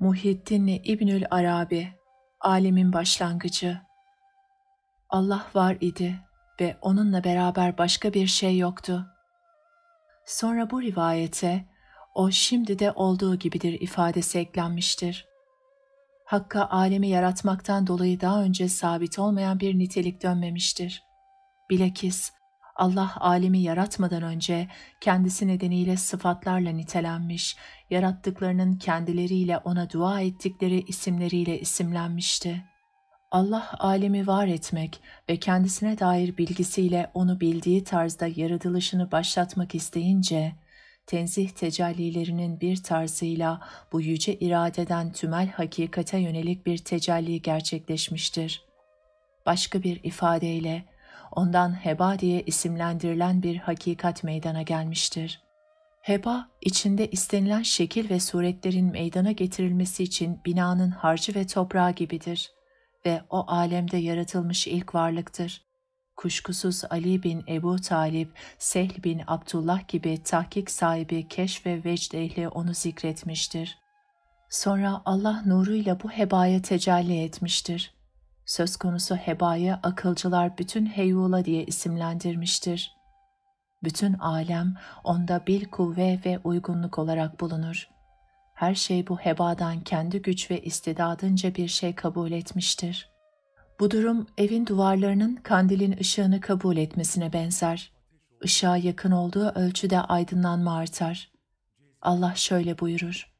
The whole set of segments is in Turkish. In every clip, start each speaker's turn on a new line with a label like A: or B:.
A: Muhyiddin İbnül Arabi, alimin başlangıcı. Allah var idi ve onunla beraber başka bir şey yoktu. Sonra bu rivayete o şimdi de olduğu gibidir ifadesi eklenmiştir. Hakka alemi yaratmaktan dolayı daha önce sabit olmayan bir nitelik dönmemiştir. Bilakis Allah alemi yaratmadan önce kendisi nedeniyle sıfatlarla nitelenmiş, yarattıklarının kendileriyle ona dua ettikleri isimleriyle isimlenmişti. Allah alemi var etmek ve kendisine dair bilgisiyle onu bildiği tarzda yaratılışını başlatmak isteyince, tenzih tecellilerinin bir tarzıyla bu yüce iradeden tümel hakikate yönelik bir tecelli gerçekleşmiştir. Başka bir ifadeyle, ondan heba diye isimlendirilen bir hakikat meydana gelmiştir. Heba, içinde istenilen şekil ve suretlerin meydana getirilmesi için binanın harcı ve toprağı gibidir ve o alemde yaratılmış ilk varlıktır. Kuşkusuz Ali bin Ebu Talib, Sehl bin Abdullah gibi tahkik sahibi keş ve vecd ehli onu zikretmiştir. Sonra Allah nuruyla bu hebaya tecelli etmiştir.'' Söz konusu heba'yı akılcılar bütün heyula diye isimlendirmiştir. Bütün alem onda bil kuvve ve uygunluk olarak bulunur. Her şey bu hebadan kendi güç ve istidadınca bir şey kabul etmiştir. Bu durum evin duvarlarının kandilin ışığını kabul etmesine benzer. Işığa yakın olduğu ölçüde aydınlanma artar. Allah şöyle buyurur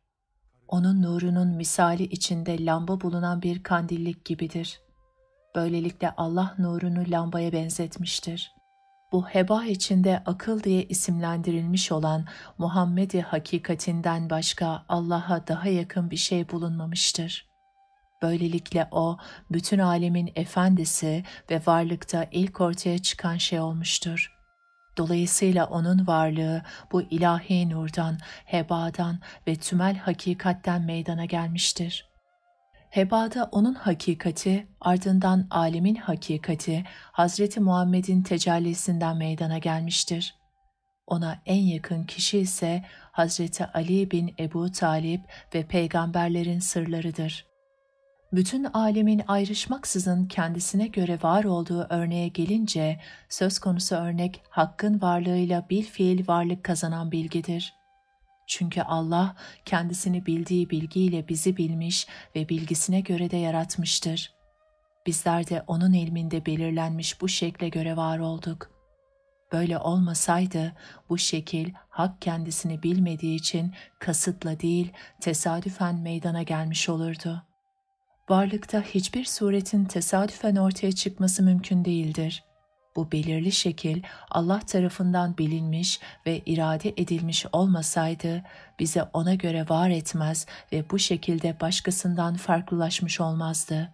A: onun nurunun misali içinde lamba bulunan bir kandillik gibidir. Böylelikle Allah nurunu lambaya benzetmiştir. Bu heba içinde akıl diye isimlendirilmiş olan Muhammed'i hakikatinden başka Allah'a daha yakın bir şey bulunmamıştır.'' Böylelikle o, bütün alemin efendisi ve varlıkta ilk ortaya çıkan şey olmuştur. Dolayısıyla onun varlığı bu ilahi nurdan, hebadan ve tümel hakikatten meydana gelmiştir. Hebada onun hakikati, ardından alimin hakikati, Hazreti Muhammed'in tecellisinden meydana gelmiştir. Ona en yakın kişi ise Hazreti Ali bin Ebu Talip ve peygamberlerin sırlarıdır. Bütün alimin ayrışmaksızın kendisine göre var olduğu örneğe gelince, söz konusu örnek hakkın varlığıyla bil fiil varlık kazanan bilgidir.'' Çünkü Allah kendisini bildiği bilgiyle bizi bilmiş ve bilgisine göre de yaratmıştır. Bizler de onun ilminde belirlenmiş bu şekle göre var olduk. Böyle olmasaydı bu şekil hak kendisini bilmediği için kasıtla değil tesadüfen meydana gelmiş olurdu. Varlıkta hiçbir suretin tesadüfen ortaya çıkması mümkün değildir.'' bu belirli şekil Allah tarafından bilinmiş ve irade edilmiş olmasaydı bize ona göre var etmez ve bu şekilde başkasından farklılaşmış olmazdı.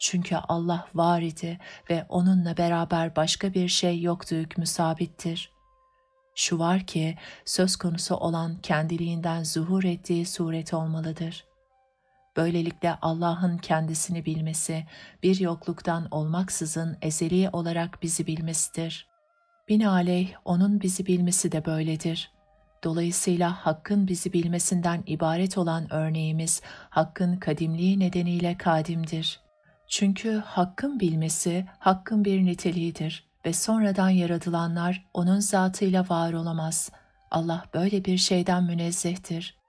A: Çünkü Allah var idi ve onunla beraber başka bir şey yoktu hükmü sabittir.'' Şu var ki söz konusu olan kendiliğinden zuhur ettiği suret olmalıdır. Böylelikle Allah'ın kendisini bilmesi, bir yokluktan olmaksızın ezeli olarak bizi bilmesidir. Binaenaleyh onun bizi bilmesi de böyledir. Dolayısıyla Hakk'ın bizi bilmesinden ibaret olan örneğimiz Hakk'ın kadimliği nedeniyle kadimdir. Çünkü Hakk'ın bilmesi Hakk'ın bir niteliğidir ve sonradan yaratılanlar onun zatıyla var olamaz. Allah böyle bir şeyden münezzehtir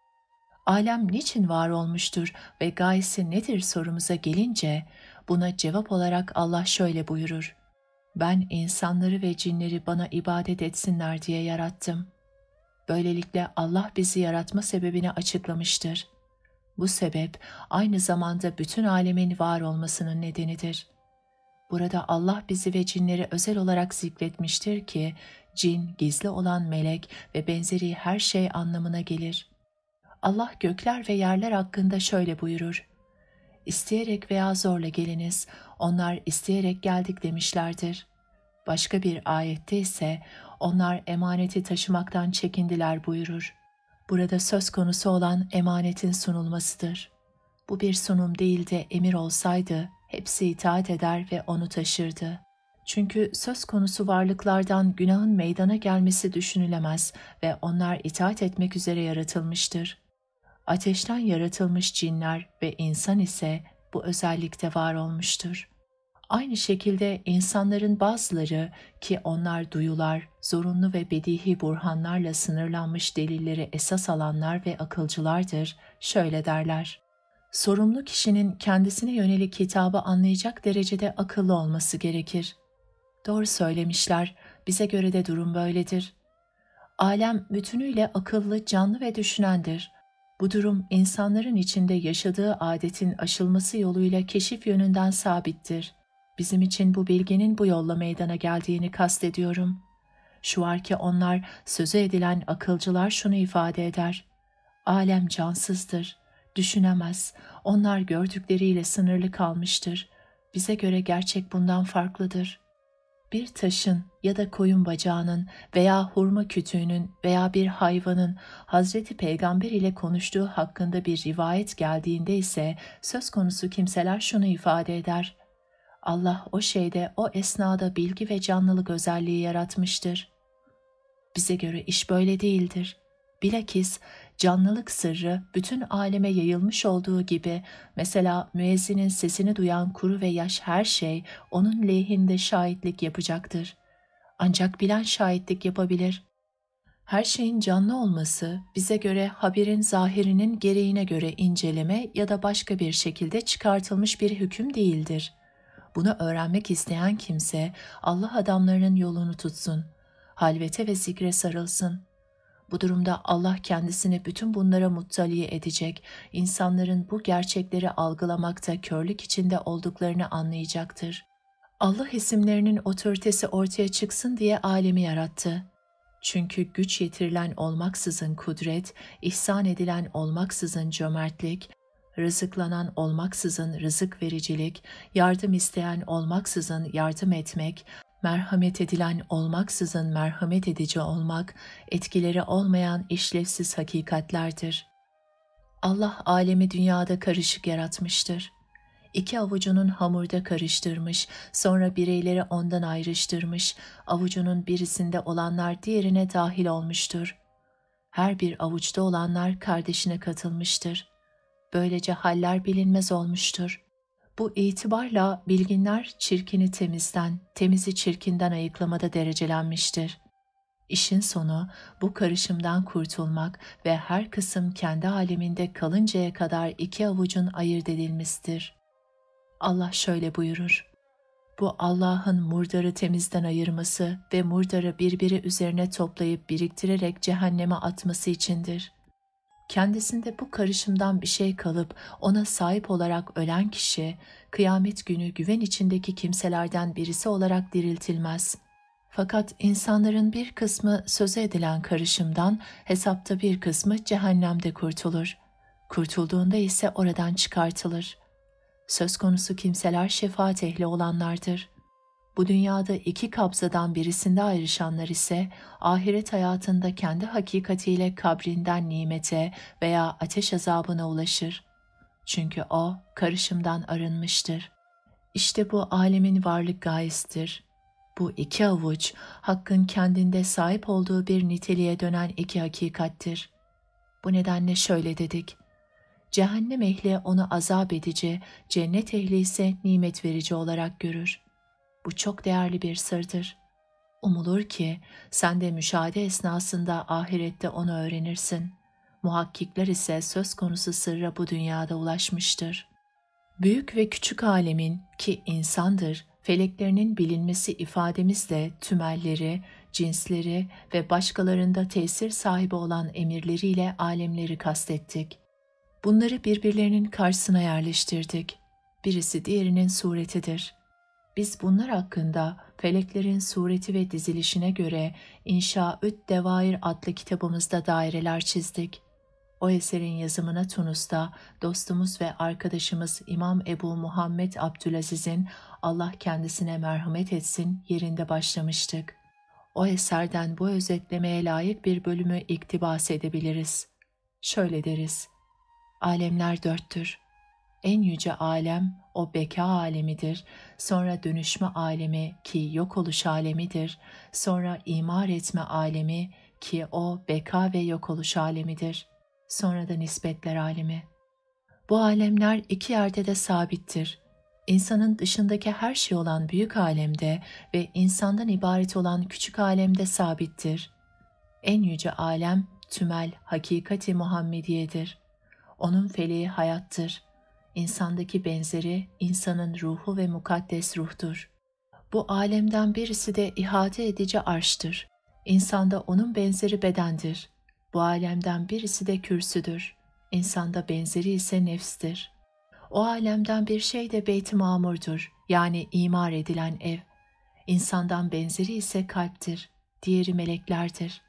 A: alem niçin var olmuştur ve gayesi nedir sorumuza gelince buna cevap olarak Allah şöyle buyurur. Ben insanları ve cinleri bana ibadet etsinler diye yarattım. Böylelikle Allah bizi yaratma sebebini açıklamıştır. Bu sebep aynı zamanda bütün alemin var olmasının nedenidir. Burada Allah bizi ve cinleri özel olarak zikretmiştir ki cin gizli olan melek ve benzeri her şey anlamına gelir.'' Allah gökler ve yerler hakkında şöyle buyurur. İsteyerek veya zorla geliniz, onlar isteyerek geldik demişlerdir. Başka bir ayette ise onlar emaneti taşımaktan çekindiler buyurur. Burada söz konusu olan emanetin sunulmasıdır. Bu bir sunum değil de emir olsaydı hepsi itaat eder ve onu taşırdı. Çünkü söz konusu varlıklardan günahın meydana gelmesi düşünülemez ve onlar itaat etmek üzere yaratılmıştır. Ateşten yaratılmış cinler ve insan ise bu özellikte var olmuştur. Aynı şekilde insanların bazıları ki onlar duyular, zorunlu ve bedihi burhanlarla sınırlanmış delilleri esas alanlar ve akılcılardır, şöyle derler. Sorumlu kişinin kendisine yönelik kitabı anlayacak derecede akıllı olması gerekir. Doğru söylemişler, bize göre de durum böyledir. Alem bütünüyle akıllı, canlı ve düşünendir. Bu durum insanların içinde yaşadığı adetin aşılması yoluyla keşif yönünden sabittir. Bizim için bu bilginin bu yolla meydana geldiğini kastediyorum. Şu ki onlar sözü edilen akılcılar şunu ifade eder. Alem cansızdır, düşünemez, onlar gördükleriyle sınırlı kalmıştır. Bize göre gerçek bundan farklıdır.'' bir taşın ya da koyun bacağının veya hurma kütüğünün veya bir hayvanın Hazreti Peygamber ile konuştuğu hakkında bir rivayet geldiğinde ise söz konusu kimseler şunu ifade eder. Allah o şeyde o esnada bilgi ve canlılık özelliği yaratmıştır. Bize göre iş böyle değildir. Bilakis canlılık sırrı bütün aleme yayılmış olduğu gibi mesela müezzinin sesini duyan kuru ve yaş her şey onun lehinde şahitlik yapacaktır. Ancak bilen şahitlik yapabilir. Her şeyin canlı olması bize göre haberin zahirinin gereğine göre inceleme ya da başka bir şekilde çıkartılmış bir hüküm değildir. Bunu öğrenmek isteyen kimse Allah adamlarının yolunu tutsun, halvete ve zikre sarılsın.'' Bu durumda Allah kendisini bütün bunlara muttali edecek, insanların bu gerçekleri algılamakta körlük içinde olduklarını anlayacaktır. Allah isimlerinin otoritesi ortaya çıksın diye alemi yarattı. Çünkü güç yetirilen olmaksızın kudret, ihsan edilen olmaksızın cömertlik, rızıklanan olmaksızın rızık vericilik, yardım isteyen olmaksızın yardım etmek, merhamet edilen olmaksızın merhamet edici olmak, etkileri olmayan işlevsiz hakikatlerdir. Allah alemi dünyada karışık yaratmıştır. İki avucunun hamurda karıştırmış, sonra bireyleri ondan ayrıştırmış, avucunun birisinde olanlar diğerine dahil olmuştur. Her bir avuçta olanlar kardeşine katılmıştır. Böylece haller bilinmez olmuştur.'' Bu itibarla bilginler çirkini temizden, temizi çirkinden ayıklamada derecelenmiştir. İşin sonu bu karışımdan kurtulmak ve her kısım kendi aleminde kalıncaya kadar iki avucun ayırt edilmiştir. Allah şöyle buyurur. Bu Allah'ın murdarı temizden ayırması ve murdarı birbiri üzerine toplayıp biriktirerek cehenneme atması içindir.'' Kendisinde bu karışımdan bir şey kalıp ona sahip olarak ölen kişi, kıyamet günü güven içindeki kimselerden birisi olarak diriltilmez. Fakat insanların bir kısmı söze edilen karışımdan, hesapta bir kısmı cehennemde kurtulur. Kurtulduğunda ise oradan çıkartılır. Söz konusu kimseler şefaat ehli olanlardır.'' bu dünyada iki kabzadan birisinde ayrışanlar ise ahiret hayatında kendi hakikatiyle kabrinden nimete veya ateş azabına ulaşır. Çünkü o karışımdan arınmıştır. İşte bu alemin varlık gayesidir. Bu iki avuç, Hakk'ın kendinde sahip olduğu bir niteliğe dönen iki hakikattir. Bu nedenle şöyle dedik. Cehennem ehli onu azap edici, cennet ehli ise nimet verici olarak görür.'' Bu çok değerli bir sırdır. Umulur ki sen de müşahede esnasında ahirette onu öğrenirsin. Muhakkikler ise söz konusu sırra bu dünyada ulaşmıştır. Büyük ve küçük alemin ki insandır, feleklerinin bilinmesi ifademizle tümelleri, cinsleri ve başkalarında tesir sahibi olan emirleriyle alemleri kastettik. Bunları birbirlerinin karşısına yerleştirdik. Birisi diğerinin suretidir. Biz bunlar hakkında feleklerin sureti ve dizilişine göre "İnşa Üt Devair adlı kitabımızda daireler çizdik. O eserin yazımına Tunus'ta dostumuz ve arkadaşımız İmam Ebu Muhammed Abdülaziz'in Allah kendisine merhamet etsin yerinde başlamıştık. O eserden bu özetlemeye layık bir bölümü iktibas edebiliriz. Şöyle deriz. Alemler dörttür. En yüce alem o beka alemidir, sonra dönüşme alemi ki yok oluş alemidir, sonra imar etme alemi ki o beka ve yok oluş alemidir, sonra da nispetler alemi. Bu alemler iki yerde de sabittir. İnsanın dışındaki her şey olan büyük alemde ve insandan ibaret olan küçük alemde sabittir. En yüce alem tümel hakikati Muhammediye'dir. Onun feleği hayattır.'' İnsandaki benzeri insanın ruhu ve mukaddes ruhtur. Bu alemden birisi de ihate edici arştır. İnsanda onun benzeri bedendir. Bu alemden birisi de kürsüdür. İnsanda benzeri ise nefstir. O alemden bir şey de beyt-i mamurdur. Yani imar edilen ev. İnsandan benzeri ise kalptir. Diğeri meleklerdir.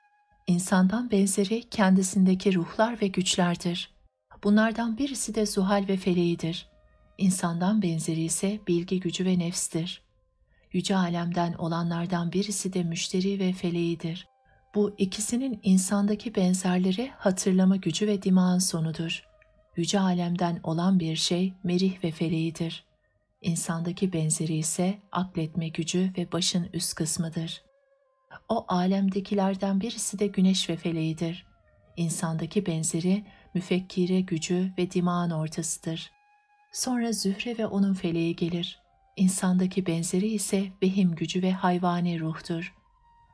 A: İnsandan benzeri kendisindeki ruhlar ve güçlerdir.'' Bunlardan birisi de zuhal ve feleğidir. İnsandan benzeri ise bilgi gücü ve nefstir. Yüce alemden olanlardan birisi de müşteri ve feleğidir. Bu ikisinin insandaki benzerleri hatırlama gücü ve dimağın sonudur. Yüce alemden olan bir şey merih ve feleğidir. İnsandaki benzeri ise akletme gücü ve başın üst kısmıdır. O alemdekilerden birisi de güneş ve feleğidir. İnsandaki benzeri müfekkire gücü ve dimağın ortasıdır. Sonra zühre ve onun feleği gelir. İnsandaki benzeri ise behim gücü ve hayvani ruhtur.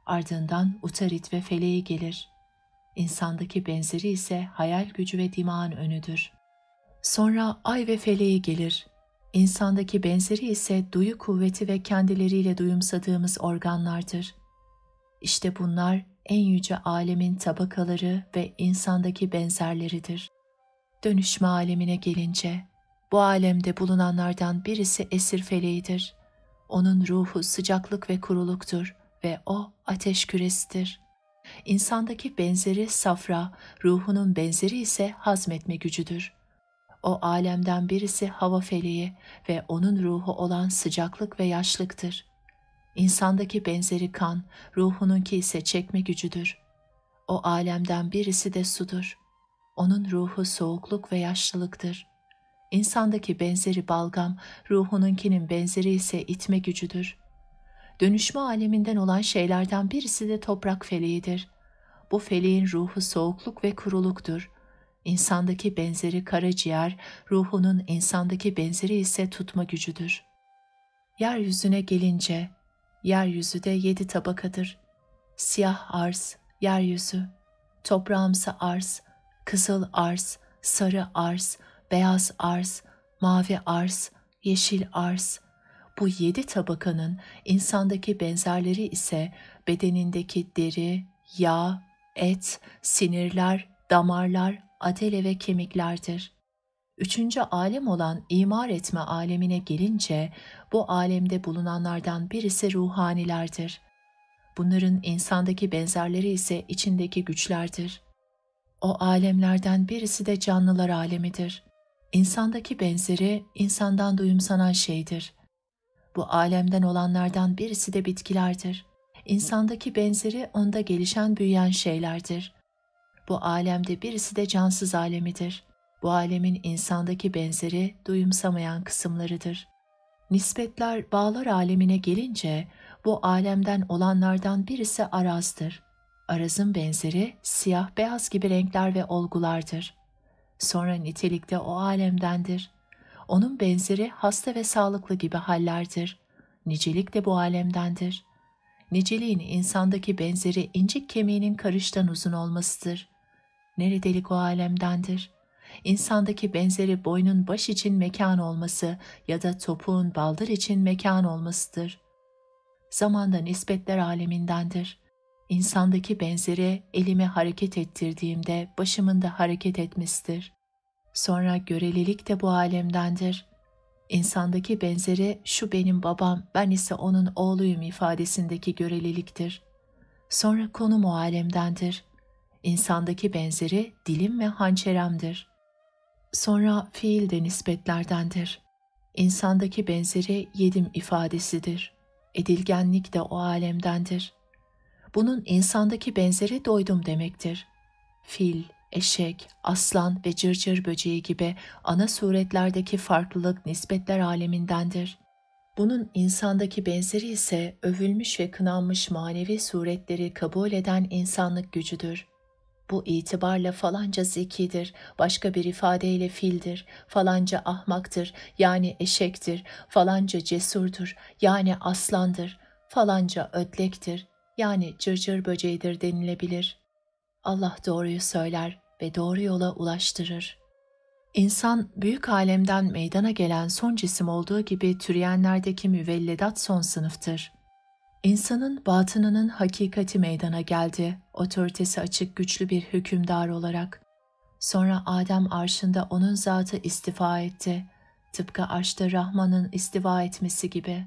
A: Ardından utarit ve feleği gelir. İnsandaki benzeri ise hayal gücü ve dimağın önüdür. Sonra ay ve feleği gelir. İnsandaki benzeri ise duyu kuvveti ve kendileriyle duyumsadığımız organlardır. İşte bunlar en yüce alemin tabakaları ve insandaki benzerleridir. Dönüşme alemine gelince, bu alemde bulunanlardan birisi esir feleğidir. Onun ruhu sıcaklık ve kuruluktur ve o ateş küresidir. İnsandaki benzeri safra, ruhunun benzeri ise hazmetme gücüdür. O alemden birisi hava feleği ve onun ruhu olan sıcaklık ve yaşlıktır.'' İnsandaki benzeri kan, ruhununki ise çekme gücüdür. O alemden birisi de sudur. Onun ruhu soğukluk ve yaşlılıktır. İnsandaki benzeri balgam, ruhununkinin benzeri ise itme gücüdür. Dönüşme aleminden olan şeylerden birisi de toprak feleğidir. Bu feleğin ruhu soğukluk ve kuruluktur. İnsandaki benzeri karaciğer, ruhunun insandaki benzeri ise tutma gücüdür. Yeryüzüne gelince, yeryüzü de yedi tabakadır. Siyah arz, yeryüzü, toprağımsı arz, kızıl arz, sarı arz, beyaz arz, mavi arz, yeşil arz. Bu yedi tabakanın insandaki benzerleri ise bedenindeki deri, yağ, et, sinirler, damarlar, adele ve kemiklerdir. Üçüncü alem olan imar etme alemine gelince bu alemde bulunanlardan birisi ruhanilerdir. Bunların insandaki benzerleri ise içindeki güçlerdir. O alemlerden birisi de canlılar alemidir. İnsandaki benzeri insandan duyumsanan şeydir. Bu alemden olanlardan birisi de bitkilerdir. İnsandaki benzeri onda gelişen büyüyen şeylerdir. Bu alemde birisi de cansız alemidir.'' bu alemin insandaki benzeri duyumsamayan kısımlarıdır. Nispetler bağlar alemine gelince bu alemden olanlardan birisi arazdır. Arazın benzeri siyah beyaz gibi renkler ve olgulardır. Sonra nitelikte o alemdendir. Onun benzeri hasta ve sağlıklı gibi hallerdir. Nicelik de bu alemdendir. Niceliğin insandaki benzeri incik kemiğinin karıştan uzun olmasıdır. Neredelik o alemdendir.'' insandaki benzeri boynun baş için mekan olması ya da topuğun baldır için mekan olmasıdır. Zamanda nispetler alemindendir. İnsandaki benzeri elimi hareket ettirdiğimde başımın da hareket etmesidir. Sonra görelilik de bu alemdendir. İnsandaki benzeri şu benim babam, ben ise onun oğluyum ifadesindeki göreliliktir. Sonra konum o alemdendir.'' İnsandaki benzeri dilim ve hançeremdir. Sonra fiil de nispetlerdendir. İnsandaki benzeri yedim ifadesidir. Edilgenlik de o alemdendir. Bunun insandaki benzeri doydum demektir. Fil, eşek, aslan ve cırcır böceği gibi ana suretlerdeki farklılık nispetler alemindendir. Bunun insandaki benzeri ise övülmüş ve kınanmış manevi suretleri kabul eden insanlık gücüdür. Bu itibarla falanca zekidir, başka bir ifadeyle fildir, falanca ahmaktır yani eşektir, falanca cesurdur yani aslandır, falanca ötlektir, yani cırcır böceğidir denilebilir. Allah doğruyu söyler ve doğru yola ulaştırır. İnsan büyük alemden meydana gelen son cisim olduğu gibi türeyenlerdeki müvelledat son sınıftır.'' İnsanın batınının hakikati meydana geldi, otoritesi açık güçlü bir hükümdar olarak. Sonra Adem arşında onun zatı istifa etti, tıpkı arşta Rahman'ın istifa etmesi gibi.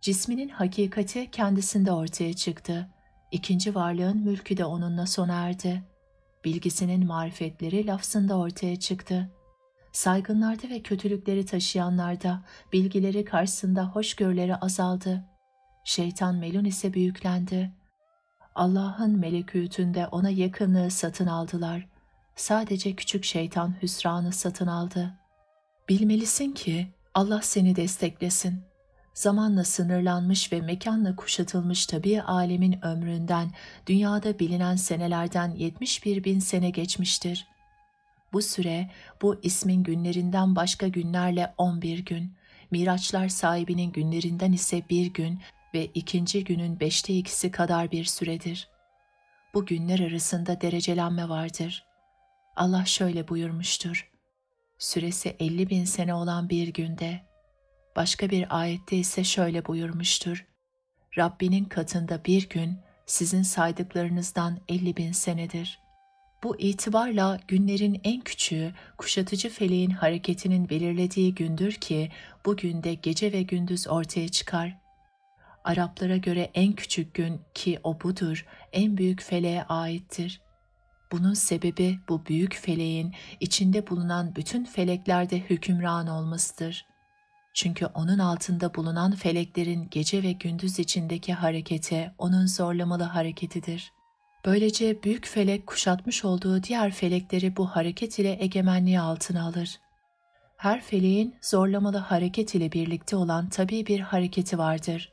A: Cisminin hakikati kendisinde ortaya çıktı. İkinci varlığın mülkü de onunla sona erdi. Bilgisinin marifetleri lafzında ortaya çıktı. Saygınlarda ve kötülükleri taşıyanlarda bilgileri karşısında hoşgörüleri azaldı.'' Şeytan Melun ise büyüklendi. Allah'ın melekütünde ona yakınlığı satın aldılar. Sadece küçük şeytan hüsranı satın aldı. Bilmelisin ki Allah seni desteklesin. Zamanla sınırlanmış ve mekanla kuşatılmış tabi alemin ömründen, dünyada bilinen senelerden 71 bin sene geçmiştir. Bu süre, bu ismin günlerinden başka günlerle 11 gün, Miraçlar sahibinin günlerinden ise bir gün, ve ikinci günün beşte ikisi kadar bir süredir. Bu günler arasında derecelenme vardır. Allah şöyle buyurmuştur. Süresi elli bin sene olan bir günde, başka bir ayette ise şöyle buyurmuştur. Rabbinin katında bir gün sizin saydıklarınızdan elli bin senedir.'' Bu itibarla günlerin en küçüğü kuşatıcı feleğin hareketinin belirlediği gündür ki bu günde gece ve gündüz ortaya çıkar. Araplara göre en küçük gün ki o budur, en büyük feleğe aittir. Bunun sebebi bu büyük feleğin içinde bulunan bütün feleklerde hükümran olmasıdır. Çünkü onun altında bulunan feleklerin gece ve gündüz içindeki harekete onun zorlamalı hareketidir. Böylece büyük felek kuşatmış olduğu diğer felekleri bu hareket ile egemenliği altına alır. Her feleğin zorlamalı hareket ile birlikte olan tabi bir hareketi vardır.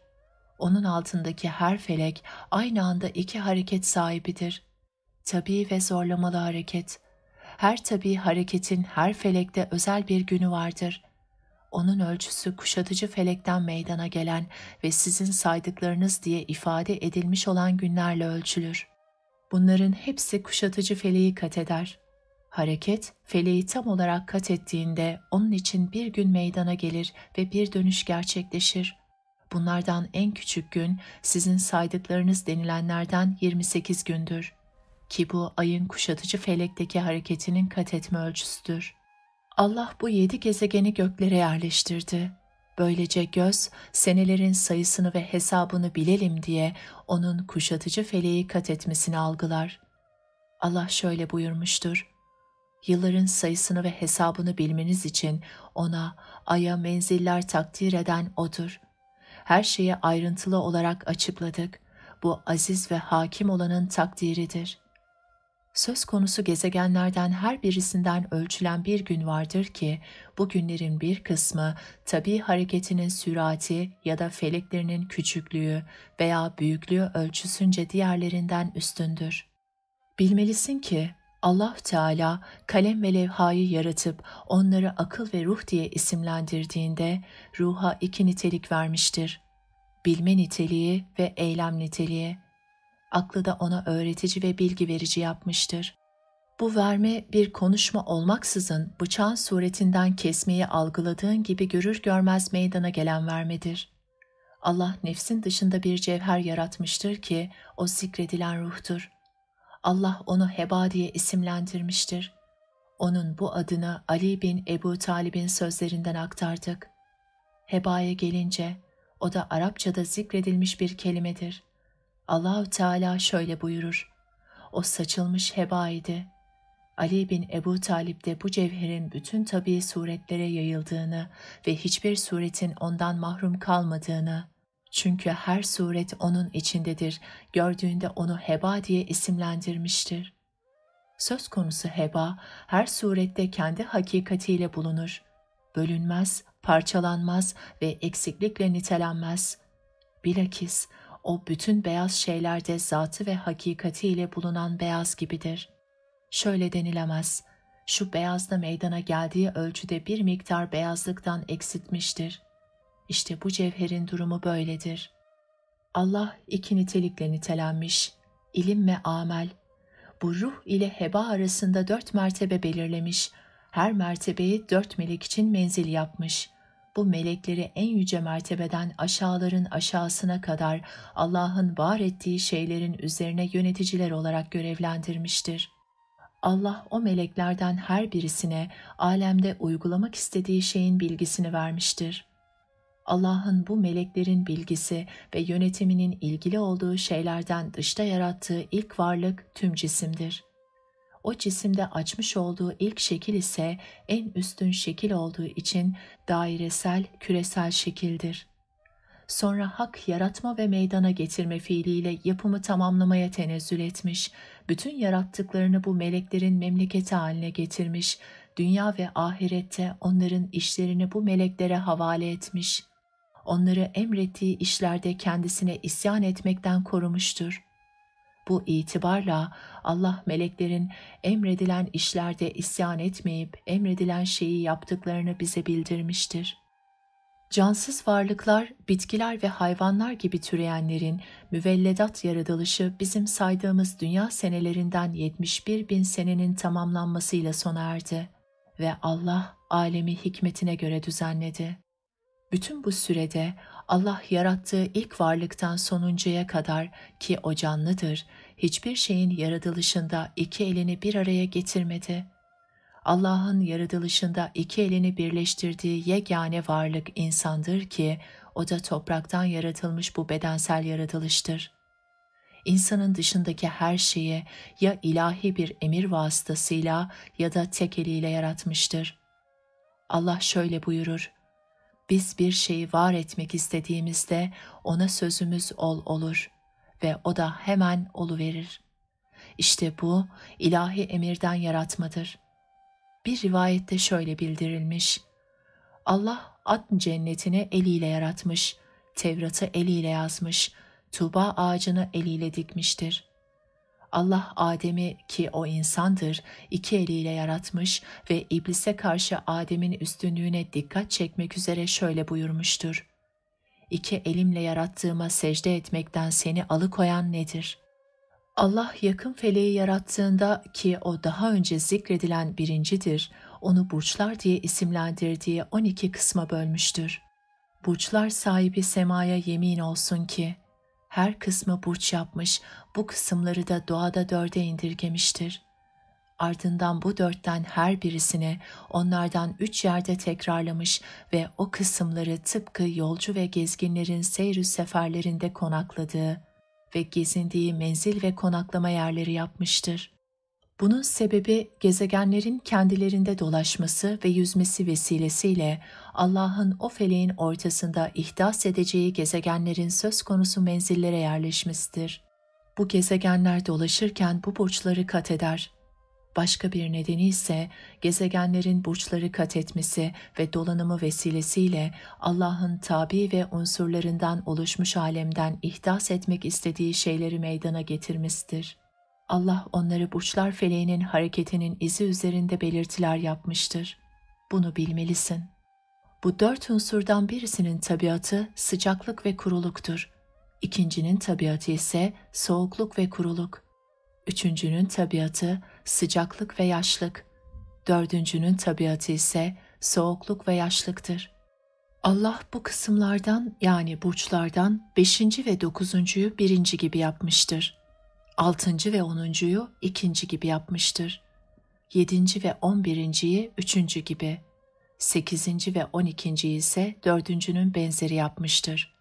A: Onun altındaki her felek aynı anda iki hareket sahibidir. Tabi ve zorlamalı hareket. Her tabi hareketin her felekte özel bir günü vardır. Onun ölçüsü kuşatıcı felekten meydana gelen ve sizin saydıklarınız diye ifade edilmiş olan günlerle ölçülür. Bunların hepsi kuşatıcı feleği kat eder. Hareket, feleği tam olarak kat ettiğinde onun için bir gün meydana gelir ve bir dönüş gerçekleşir. Bunlardan en küçük gün sizin saydıklarınız denilenlerden 28 gündür ki bu ayın kuşatıcı felekteki hareketinin kat etme ölçüsüdür. Allah bu yedi gezegeni göklere yerleştirdi. Böylece göz senelerin sayısını ve hesabını bilelim diye onun kuşatıcı feleği kat etmesini algılar. Allah şöyle buyurmuştur. Yılların sayısını ve hesabını bilmeniz için ona aya menziller takdir eden odur.'' her şeyi ayrıntılı olarak açıkladık. Bu aziz ve hakim olanın takdiridir. Söz konusu gezegenlerden her birisinden ölçülen bir gün vardır ki bu günlerin bir kısmı tabi hareketinin sürati ya da feleklerinin küçüklüğü veya büyüklüğü ölçüsünce diğerlerinden üstündür. Bilmelisin ki Allah Teala kalem ve levhayı yaratıp onları akıl ve ruh diye isimlendirdiğinde ruha iki nitelik vermiştir. Bilme niteliği ve eylem niteliği. Aklı da ona öğretici ve bilgi verici yapmıştır. Bu verme bir konuşma olmaksızın bıçağın suretinden kesmeyi algıladığın gibi görür görmez meydana gelen vermedir. Allah nefsin dışında bir cevher yaratmıştır ki o zikredilen ruhtur.'' Allah onu Heba diye isimlendirmiştir. Onun bu adını Ali bin Ebu Talib'in sözlerinden aktardık. Heba'ya gelince o da Arapçada zikredilmiş bir kelimedir. Allahü Teala şöyle buyurur. O saçılmış heba idi. Ali bin Ebu Talip de bu cevherin bütün tabi suretlere yayıldığını ve hiçbir suretin ondan mahrum kalmadığını, çünkü her suret onun içindedir, gördüğünde onu heba diye isimlendirmiştir. Söz konusu heba, her surette kendi hakikatiyle bulunur. Bölünmez, parçalanmaz ve eksiklikle nitelenmez. Bilakis o bütün beyaz şeylerde zatı ve hakikatiyle bulunan beyaz gibidir. Şöyle denilemez, şu beyazda meydana geldiği ölçüde bir miktar beyazlıktan eksitmiştir.'' İşte bu cevherin durumu böyledir. Allah iki nitelikle nitelenmiş, ilim ve amel. Bu ruh ile heba arasında dört mertebe belirlemiş, her mertebeyi dört melek için menzil yapmış. Bu melekleri en yüce mertebeden aşağıların aşağısına kadar Allah'ın var ettiği şeylerin üzerine yöneticiler olarak görevlendirmiştir.'' Allah o meleklerden her birisine alemde uygulamak istediği şeyin bilgisini vermiştir. Allah'ın bu meleklerin bilgisi ve yönetiminin ilgili olduğu şeylerden dışta yarattığı ilk varlık tüm cisimdir. O cisimde açmış olduğu ilk şekil ise en üstün şekil olduğu için dairesel, küresel şekildir. Sonra hak yaratma ve meydana getirme fiiliyle yapımı tamamlamaya tenezzül etmiş, bütün yarattıklarını bu meleklerin memleketi haline getirmiş, dünya ve ahirette onların işlerini bu meleklere havale etmiş onları emrettiği işlerde kendisine isyan etmekten korumuştur. Bu itibarla Allah meleklerin emredilen işlerde isyan etmeyip emredilen şeyi yaptıklarını bize bildirmiştir. Cansız varlıklar, bitkiler ve hayvanlar gibi türeyenlerin müvelledat yaratılışı bizim saydığımız dünya senelerinden 71 bin senenin tamamlanmasıyla sona erdi ve Allah alemi hikmetine göre düzenledi. Bütün bu sürede Allah yarattığı ilk varlıktan sonuncuya kadar ki o canlıdır, hiçbir şeyin yaratılışında iki elini bir araya getirmedi. Allah'ın yaratılışında iki elini birleştirdiği yegane varlık insandır ki o da topraktan yaratılmış bu bedensel yaratılıştır. İnsanın dışındaki her şeyi ya ilahi bir emir vasıtasıyla ya da tek eliyle yaratmıştır. Allah şöyle buyurur: biz bir şeyi var etmek istediğimizde ona sözümüz ol olur ve o da hemen olu verir. İşte bu ilahi emirden yaratmadır. Bir rivayette şöyle bildirilmiş. Allah Adn cennetini eliyle yaratmış, Tevrat'ı eliyle yazmış, Tuba ağacını eliyle dikmiştir. Allah Adem'i ki o insandır, iki eliyle yaratmış ve iblise karşı Adem'in üstünlüğüne dikkat çekmek üzere şöyle buyurmuştur. İki elimle yarattığıma secde etmekten seni alıkoyan nedir? Allah yakın feleği yarattığında ki o daha önce zikredilen birincidir, onu burçlar diye isimlendirdiği 12 kısma bölmüştür. Burçlar sahibi semaya yemin olsun ki, her kısmı burç yapmış, bu kısımları da doğada dörde indirgemiştir. Ardından bu dörtten her birisini onlardan üç yerde tekrarlamış ve o kısımları tıpkı yolcu ve gezginlerin seyri seferlerinde konakladığı ve gezindiği menzil ve konaklama yerleri yapmıştır. Bunun sebebi gezegenlerin kendilerinde dolaşması ve yüzmesi vesilesiyle Allah'ın o feleğin ortasında ihdas edeceği gezegenlerin söz konusu menzillere yerleşmesidir. Bu gezegenler dolaşırken bu burçları kat eder. Başka bir nedeni ise gezegenlerin burçları kat etmesi ve dolanımı vesilesiyle Allah'ın tabi ve unsurlarından oluşmuş alemden ihdas etmek istediği şeyleri meydana getirmesidir.'' Allah onları burçlar feleğinin hareketinin izi üzerinde belirtiler yapmıştır. Bunu bilmelisin. Bu dört unsurdan birisinin tabiatı sıcaklık ve kuruluktur. İkincinin tabiatı ise soğukluk ve kuruluk. Üçüncünün tabiatı sıcaklık ve yaşlık. Dördüncünün tabiatı ise soğukluk ve yaşlıktır. Allah bu kısımlardan yani burçlardan beşinci ve dokuzuncuyu birinci gibi yapmıştır.'' altıncı ve onuncuyu ikinci gibi yapmıştır. Yedinci ve on birinciyi üçüncü gibi, sekizinci ve on ikinciyi ise dördüncünün benzeri yapmıştır.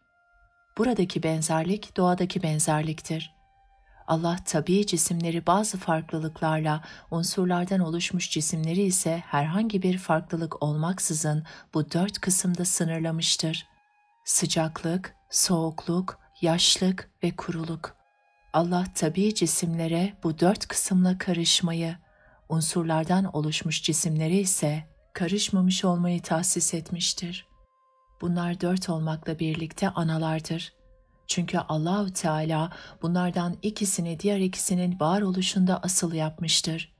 A: Buradaki benzerlik doğadaki benzerliktir. Allah tabi cisimleri bazı farklılıklarla, unsurlardan oluşmuş cisimleri ise herhangi bir farklılık olmaksızın bu dört kısımda sınırlamıştır. Sıcaklık, soğukluk, yaşlık ve kuruluk. Allah tabi cisimlere bu dört kısımla karışmayı, unsurlardan oluşmuş cisimlere ise karışmamış olmayı tahsis etmiştir. Bunlar dört olmakla birlikte analardır. Çünkü Allahü Teala bunlardan ikisini diğer ikisinin varoluşunda asıl yapmıştır.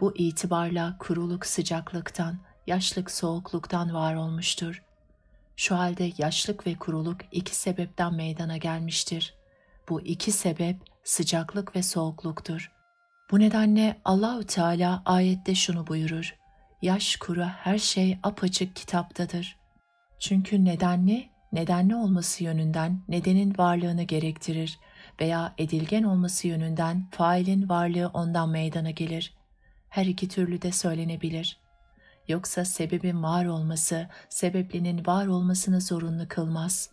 A: Bu itibarla kuruluk sıcaklıktan, yaşlık soğukluktan var olmuştur. Şu halde yaşlık ve kuruluk iki sebepten meydana gelmiştir.'' Bu iki sebep sıcaklık ve soğukluktur. Bu nedenle Allahü Teala ayette şunu buyurur. Yaş kuru her şey apaçık kitaptadır. Çünkü nedenli, nedenli olması yönünden nedenin varlığını gerektirir veya edilgen olması yönünden failin varlığı ondan meydana gelir. Her iki türlü de söylenebilir. Yoksa sebebin var olması, sebeplinin var olmasını zorunlu kılmaz.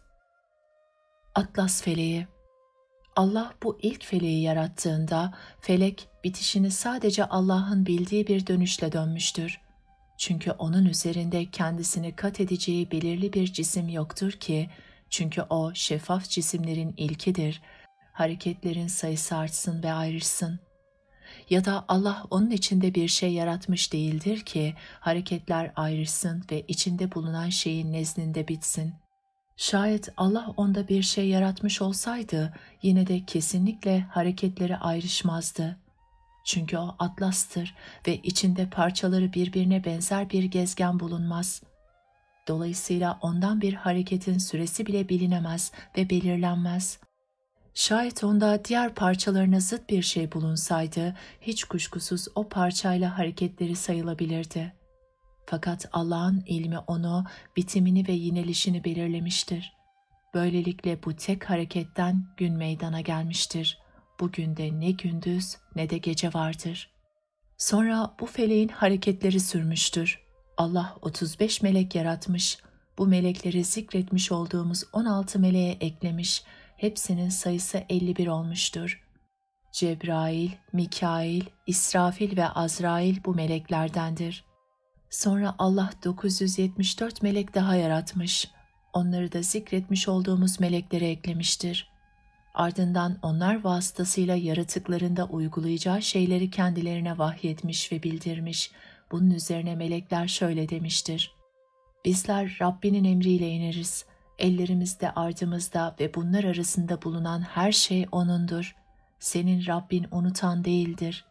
A: Atlas Feleği Allah bu ilk feleği yarattığında felek bitişini sadece Allah'ın bildiği bir dönüşle dönmüştür. Çünkü onun üzerinde kendisini kat edeceği belirli bir cisim yoktur ki, çünkü o şeffaf cisimlerin ilkidir. Hareketlerin sayısı artsın ve ayrışsın. Ya da Allah onun içinde bir şey yaratmış değildir ki hareketler ayrışsın ve içinde bulunan şeyin nezdinde bitsin. Şayet Allah onda bir şey yaratmış olsaydı yine de kesinlikle hareketleri ayrışmazdı. Çünkü o atlastır ve içinde parçaları birbirine benzer bir gezgen bulunmaz. Dolayısıyla ondan bir hareketin süresi bile bilinemez ve belirlenmez. Şayet onda diğer parçalarına zıt bir şey bulunsaydı hiç kuşkusuz o parçayla hareketleri sayılabilirdi.'' Fakat Allah'ın ilmi onu, bitimini ve yinelişini belirlemiştir. Böylelikle bu tek hareketten gün meydana gelmiştir. Bugün de ne gündüz ne de gece vardır. Sonra bu feleğin hareketleri sürmüştür. Allah 35 melek yaratmış, bu melekleri zikretmiş olduğumuz 16 meleğe eklemiş, hepsinin sayısı 51 olmuştur. Cebrail, Mikail, İsrafil ve Azrail bu meleklerdendir.'' Sonra Allah 974 melek daha yaratmış. Onları da zikretmiş olduğumuz melekleri eklemiştir. Ardından onlar vasıtasıyla yaratıklarında uygulayacağı şeyleri kendilerine vahyetmiş ve bildirmiş. Bunun üzerine melekler şöyle demiştir. Bizler Rabbinin emriyle ineriz. Ellerimizde, ardımızda ve bunlar arasında bulunan her şey O'nundur. Senin Rabbin unutan değildir.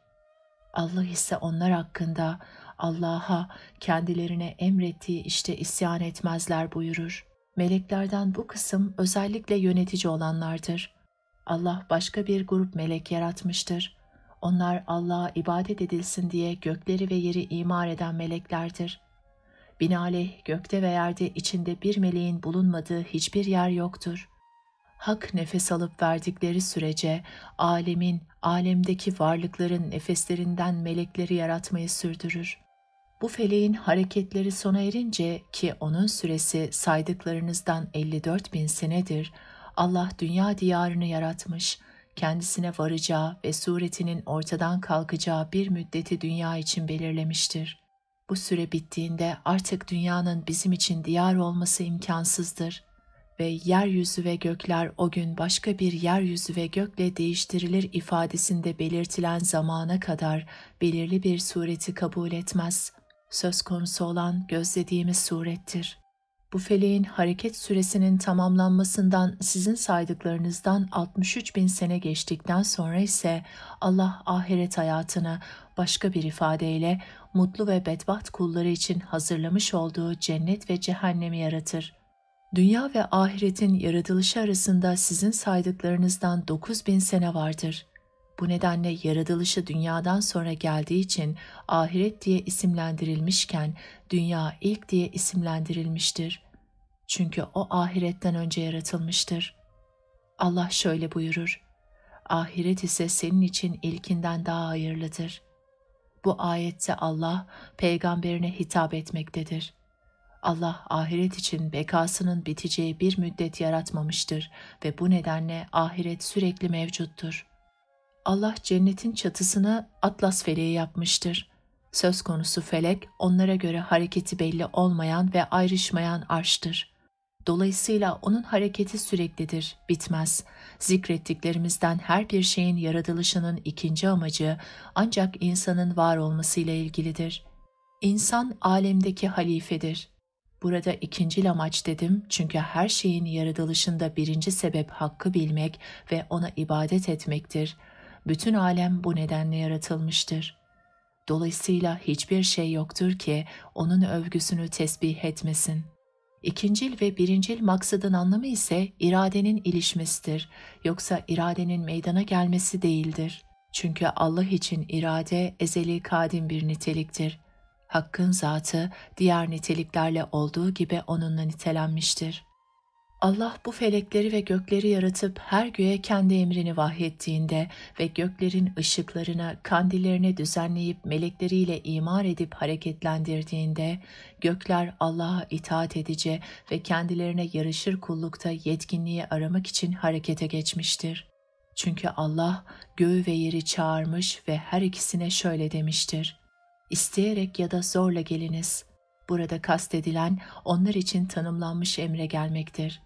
A: Allah ise onlar hakkında Allah'a, kendilerine emrettiği işte isyan etmezler buyurur. Meleklerden bu kısım özellikle yönetici olanlardır. Allah başka bir grup melek yaratmıştır. Onlar Allah'a ibadet edilsin diye gökleri ve yeri imar eden meleklerdir. Binaenaleyh gökte ve yerde içinde bir meleğin bulunmadığı hiçbir yer yoktur. Hak nefes alıp verdikleri sürece alemin, alemdeki varlıkların nefeslerinden melekleri yaratmayı sürdürür. Bu feleğin hareketleri sona erince ki onun süresi saydıklarınızdan 54 bin senedir Allah dünya diyarını yaratmış, kendisine varacağı ve suretinin ortadan kalkacağı bir müddeti dünya için belirlemiştir. Bu süre bittiğinde artık dünyanın bizim için diyar olması imkansızdır ve yeryüzü ve gökler o gün başka bir yeryüzü ve gökle değiştirilir ifadesinde belirtilen zamana kadar belirli bir sureti kabul etmez.'' söz konusu olan gözlediğimiz surettir. Bu feleğin hareket süresinin tamamlanmasından sizin saydıklarınızdan 63 bin sene geçtikten sonra ise Allah ahiret hayatını başka bir ifadeyle mutlu ve bedbaht kulları için hazırlamış olduğu cennet ve cehennemi yaratır. Dünya ve ahiretin yaratılışı arasında sizin saydıklarınızdan 9 bin sene vardır.'' Bu nedenle yaratılışı dünyadan sonra geldiği için ahiret diye isimlendirilmişken dünya ilk diye isimlendirilmiştir. Çünkü o ahiretten önce yaratılmıştır. Allah şöyle buyurur. Ahiret ise senin için ilkinden daha hayırlıdır. Bu ayette Allah peygamberine hitap etmektedir.'' Allah ahiret için bekasının biteceği bir müddet yaratmamıştır ve bu nedenle ahiret sürekli mevcuttur. Allah cennetin çatısını atlas feleği yapmıştır. Söz konusu felek onlara göre hareketi belli olmayan ve ayrışmayan arştır. Dolayısıyla onun hareketi süreklidir, bitmez. Zikrettiklerimizden her bir şeyin yaratılışının ikinci amacı ancak insanın var olmasıyla ilgilidir. İnsan alemdeki halifedir. Burada ikinci amaç dedim çünkü her şeyin yaratılışında birinci sebep hakkı bilmek ve ona ibadet etmektir.'' bütün alem bu nedenle yaratılmıştır. Dolayısıyla hiçbir şey yoktur ki onun övgüsünü tesbih etmesin. İkincil ve birincil maksadın anlamı ise iradenin ilişmesidir. Yoksa iradenin meydana gelmesi değildir. Çünkü Allah için irade ezeli kadim bir niteliktir. Hakkın zatı diğer niteliklerle olduğu gibi onunla nitelenmiştir.'' Allah bu felekleri ve gökleri yaratıp her göğe kendi emrini vahyettiğinde ve göklerin ışıklarına, kandillerine düzenleyip melekleriyle imar edip hareketlendirdiğinde, gökler Allah'a itaat edici ve kendilerine yarışır kullukta yetkinliği aramak için harekete geçmiştir. Çünkü Allah göğü ve yeri çağırmış ve her ikisine şöyle demiştir. İsteyerek ya da zorla geliniz.'' Burada kastedilen onlar için tanımlanmış emre gelmektir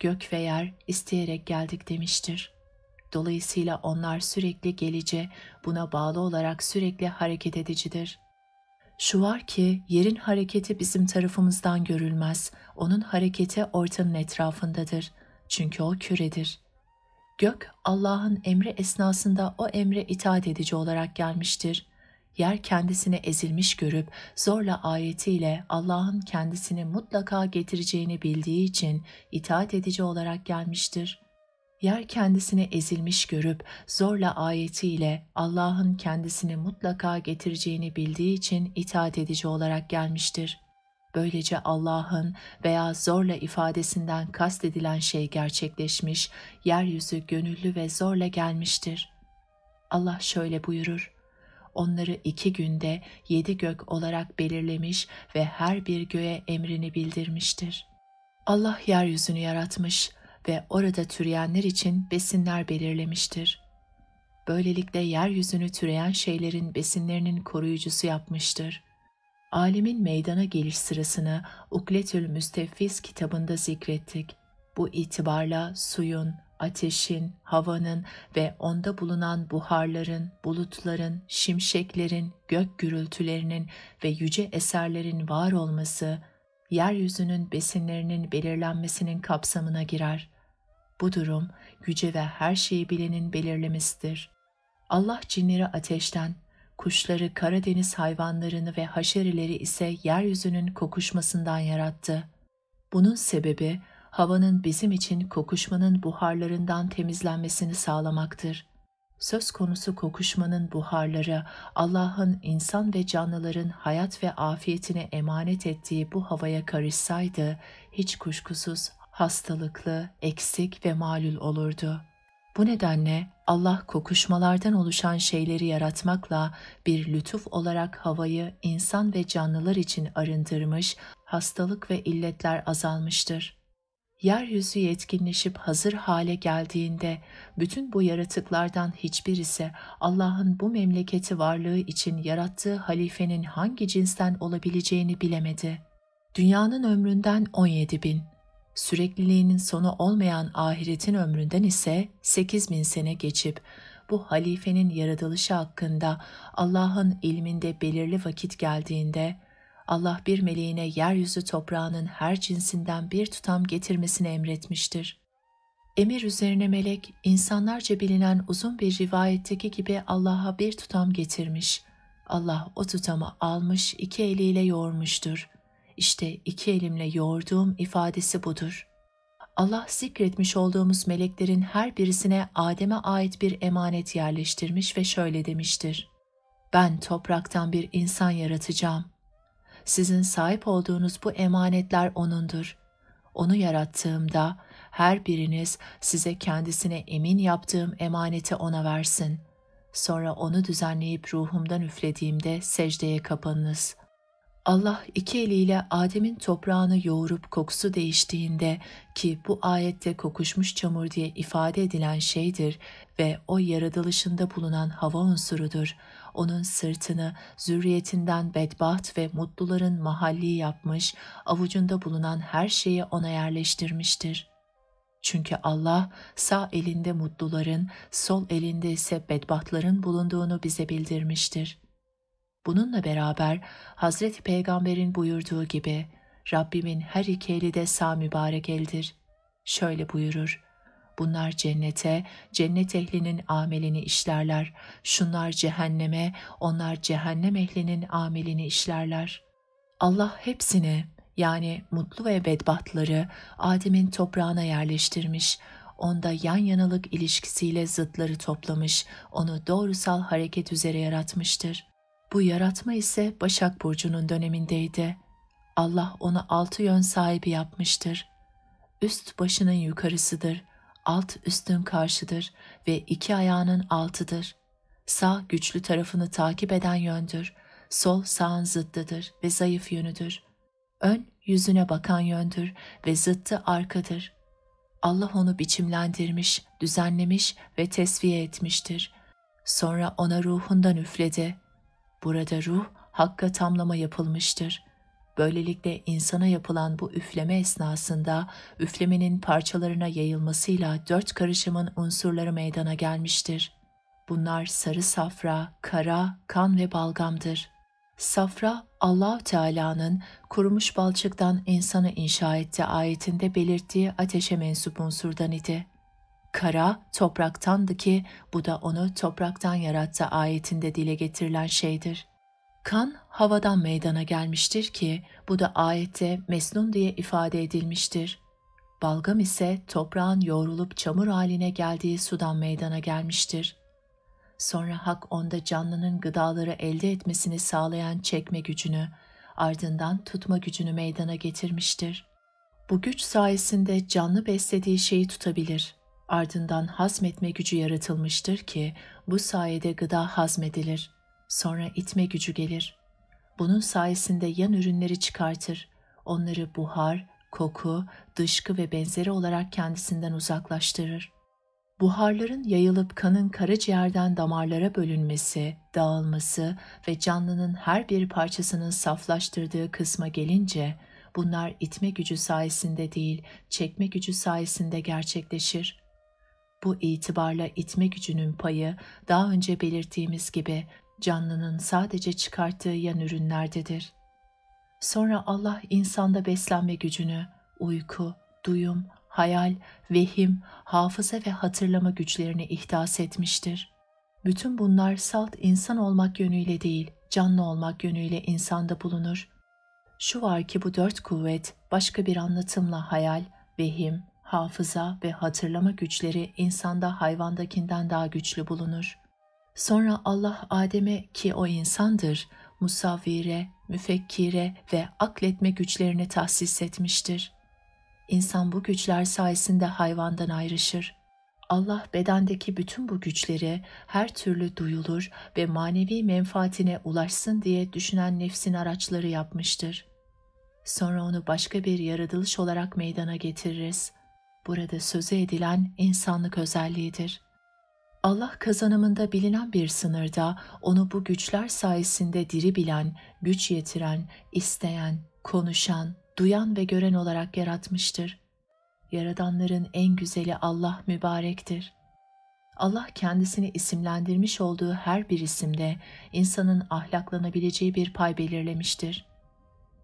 A: gök ve yer isteyerek geldik demiştir. Dolayısıyla onlar sürekli gelici, buna bağlı olarak sürekli hareket edicidir. Şu var ki yerin hareketi bizim tarafımızdan görülmez, onun hareketi ortanın etrafındadır. Çünkü o küredir. Gök Allah'ın emri esnasında o emre itaat edici olarak gelmiştir yer kendisine ezilmiş görüp zorla ayetiyle Allah'ın kendisini mutlaka getireceğini bildiği için itaat edici olarak gelmiştir. Yer kendisine ezilmiş görüp zorla ayetiyle Allah'ın kendisini mutlaka getireceğini bildiği için itaat edici olarak gelmiştir. Böylece Allah'ın veya zorla ifadesinden kastedilen şey gerçekleşmiş, yeryüzü gönüllü ve zorla gelmiştir. Allah şöyle buyurur onları iki günde yedi gök olarak belirlemiş ve her bir göğe emrini bildirmiştir. Allah yeryüzünü yaratmış ve orada türeyenler için besinler belirlemiştir. Böylelikle yeryüzünü türeyen şeylerin besinlerinin koruyucusu yapmıştır. Alimin meydana geliş sırasını Ukletül Müsteffiz kitabında zikrettik. Bu itibarla suyun, ateşin, havanın ve onda bulunan buharların, bulutların, şimşeklerin, gök gürültülerinin ve yüce eserlerin var olması, yeryüzünün besinlerinin belirlenmesinin kapsamına girer. Bu durum, yüce ve her şeyi bilenin belirlemesidir. Allah cinleri ateşten, kuşları, Karadeniz hayvanlarını ve haşerileri ise yeryüzünün kokuşmasından yarattı. Bunun sebebi, havanın bizim için kokuşmanın buharlarından temizlenmesini sağlamaktır. Söz konusu kokuşmanın buharları, Allah'ın insan ve canlıların hayat ve afiyetine emanet ettiği bu havaya karışsaydı, hiç kuşkusuz hastalıklı, eksik ve malül olurdu. Bu nedenle Allah kokuşmalardan oluşan şeyleri yaratmakla bir lütuf olarak havayı insan ve canlılar için arındırmış, hastalık ve illetler azalmıştır yeryüzü yetkinleşip hazır hale geldiğinde bütün bu yaratıklardan hiçbirisi Allah'ın bu memleketi varlığı için yarattığı halifenin hangi cinsten olabileceğini bilemedi. Dünyanın ömründen 17 bin, sürekliliğinin sonu olmayan ahiretin ömründen ise 8 bin sene geçip bu halifenin yaratılışı hakkında Allah'ın ilminde belirli vakit geldiğinde Allah bir meleğine yeryüzü toprağının her cinsinden bir tutam getirmesini emretmiştir. Emir üzerine melek, insanlarca bilinen uzun bir rivayetteki gibi Allah'a bir tutam getirmiş. Allah o tutamı almış, iki eliyle yoğurmuştur. İşte iki elimle yoğurduğum ifadesi budur. Allah zikretmiş olduğumuz meleklerin her birisine Adem'e ait bir emanet yerleştirmiş ve şöyle demiştir. Ben topraktan bir insan yaratacağım.'' Sizin sahip olduğunuz bu emanetler O'nundur. Onu yarattığımda her biriniz size kendisine emin yaptığım emaneti O'na versin. Sonra onu düzenleyip ruhumdan üflediğimde secdeye kapanınız. Allah iki eliyle Adem'in toprağını yoğurup kokusu değiştiğinde ki bu ayette kokuşmuş çamur diye ifade edilen şeydir ve o yaratılışında bulunan hava unsurudur.'' onun sırtını zürriyetinden bedbaht ve mutluların mahalli yapmış, avucunda bulunan her şeyi ona yerleştirmiştir. Çünkü Allah sağ elinde mutluların, sol elinde ise bedbahtların bulunduğunu bize bildirmiştir. Bununla beraber Hazreti Peygamber'in buyurduğu gibi Rabbimin her iki eli de sağ mübarek eldir. Şöyle buyurur. Bunlar cennete, cennet ehlinin amelini işlerler. Şunlar cehenneme, onlar cehennem ehlinin amelini işlerler. Allah hepsini yani mutlu ve bedbatları, Adem'in toprağına yerleştirmiş. Onda yan yanalık ilişkisiyle zıtları toplamış, onu doğrusal hareket üzere yaratmıştır. Bu yaratma ise Başak Burcu'nun dönemindeydi. Allah onu altı yön sahibi yapmıştır. Üst başının yukarısıdır alt üstün karşıdır ve iki ayağının altıdır. Sağ güçlü tarafını takip eden yöndür, sol sağın zıddıdır ve zayıf yönüdür. Ön yüzüne bakan yöndür ve zıttı arkadır. Allah onu biçimlendirmiş, düzenlemiş ve tesviye etmiştir. Sonra ona ruhundan üfledi. Burada ruh, hakka tamlama yapılmıştır. Böylelikle insana yapılan bu üfleme esnasında üflemenin parçalarına yayılmasıyla dört karışımın unsurları meydana gelmiştir. Bunlar sarı safra, kara, kan ve balgamdır. Safra, allah Teala'nın kurumuş balçıktan insanı inşa etti ayetinde belirttiği ateşe mensup unsurdan idi. Kara, topraktandı ki bu da onu topraktan yarattı ayetinde dile getirilen şeydir. Kan havadan meydana gelmiştir ki bu da ayette mesnun diye ifade edilmiştir. Balgam ise toprağın yoğrulup çamur haline geldiği sudan meydana gelmiştir. Sonra hak onda canlının gıdaları elde etmesini sağlayan çekme gücünü, ardından tutma gücünü meydana getirmiştir. Bu güç sayesinde canlı beslediği şeyi tutabilir. Ardından hazmetme gücü yaratılmıştır ki bu sayede gıda hazmedilir.'' Sonra itme gücü gelir. Bunun sayesinde yan ürünleri çıkartır. Onları buhar, koku, dışkı ve benzeri olarak kendisinden uzaklaştırır. Buharların yayılıp kanın karaciğerden damarlara bölünmesi, dağılması ve canlının her bir parçasının saflaştırdığı kısma gelince bunlar itme gücü sayesinde değil, çekme gücü sayesinde gerçekleşir. Bu itibarla itme gücünün payı daha önce belirttiğimiz gibi canlının sadece çıkarttığı yan ürünlerdedir. Sonra Allah insanda beslenme gücünü, uyku, duyum, hayal, vehim, hafıza ve hatırlama güçlerini ihdas etmiştir. Bütün bunlar salt insan olmak yönüyle değil, canlı olmak yönüyle insanda bulunur. Şu var ki bu dört kuvvet başka bir anlatımla hayal, vehim, hafıza ve hatırlama güçleri insanda hayvandakinden daha güçlü bulunur. Sonra Allah Adem'e ki o insandır, musavire, müfekkire ve akletme güçlerini tahsis etmiştir. İnsan bu güçler sayesinde hayvandan ayrışır. Allah bedendeki bütün bu güçleri her türlü duyulur ve manevi menfaatine ulaşsın diye düşünen nefsin araçları yapmıştır. Sonra onu başka bir yaratılış olarak meydana getiririz. Burada sözü edilen insanlık özelliğidir.'' Allah kazanımında bilinen bir sınırda onu bu güçler sayesinde diri bilen, güç yetiren, isteyen, konuşan, duyan ve gören olarak yaratmıştır. Yaradanların en güzeli Allah mübarektir. Allah kendisini isimlendirmiş olduğu her bir isimde insanın ahlaklanabileceği bir pay belirlemiştir.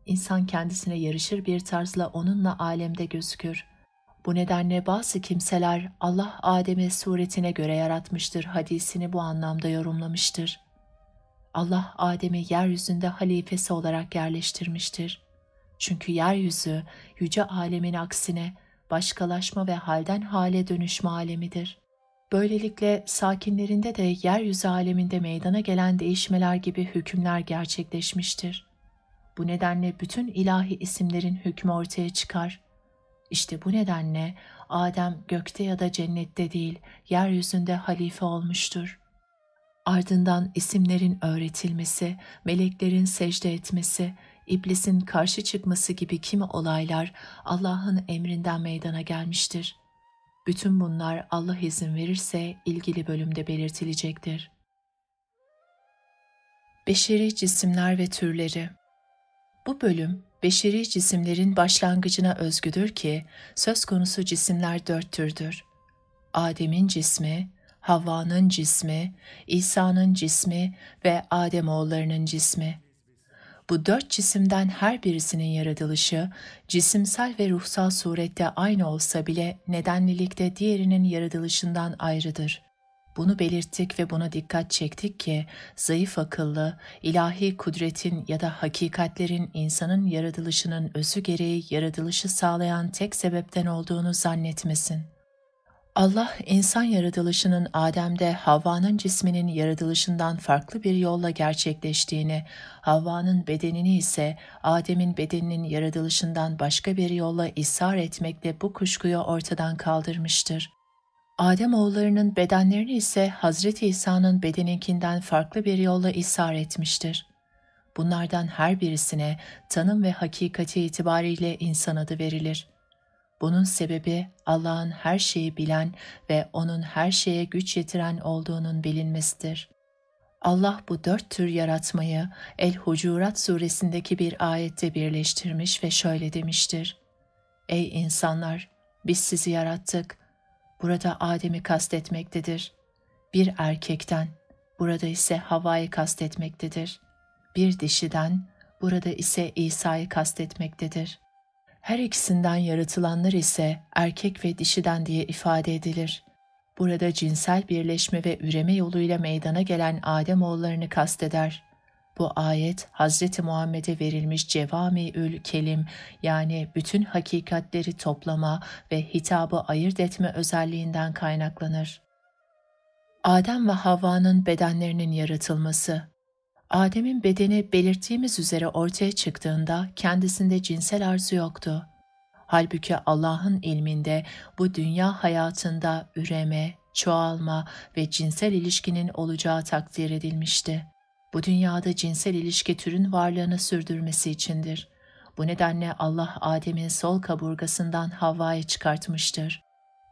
A: İnsan kendisine yarışır bir tarzla onunla alemde gözükür.'' Bu nedenle bazı kimseler Allah Adem'i suretine göre yaratmıştır hadisini bu anlamda yorumlamıştır. Allah Adem'i yeryüzünde halifesi olarak yerleştirmiştir. Çünkü yeryüzü yüce alemin aksine başkalaşma ve halden hale dönüşme alemidir. Böylelikle sakinlerinde de yeryüzü aleminde meydana gelen değişmeler gibi hükümler gerçekleşmiştir. Bu nedenle bütün ilahi isimlerin hükmü ortaya çıkar.'' İşte bu nedenle Adem gökte ya da cennette değil, yeryüzünde halife olmuştur. Ardından isimlerin öğretilmesi, meleklerin secde etmesi, iblisin karşı çıkması gibi kimi olaylar Allah'ın emrinden meydana gelmiştir. Bütün bunlar Allah izin verirse ilgili bölümde belirtilecektir. Beşeri cisimler ve türleri bu bölüm beşeri cisimlerin başlangıcına özgüdür ki söz konusu cisimler dört türdür. Adem'in cismi, Havva'nın cismi, İsa'nın cismi ve Adem oğullarının cismi. Bu dört cisimden her birisinin yaratılışı cisimsel ve ruhsal surette aynı olsa bile nedenlilikte diğerinin yaratılışından ayrıdır. Bunu belirttik ve buna dikkat çektik ki zayıf akıllı, ilahi kudretin ya da hakikatlerin insanın yaratılışının özü gereği yaratılışı sağlayan tek sebepten olduğunu zannetmesin. Allah insan yaratılışının Adem'de Havva'nın cisminin yaratılışından farklı bir yolla gerçekleştiğini, Havva'nın bedenini ise Adem'in bedeninin yaratılışından başka bir yolla ishar etmekle bu kuşkuyu ortadan kaldırmıştır. Adem oğullarının bedenlerini ise Hazreti İsa'nın bedeninkinden farklı bir yolla ishar etmiştir. Bunlardan her birisine tanım ve hakikati itibariyle insan adı verilir. Bunun sebebi Allah'ın her şeyi bilen ve O'nun her şeye güç yetiren olduğunun bilinmesidir. Allah bu dört tür yaratmayı El-Hucurat suresindeki bir ayette birleştirmiş ve şöyle demiştir. Ey insanlar! Biz sizi yarattık.'' burada Adem'i kastetmektedir. Bir erkekten, burada ise Havva'yı kastetmektedir. Bir dişiden, burada ise İsa'yı kastetmektedir. Her ikisinden yaratılanlar ise erkek ve dişiden diye ifade edilir. Burada cinsel birleşme ve üreme yoluyla meydana gelen Adem oğullarını kasteder. Bu ayet Hz. Muhammed'e verilmiş cevamiül kelim yani bütün hakikatleri toplama ve hitabı ayırt etme özelliğinden kaynaklanır. Adem ve Havva'nın bedenlerinin yaratılması Adem'in bedeni belirttiğimiz üzere ortaya çıktığında kendisinde cinsel arzu yoktu. Halbuki Allah'ın ilminde bu dünya hayatında üreme, çoğalma ve cinsel ilişkinin olacağı takdir edilmişti. Bu dünyada cinsel ilişki türün varlığını sürdürmesi içindir. Bu nedenle Allah Adem'in sol kaburgasından Havva'yı çıkartmıştır.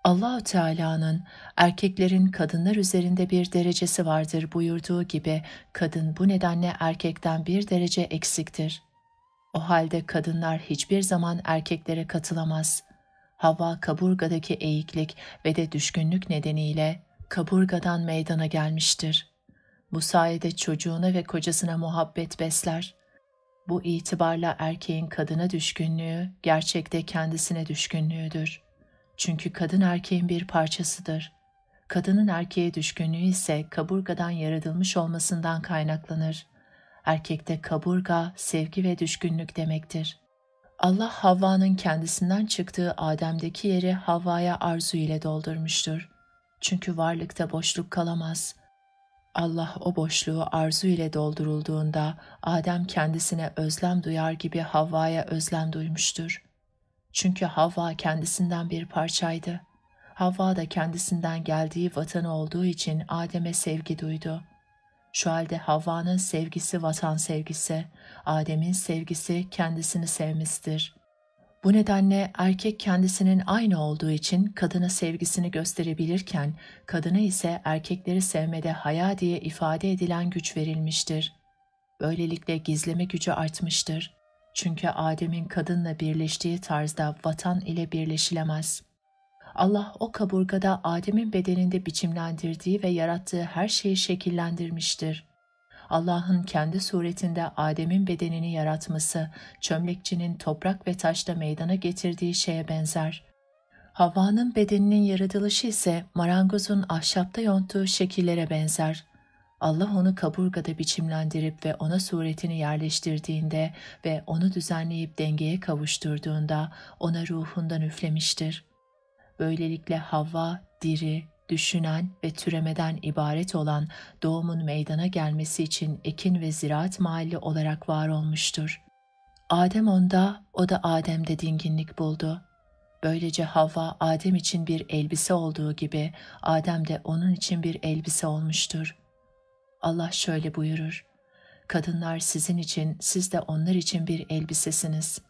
A: Allahü Teala'nın erkeklerin kadınlar üzerinde bir derecesi vardır buyurduğu gibi kadın bu nedenle erkekten bir derece eksiktir. O halde kadınlar hiçbir zaman erkeklere katılamaz. Havva kaburgadaki eğiklik ve de düşkünlük nedeniyle kaburgadan meydana gelmiştir.'' Bu sayede çocuğuna ve kocasına muhabbet besler. Bu itibarla erkeğin kadına düşkünlüğü gerçekte kendisine düşkünlüğüdür. Çünkü kadın erkeğin bir parçasıdır. Kadının erkeğe düşkünlüğü ise kaburgadan yaratılmış olmasından kaynaklanır. Erkekte kaburga, sevgi ve düşkünlük demektir. Allah Havva'nın kendisinden çıktığı Adem'deki yeri Havva'ya arzu ile doldurmuştur. Çünkü varlıkta boşluk kalamaz.'' Allah o boşluğu arzu ile doldurulduğunda Adem kendisine özlem duyar gibi Havva'ya özlem duymuştur. Çünkü Havva kendisinden bir parçaydı. Havva da kendisinden geldiği vatanı olduğu için Adem'e sevgi duydu. Şu halde Havva'nın sevgisi vatan sevgisi, Adem'in sevgisi kendisini sevmiştir. Bu nedenle erkek kendisinin aynı olduğu için kadına sevgisini gösterebilirken, kadına ise erkekleri sevmede haya diye ifade edilen güç verilmiştir. Böylelikle gizleme gücü artmıştır. Çünkü Adem'in kadınla birleştiği tarzda vatan ile birleşilemez. Allah o kaburgada Adem'in bedeninde biçimlendirdiği ve yarattığı her şeyi şekillendirmiştir.'' Allah'ın kendi suretinde Adem'in bedenini yaratması, çömlekçinin toprak ve taşla meydana getirdiği şeye benzer. Havva'nın bedeninin yaratılışı ise marangozun ahşapta yonttuğu şekillere benzer.'' Allah onu kaburgada biçimlendirip ve ona suretini yerleştirdiğinde ve onu düzenleyip dengeye kavuşturduğunda ona ruhundan üflemiştir. Böylelikle Havva diri, düşünen ve türemeden ibaret olan doğumun meydana gelmesi için ekin ve ziraat mahalli olarak var olmuştur. Adem onda, o da Adem'de dinginlik buldu. Böylece Havva Adem için bir elbise olduğu gibi Adem de onun için bir elbise olmuştur. Allah şöyle buyurur. Kadınlar sizin için, siz de onlar için bir elbisesiniz.''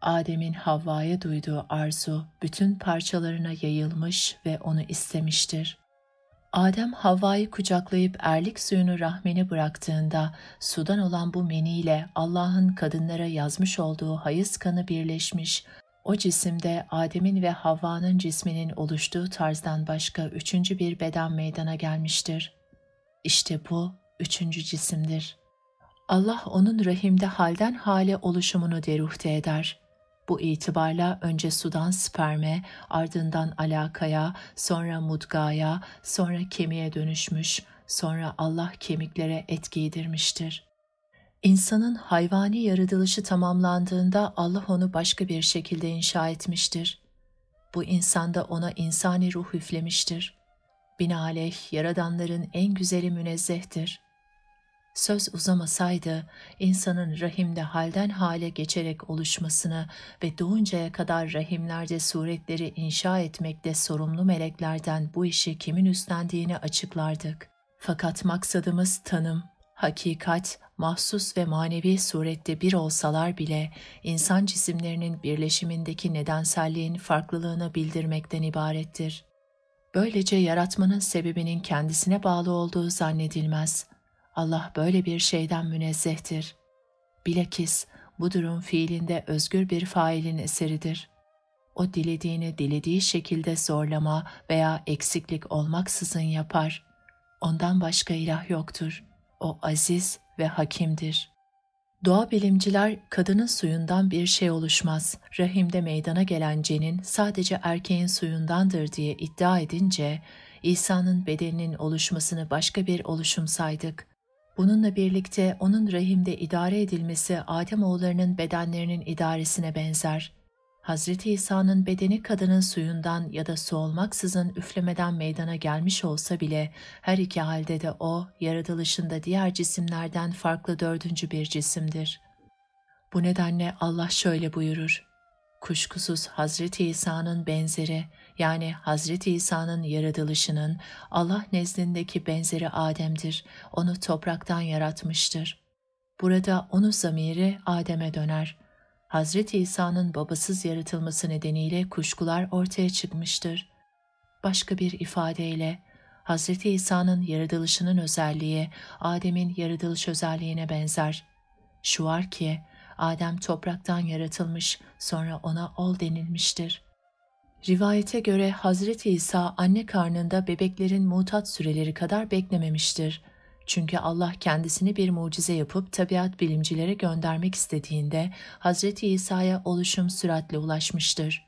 A: Adem'in Havva'ya duyduğu arzu bütün parçalarına yayılmış ve onu istemiştir. Adem Havva'yı kucaklayıp erlik suyunu rahmine bıraktığında sudan olan bu meniyle Allah'ın kadınlara yazmış olduğu hayız kanı birleşmiş. O cisimde Adem'in ve Havva'nın cisminin oluştuğu tarzdan başka üçüncü bir beden meydana gelmiştir. İşte bu üçüncü cisimdir. Allah onun rahimde halden hale oluşumunu deruhte eder. Bu itibarla önce sudan sperme, ardından alakaya, sonra mudgaya, sonra kemiğe dönüşmüş, sonra Allah kemiklere et giydirmiştir. İnsanın hayvani yaratılışı tamamlandığında Allah onu başka bir şekilde inşa etmiştir. Bu insanda ona insani ruh üflemiştir. Binaenaleyh yaradanların en güzeli münezzehtir.'' Söz uzamasaydı insanın rahimde halden hale geçerek oluşmasını ve doğuncaya kadar rahimlerde suretleri inşa etmekte sorumlu meleklerden bu işi kimin üstlendiğini açıklardık. Fakat maksadımız tanım, hakikat, mahsus ve manevi surette bir olsalar bile insan cisimlerinin birleşimindeki nedenselliğin farklılığını bildirmekten ibarettir. Böylece yaratmanın sebebinin kendisine bağlı olduğu zannedilmez.'' Allah böyle bir şeyden münezzehtir. Bilakis bu durum fiilinde özgür bir failin eseridir. O dilediğini dilediği şekilde zorlama veya eksiklik olmaksızın yapar. Ondan başka ilah yoktur. O aziz ve hakimdir. Doğa bilimciler kadının suyundan bir şey oluşmaz. Rahimde meydana gelen cenin sadece erkeğin suyundandır diye iddia edince İsa'nın bedeninin oluşmasını başka bir oluşum saydık. Bununla birlikte onun rahimde idare edilmesi Adem oğullarının bedenlerinin idaresine benzer. Hazreti İsa'nın bedeni kadının suyundan ya da su olmaksızın üflemeden meydana gelmiş olsa bile her iki halde de o, yaratılışında diğer cisimlerden farklı dördüncü bir cisimdir. Bu nedenle Allah şöyle buyurur. Kuşkusuz Hazreti İsa'nın benzeri, yani Hazreti İsa'nın yaratılışının Allah nezdindeki benzeri Adem'dir, onu topraktan yaratmıştır. Burada onu zamiri Adem'e döner. Hazreti İsa'nın babasız yaratılması nedeniyle kuşkular ortaya çıkmıştır. Başka bir ifadeyle, Hazreti İsa'nın yaratılışının özelliği Adem'in yaratılış özelliğine benzer. Şu var ki Adem topraktan yaratılmış sonra ona ol denilmiştir. Rivayete göre Hazreti İsa anne karnında bebeklerin mutat süreleri kadar beklememiştir. Çünkü Allah kendisini bir mucize yapıp tabiat bilimcilere göndermek istediğinde Hazreti İsa'ya oluşum süratle ulaşmıştır.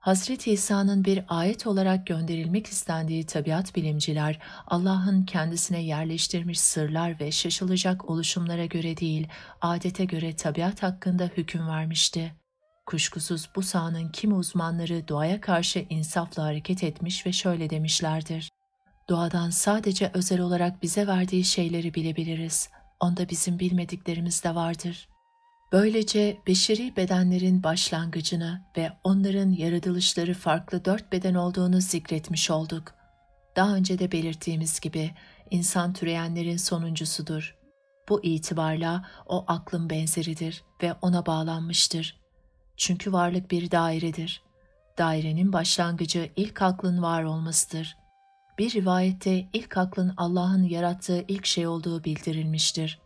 A: Hazreti İsa'nın bir ayet olarak gönderilmek istendiği tabiat bilimciler, Allah'ın kendisine yerleştirmiş sırlar ve şaşılacak oluşumlara göre değil, adete göre tabiat hakkında hüküm vermişti. Kuşkusuz bu sahanın kimi uzmanları doğaya karşı insafla hareket etmiş ve şöyle demişlerdir. Doğadan sadece özel olarak bize verdiği şeyleri bilebiliriz. Onda bizim bilmediklerimiz de vardır. Böylece beşeri bedenlerin başlangıcını ve onların yaratılışları farklı dört beden olduğunu zikretmiş olduk. Daha önce de belirttiğimiz gibi insan türeyenlerin sonuncusudur. Bu itibarla o aklın benzeridir ve ona bağlanmıştır.'' Çünkü varlık bir dairedir. Dairenin başlangıcı ilk aklın var olmasıdır. Bir rivayette ilk aklın Allah'ın yarattığı ilk şey olduğu bildirilmiştir.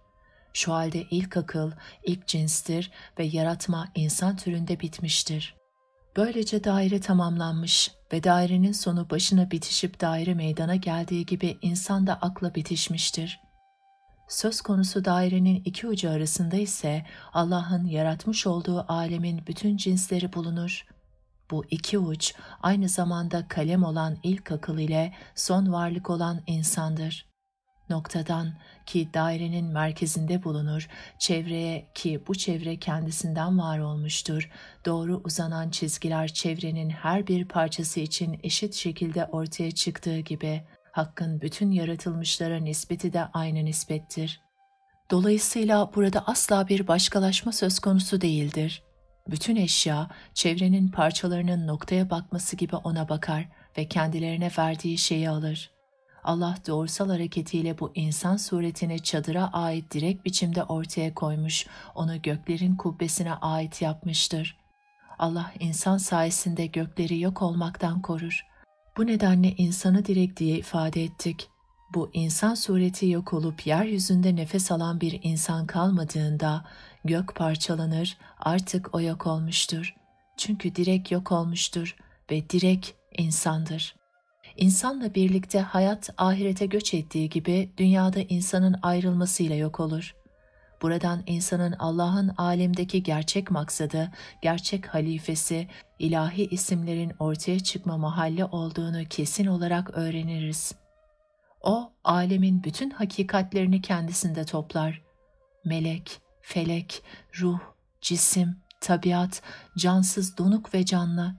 A: Şu halde ilk akıl, ilk cinstir ve yaratma insan türünde bitmiştir. Böylece daire tamamlanmış ve dairenin sonu başına bitişip daire meydana geldiği gibi insan da akla bitişmiştir. Söz konusu dairenin iki ucu arasında ise Allah'ın yaratmış olduğu alemin bütün cinsleri bulunur. Bu iki uç aynı zamanda kalem olan ilk akıl ile son varlık olan insandır. Noktadan ki dairenin merkezinde bulunur, çevreye ki bu çevre kendisinden var olmuştur, doğru uzanan çizgiler çevrenin her bir parçası için eşit şekilde ortaya çıktığı gibi.'' Hakk'ın bütün yaratılmışlara nispeti de aynı nispettir. Dolayısıyla burada asla bir başkalaşma söz konusu değildir. Bütün eşya, çevrenin parçalarının noktaya bakması gibi ona bakar ve kendilerine verdiği şeyi alır. Allah doğrusal hareketiyle bu insan suretini çadıra ait direkt biçimde ortaya koymuş, onu göklerin kubbesine ait yapmıştır. Allah insan sayesinde gökleri yok olmaktan korur.'' Bu nedenle insanı direk diye ifade ettik. Bu insan sureti yok olup yeryüzünde nefes alan bir insan kalmadığında gök parçalanır, artık o yok olmuştur. Çünkü direk yok olmuştur ve direk insandır. İnsanla birlikte hayat ahirete göç ettiği gibi dünyada insanın ayrılmasıyla yok olur.'' Buradan insanın Allah'ın alemdeki gerçek maksadı, gerçek halifesi, ilahi isimlerin ortaya çıkma mahalli olduğunu kesin olarak öğreniriz. O, alemin bütün hakikatlerini kendisinde toplar. Melek, felek, ruh, cisim, tabiat, cansız donuk ve canlı,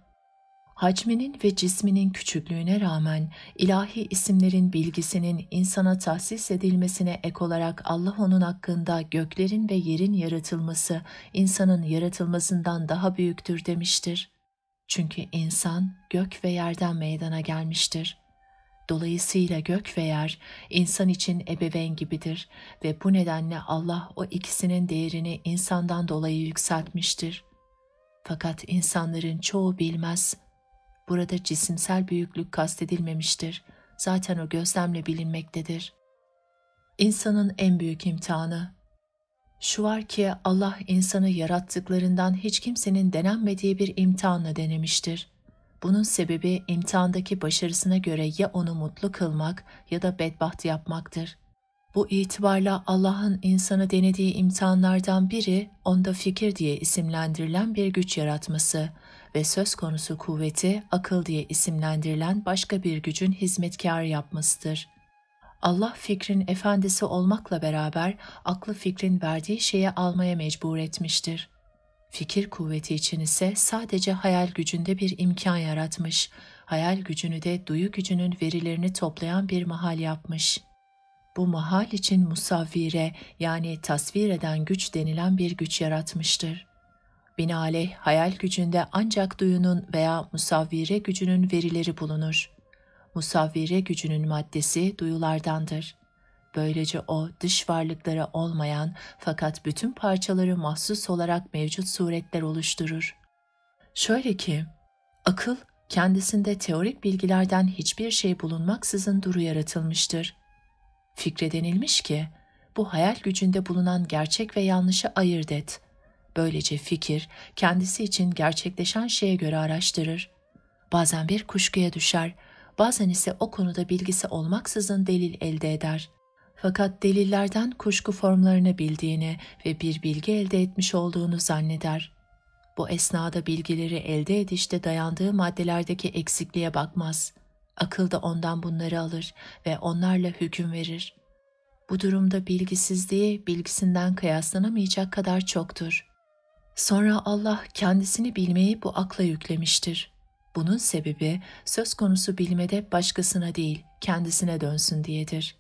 A: hacminin ve cisminin küçüklüğüne rağmen ilahi isimlerin bilgisinin insana tahsis edilmesine ek olarak Allah onun hakkında göklerin ve yerin yaratılması insanın yaratılmasından daha büyüktür demiştir. Çünkü insan gök ve yerden meydana gelmiştir. Dolayısıyla gök ve yer insan için ebeveyn gibidir ve bu nedenle Allah o ikisinin değerini insandan dolayı yükseltmiştir. Fakat insanların çoğu bilmez.'' Burada cisimsel büyüklük kastedilmemiştir. Zaten o gözlemle bilinmektedir. İnsanın en büyük imtihanı şu var ki Allah insanı yarattıklarından hiç kimsenin denenmediği bir imtihanla denemiştir. Bunun sebebi imtihandaki başarısına göre ya onu mutlu kılmak ya da bedbaht yapmaktır. Bu itibarla Allah'ın insanı denediği imtihanlardan biri onda fikir diye isimlendirilen bir güç yaratması ve söz konusu kuvveti akıl diye isimlendirilen başka bir gücün hizmetkar yapmasıdır. Allah fikrin efendisi olmakla beraber aklı fikrin verdiği şeye almaya mecbur etmiştir. Fikir kuvveti için ise sadece hayal gücünde bir imkan yaratmış, hayal gücünü de duyu gücünün verilerini toplayan bir mahal yapmış.'' bu mahal için musavvire yani tasvir eden güç denilen bir güç yaratmıştır. Binaenaleyh hayal gücünde ancak duyunun veya musavvire gücünün verileri bulunur. Musavvire gücünün maddesi duyulardandır. Böylece o dış varlıklara olmayan fakat bütün parçaları mahsus olarak mevcut suretler oluşturur. Şöyle ki, akıl kendisinde teorik bilgilerden hiçbir şey bulunmaksızın duru yaratılmıştır. Fikre denilmiş ki, bu hayal gücünde bulunan gerçek ve yanlışı ayırt et.'' Böylece fikir kendisi için gerçekleşen şeye göre araştırır. Bazen bir kuşkuya düşer, bazen ise o konuda bilgisi olmaksızın delil elde eder. Fakat delillerden kuşku formlarını bildiğini ve bir bilgi elde etmiş olduğunu zanneder. Bu esnada bilgileri elde edişte dayandığı maddelerdeki eksikliğe bakmaz. Akıl da ondan bunları alır ve onlarla hüküm verir. Bu durumda bilgisizliği bilgisinden kıyaslanamayacak kadar çoktur. Sonra Allah kendisini bilmeyi bu akla yüklemiştir. Bunun sebebi söz konusu bilmede başkasına değil kendisine dönsün diyedir.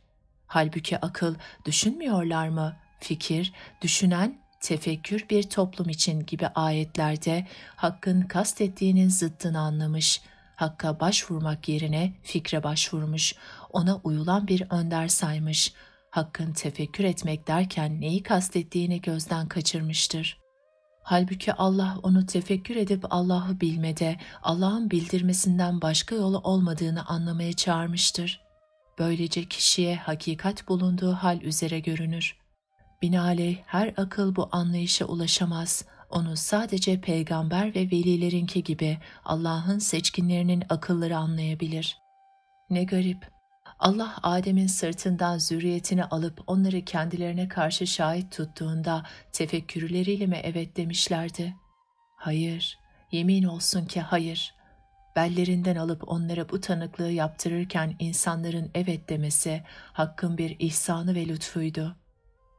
A: Halbuki akıl düşünmüyorlar mı? Fikir, düşünen, tefekkür bir toplum için gibi ayetlerde hakkın kastettiğinin zıttını anlamış.'' Hakk'a başvurmak yerine fikre başvurmuş, ona uyulan bir önder saymış, Hakk'ın tefekkür etmek derken neyi kastettiğini gözden kaçırmıştır. Halbuki Allah onu tefekkür edip Allah'ı bilmede, Allah'ın bildirmesinden başka yolu olmadığını anlamaya çağırmıştır. Böylece kişiye hakikat bulunduğu hal üzere görünür. Binaenaleyh her akıl bu anlayışa ulaşamaz. Onu sadece peygamber ve velilerinki gibi Allah'ın seçkinlerinin akılları anlayabilir. Ne garip, Allah Adem'in sırtından zürriyetini alıp onları kendilerine karşı şahit tuttuğunda tefekkürleriyle mi evet demişlerdi? Hayır, yemin olsun ki hayır. Bellerinden alıp onlara bu tanıklığı yaptırırken insanların evet demesi hakkın bir ihsanı ve lütfuydu.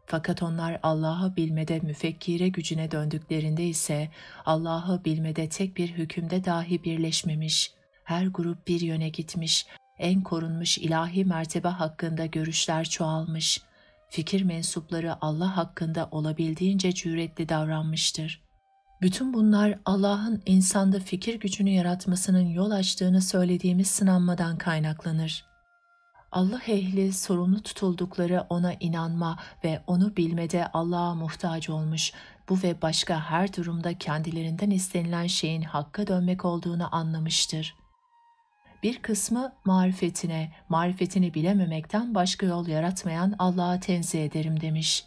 A: Fakat onlar Allah'ı bilmede müfekkire gücüne döndüklerinde ise Allah'ı bilmede tek bir hükümde dahi birleşmemiş, her grup bir yöne gitmiş, en korunmuş ilahi mertebe hakkında görüşler çoğalmış, fikir mensupları Allah hakkında olabildiğince cüretli davranmıştır. Bütün bunlar Allah'ın insanda fikir gücünü yaratmasının yol açtığını söylediğimiz sınanmadan kaynaklanır. Allah ehli sorumlu tutuldukları ona inanma ve onu bilmede Allah'a muhtaç olmuş, bu ve başka her durumda kendilerinden istenilen şeyin hakka dönmek olduğunu anlamıştır.'' bir kısmı marifetine, marifetini bilememekten başka yol yaratmayan Allah'a tenzih ederim demiş.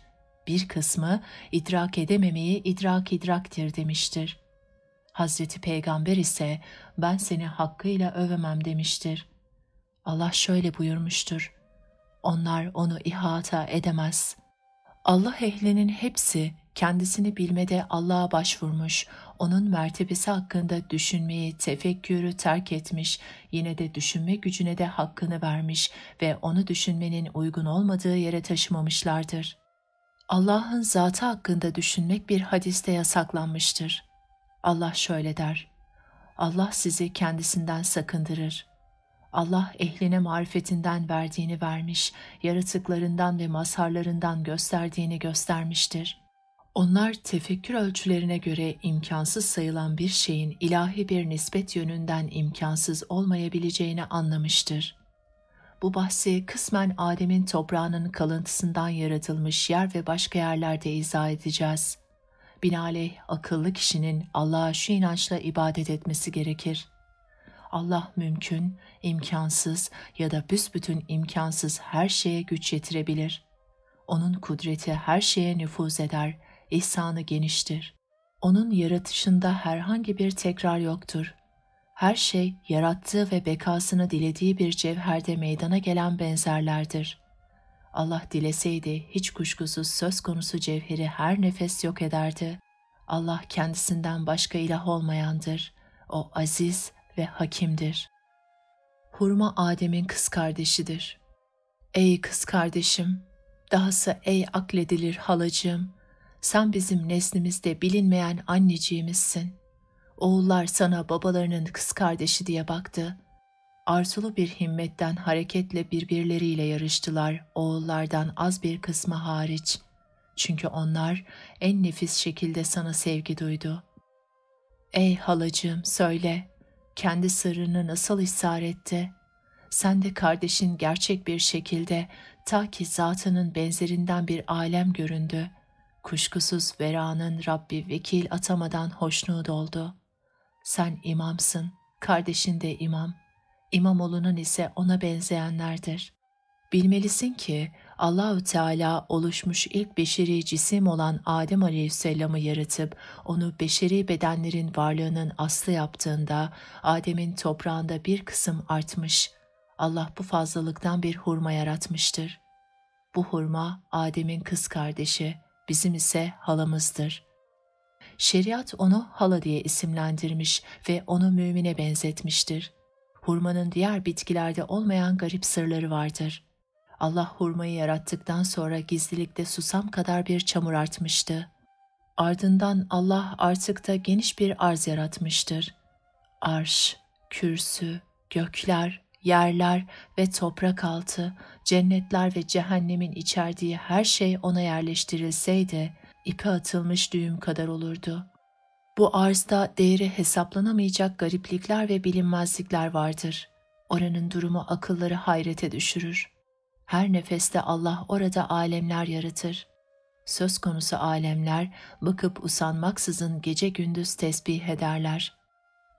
A: Bir kısmı idrak edememeyi idrak idraktir demiştir. Hazreti Peygamber ise ben seni hakkıyla övemem demiştir. Allah şöyle buyurmuştur. Onlar onu ihata edemez. Allah ehlinin hepsi kendisini bilmede Allah'a başvurmuş, onun mertebesi hakkında düşünmeyi, tefekkürü terk etmiş, yine de düşünme gücüne de hakkını vermiş ve onu düşünmenin uygun olmadığı yere taşımamışlardır. Allah'ın zatı hakkında düşünmek bir hadiste yasaklanmıştır. Allah şöyle der, Allah sizi kendisinden sakındırır.'' Allah ehline marifetinden verdiğini vermiş, yaratıklarından ve mazharlarından gösterdiğini göstermiştir. Onlar tefekkür ölçülerine göre imkansız sayılan bir şeyin ilahi bir nispet yönünden imkansız olmayabileceğini anlamıştır. Bu bahsi kısmen Adem'in toprağının kalıntısından yaratılmış yer ve başka yerlerde izah edeceğiz. Binaenaleyh akıllı kişinin Allah'a şu inançla ibadet etmesi gerekir. Allah mümkün, imkansız ya da büsbütün imkansız her şeye güç yetirebilir. Onun kudreti her şeye nüfuz eder.'' ihsanı geniştir. Onun yaratışında herhangi bir tekrar yoktur. Her şey yarattığı ve bekasını dilediği bir cevherde meydana gelen benzerlerdir. Allah dileseydi hiç kuşkusuz söz konusu cevheri her nefes yok ederdi. Allah kendisinden başka ilah olmayandır. O aziz ve hakimdir. Hurma Adem'in kız kardeşidir. Ey kız kardeşim, dahası ey akledilir halacığım, sen bizim neslimizde bilinmeyen anneciğimizsin. Oğullar sana babalarının kız kardeşi diye baktı. Arzulu bir himmetten hareketle birbirleriyle yarıştılar oğullardan az bir kısmı hariç. Çünkü onlar en nefis şekilde sana sevgi duydu. Ey halacığım söyle, kendi sırrını nasıl isar etti? Sen de kardeşin gerçek bir şekilde ta ki zatının benzerinden bir alem göründü.'' Kuşkusuz Vera'nın Rabbi vekil atamadan hoşnut oldu. Sen imamsın, kardeşin de imam. İmam olunan ise ona benzeyenlerdir. Bilmelisin ki Allahü Teala oluşmuş ilk beşeri cisim olan Adem Aleyhisselam'ı yaratıp onu beşeri bedenlerin varlığının aslı yaptığında Adem'in toprağında bir kısım artmış. Allah bu fazlalıktan bir hurma yaratmıştır. Bu hurma Adem'in kız kardeşi bizim ise halamızdır. Şeriat onu hala diye isimlendirmiş ve onu mümine benzetmiştir. Hurmanın diğer bitkilerde olmayan garip sırları vardır. Allah hurmayı yarattıktan sonra gizlilikte susam kadar bir çamur artmıştı. Ardından Allah artık da geniş bir arz yaratmıştır. Arş, kürsü, gökler, yerler ve toprak altı, cennetler ve cehennemin içerdiği her şey ona yerleştirilseydi, ipe atılmış düğüm kadar olurdu. Bu arzda değeri hesaplanamayacak gariplikler ve bilinmezlikler vardır. Oranın durumu akılları hayrete düşürür. Her nefeste Allah orada alemler yaratır. Söz konusu alemler bakıp usanmaksızın gece gündüz tesbih ederler.''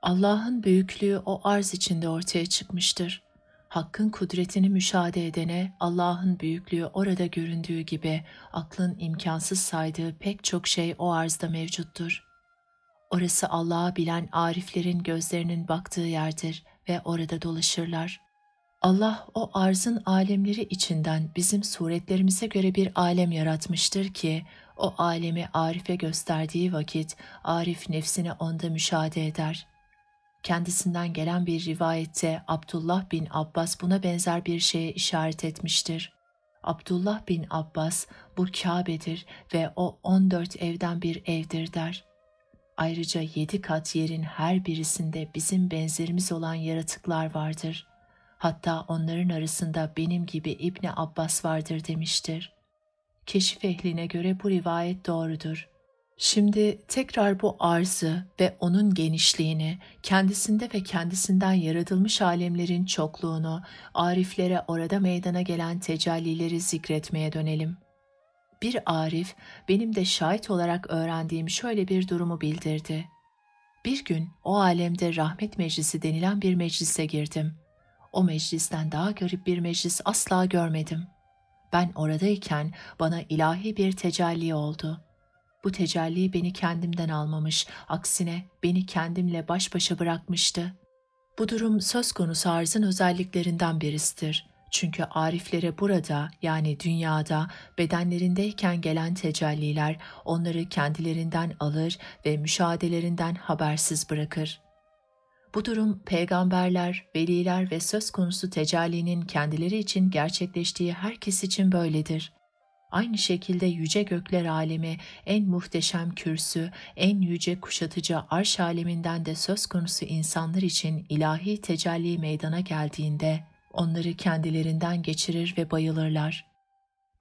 A: Allah'ın büyüklüğü o arz içinde ortaya çıkmıştır. Hakkın kudretini müşahede edene Allah'ın büyüklüğü orada göründüğü gibi aklın imkansız saydığı pek çok şey o arzda mevcuttur. Orası Allah'ı bilen ariflerin gözlerinin baktığı yerdir ve orada dolaşırlar. Allah o arzın alemleri içinden bizim suretlerimize göre bir alem yaratmıştır ki o alemi Arif'e gösterdiği vakit Arif nefsini onda müşahede eder.'' Kendisinden gelen bir rivayette Abdullah bin Abbas buna benzer bir şeye işaret etmiştir. Abdullah bin Abbas bu Kabe'dir ve o 14 evden bir evdir der. Ayrıca yedi kat yerin her birisinde bizim benzerimiz olan yaratıklar vardır. Hatta onların arasında benim gibi İbni Abbas vardır demiştir. Keşif ehline göre bu rivayet doğrudur. Şimdi tekrar bu arzı ve onun genişliğini, kendisinde ve kendisinden yaratılmış alemlerin çokluğunu, ariflere orada meydana gelen tecellileri zikretmeye dönelim. Bir arif benim de şahit olarak öğrendiğim şöyle bir durumu bildirdi. Bir gün o alemde rahmet meclisi denilen bir meclise girdim. O meclisten daha garip bir meclis asla görmedim. Ben oradayken bana ilahi bir tecelli oldu.'' Bu tecelli beni kendimden almamış, aksine beni kendimle baş başa bırakmıştı. Bu durum söz konusu arzın özelliklerinden birisidir. Çünkü ariflere burada yani dünyada bedenlerindeyken gelen tecelliler onları kendilerinden alır ve müşahedelerinden habersiz bırakır. Bu durum peygamberler, veliler ve söz konusu tecellinin kendileri için gerçekleştiği herkes için böyledir. Aynı şekilde yüce gökler alemi, en muhteşem kürsü, en yüce kuşatıcı arş aleminden de söz konusu insanlar için ilahi tecelli meydana geldiğinde onları kendilerinden geçirir ve bayılırlar.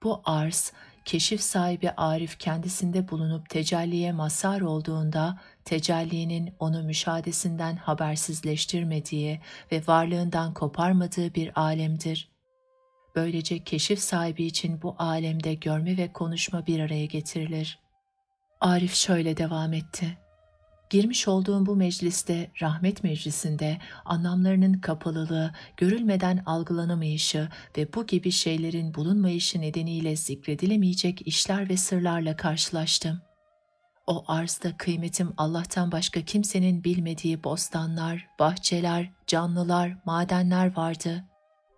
A: Bu arz, keşif sahibi Arif kendisinde bulunup tecelliye mazhar olduğunda tecellinin onu müşahadesinden habersizleştirmediği ve varlığından koparmadığı bir alemdir. Böylece keşif sahibi için bu alemde görme ve konuşma bir araya getirilir. Arif şöyle devam etti. Girmiş olduğum bu mecliste, rahmet meclisinde anlamlarının kapalılığı, görülmeden algılanamayışı ve bu gibi şeylerin bulunmayışı nedeniyle zikredilemeyecek işler ve sırlarla karşılaştım. O arzda kıymetim Allah'tan başka kimsenin bilmediği bostanlar, bahçeler, canlılar, madenler vardı.''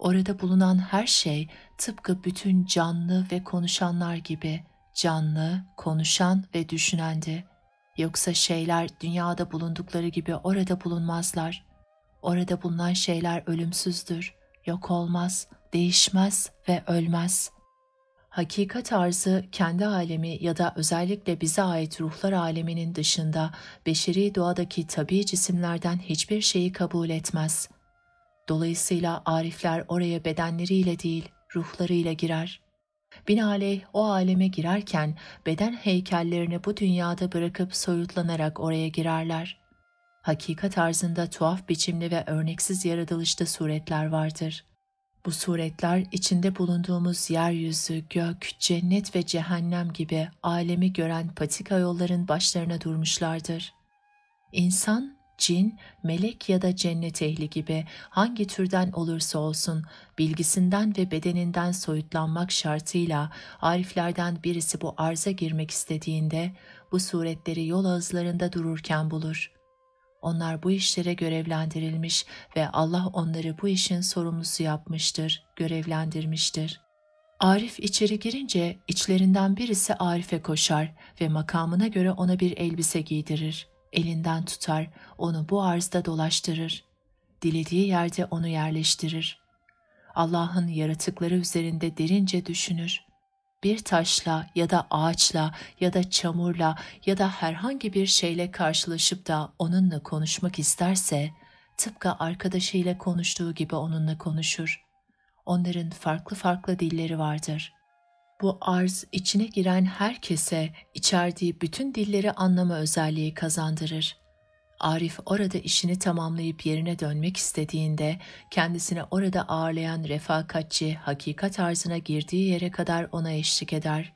A: Orada bulunan her şey tıpkı bütün canlı ve konuşanlar gibi canlı, konuşan ve düşünendi. Yoksa şeyler dünyada bulundukları gibi orada bulunmazlar. Orada bulunan şeyler ölümsüzdür, yok olmaz, değişmez ve ölmez. Hakikat arzı kendi alemi ya da özellikle bize ait ruhlar aleminin dışında beşeri doğadaki tabi cisimlerden hiçbir şeyi kabul etmez.'' Dolayısıyla arifler oraya bedenleriyle değil, ruhlarıyla girer. Binaenaleyh o aleme girerken beden heykellerini bu dünyada bırakıp soyutlanarak oraya girerler. Hakikat tarzında tuhaf biçimli ve örneksiz yaratılışta suretler vardır. Bu suretler içinde bulunduğumuz yeryüzü, gök, cennet ve cehennem gibi alemi gören patika yolların başlarına durmuşlardır. İnsan cin, melek ya da cennet ehli gibi hangi türden olursa olsun bilgisinden ve bedeninden soyutlanmak şartıyla ariflerden birisi bu arza girmek istediğinde bu suretleri yol ağızlarında dururken bulur. Onlar bu işlere görevlendirilmiş ve Allah onları bu işin sorumlusu yapmıştır, görevlendirmiştir.'' Arif içeri girince içlerinden birisi Arif'e koşar ve makamına göre ona bir elbise giydirir elinden tutar, onu bu arzda dolaştırır. Dilediği yerde onu yerleştirir. Allah'ın yaratıkları üzerinde derince düşünür. Bir taşla ya da ağaçla ya da çamurla ya da herhangi bir şeyle karşılaşıp da onunla konuşmak isterse, tıpkı arkadaşıyla konuştuğu gibi onunla konuşur. Onların farklı farklı dilleri vardır. Bu arz içine giren herkese içerdiği bütün dilleri anlama özelliği kazandırır. Arif orada işini tamamlayıp yerine dönmek istediğinde kendisine orada ağırlayan refakatçi hakikat arzına girdiği yere kadar ona eşlik eder.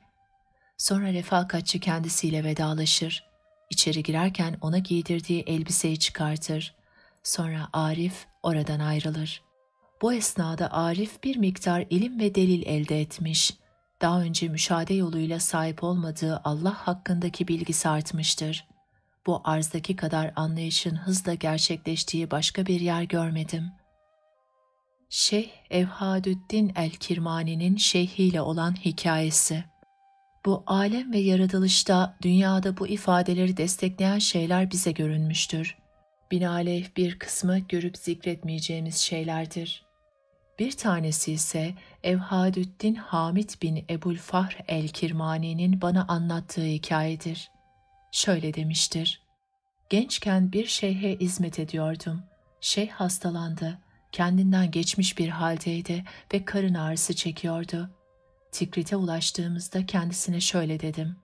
A: Sonra refakatçi kendisiyle vedalaşır. İçeri girerken ona giydirdiği elbiseyi çıkartır. Sonra Arif oradan ayrılır. Bu esnada Arif bir miktar ilim ve delil elde etmiş.'' daha önce müşahede yoluyla sahip olmadığı Allah hakkındaki bilgisi artmıştır. Bu arzdaki kadar anlayışın hızla gerçekleştiği başka bir yer görmedim. Şeyh Evhadüddin el-Kirmani'nin şeyhiyle olan hikayesi Bu alem ve yaratılışta dünyada bu ifadeleri destekleyen şeyler bize görünmüştür. Binaenaleyh bir kısmı görüp zikretmeyeceğimiz şeylerdir.'' bir tanesi ise Evhadüddin Hamid bin Ebul Fahr el-Kirmani'nin bana anlattığı hikayedir. Şöyle demiştir. Gençken bir şeyhe hizmet ediyordum. Şeyh hastalandı. Kendinden geçmiş bir haldeydi ve karın ağrısı çekiyordu. Tikrit'e ulaştığımızda kendisine şöyle dedim.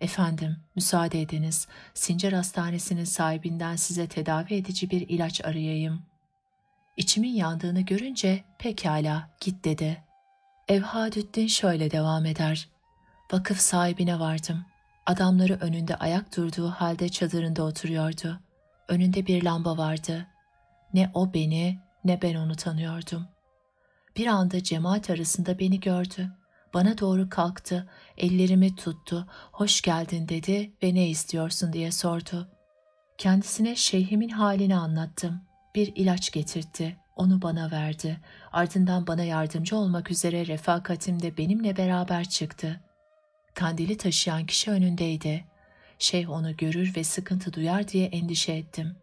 A: Efendim, müsaade ediniz. Sincar Hastanesi'nin sahibinden size tedavi edici bir ilaç arayayım.'' İçimin yandığını görünce pekala git dedi. Evhadüddin şöyle devam eder. Vakıf sahibine vardım. Adamları önünde ayak durduğu halde çadırında oturuyordu. Önünde bir lamba vardı. Ne o beni ne ben onu tanıyordum. Bir anda cemaat arasında beni gördü. Bana doğru kalktı, ellerimi tuttu, hoş geldin dedi ve ne istiyorsun diye sordu. Kendisine şeyhimin halini anlattım.'' bir ilaç getirtti. Onu bana verdi. Ardından bana yardımcı olmak üzere refakatimde benimle beraber çıktı. Kandili taşıyan kişi önündeydi. Şeyh onu görür ve sıkıntı duyar diye endişe ettim.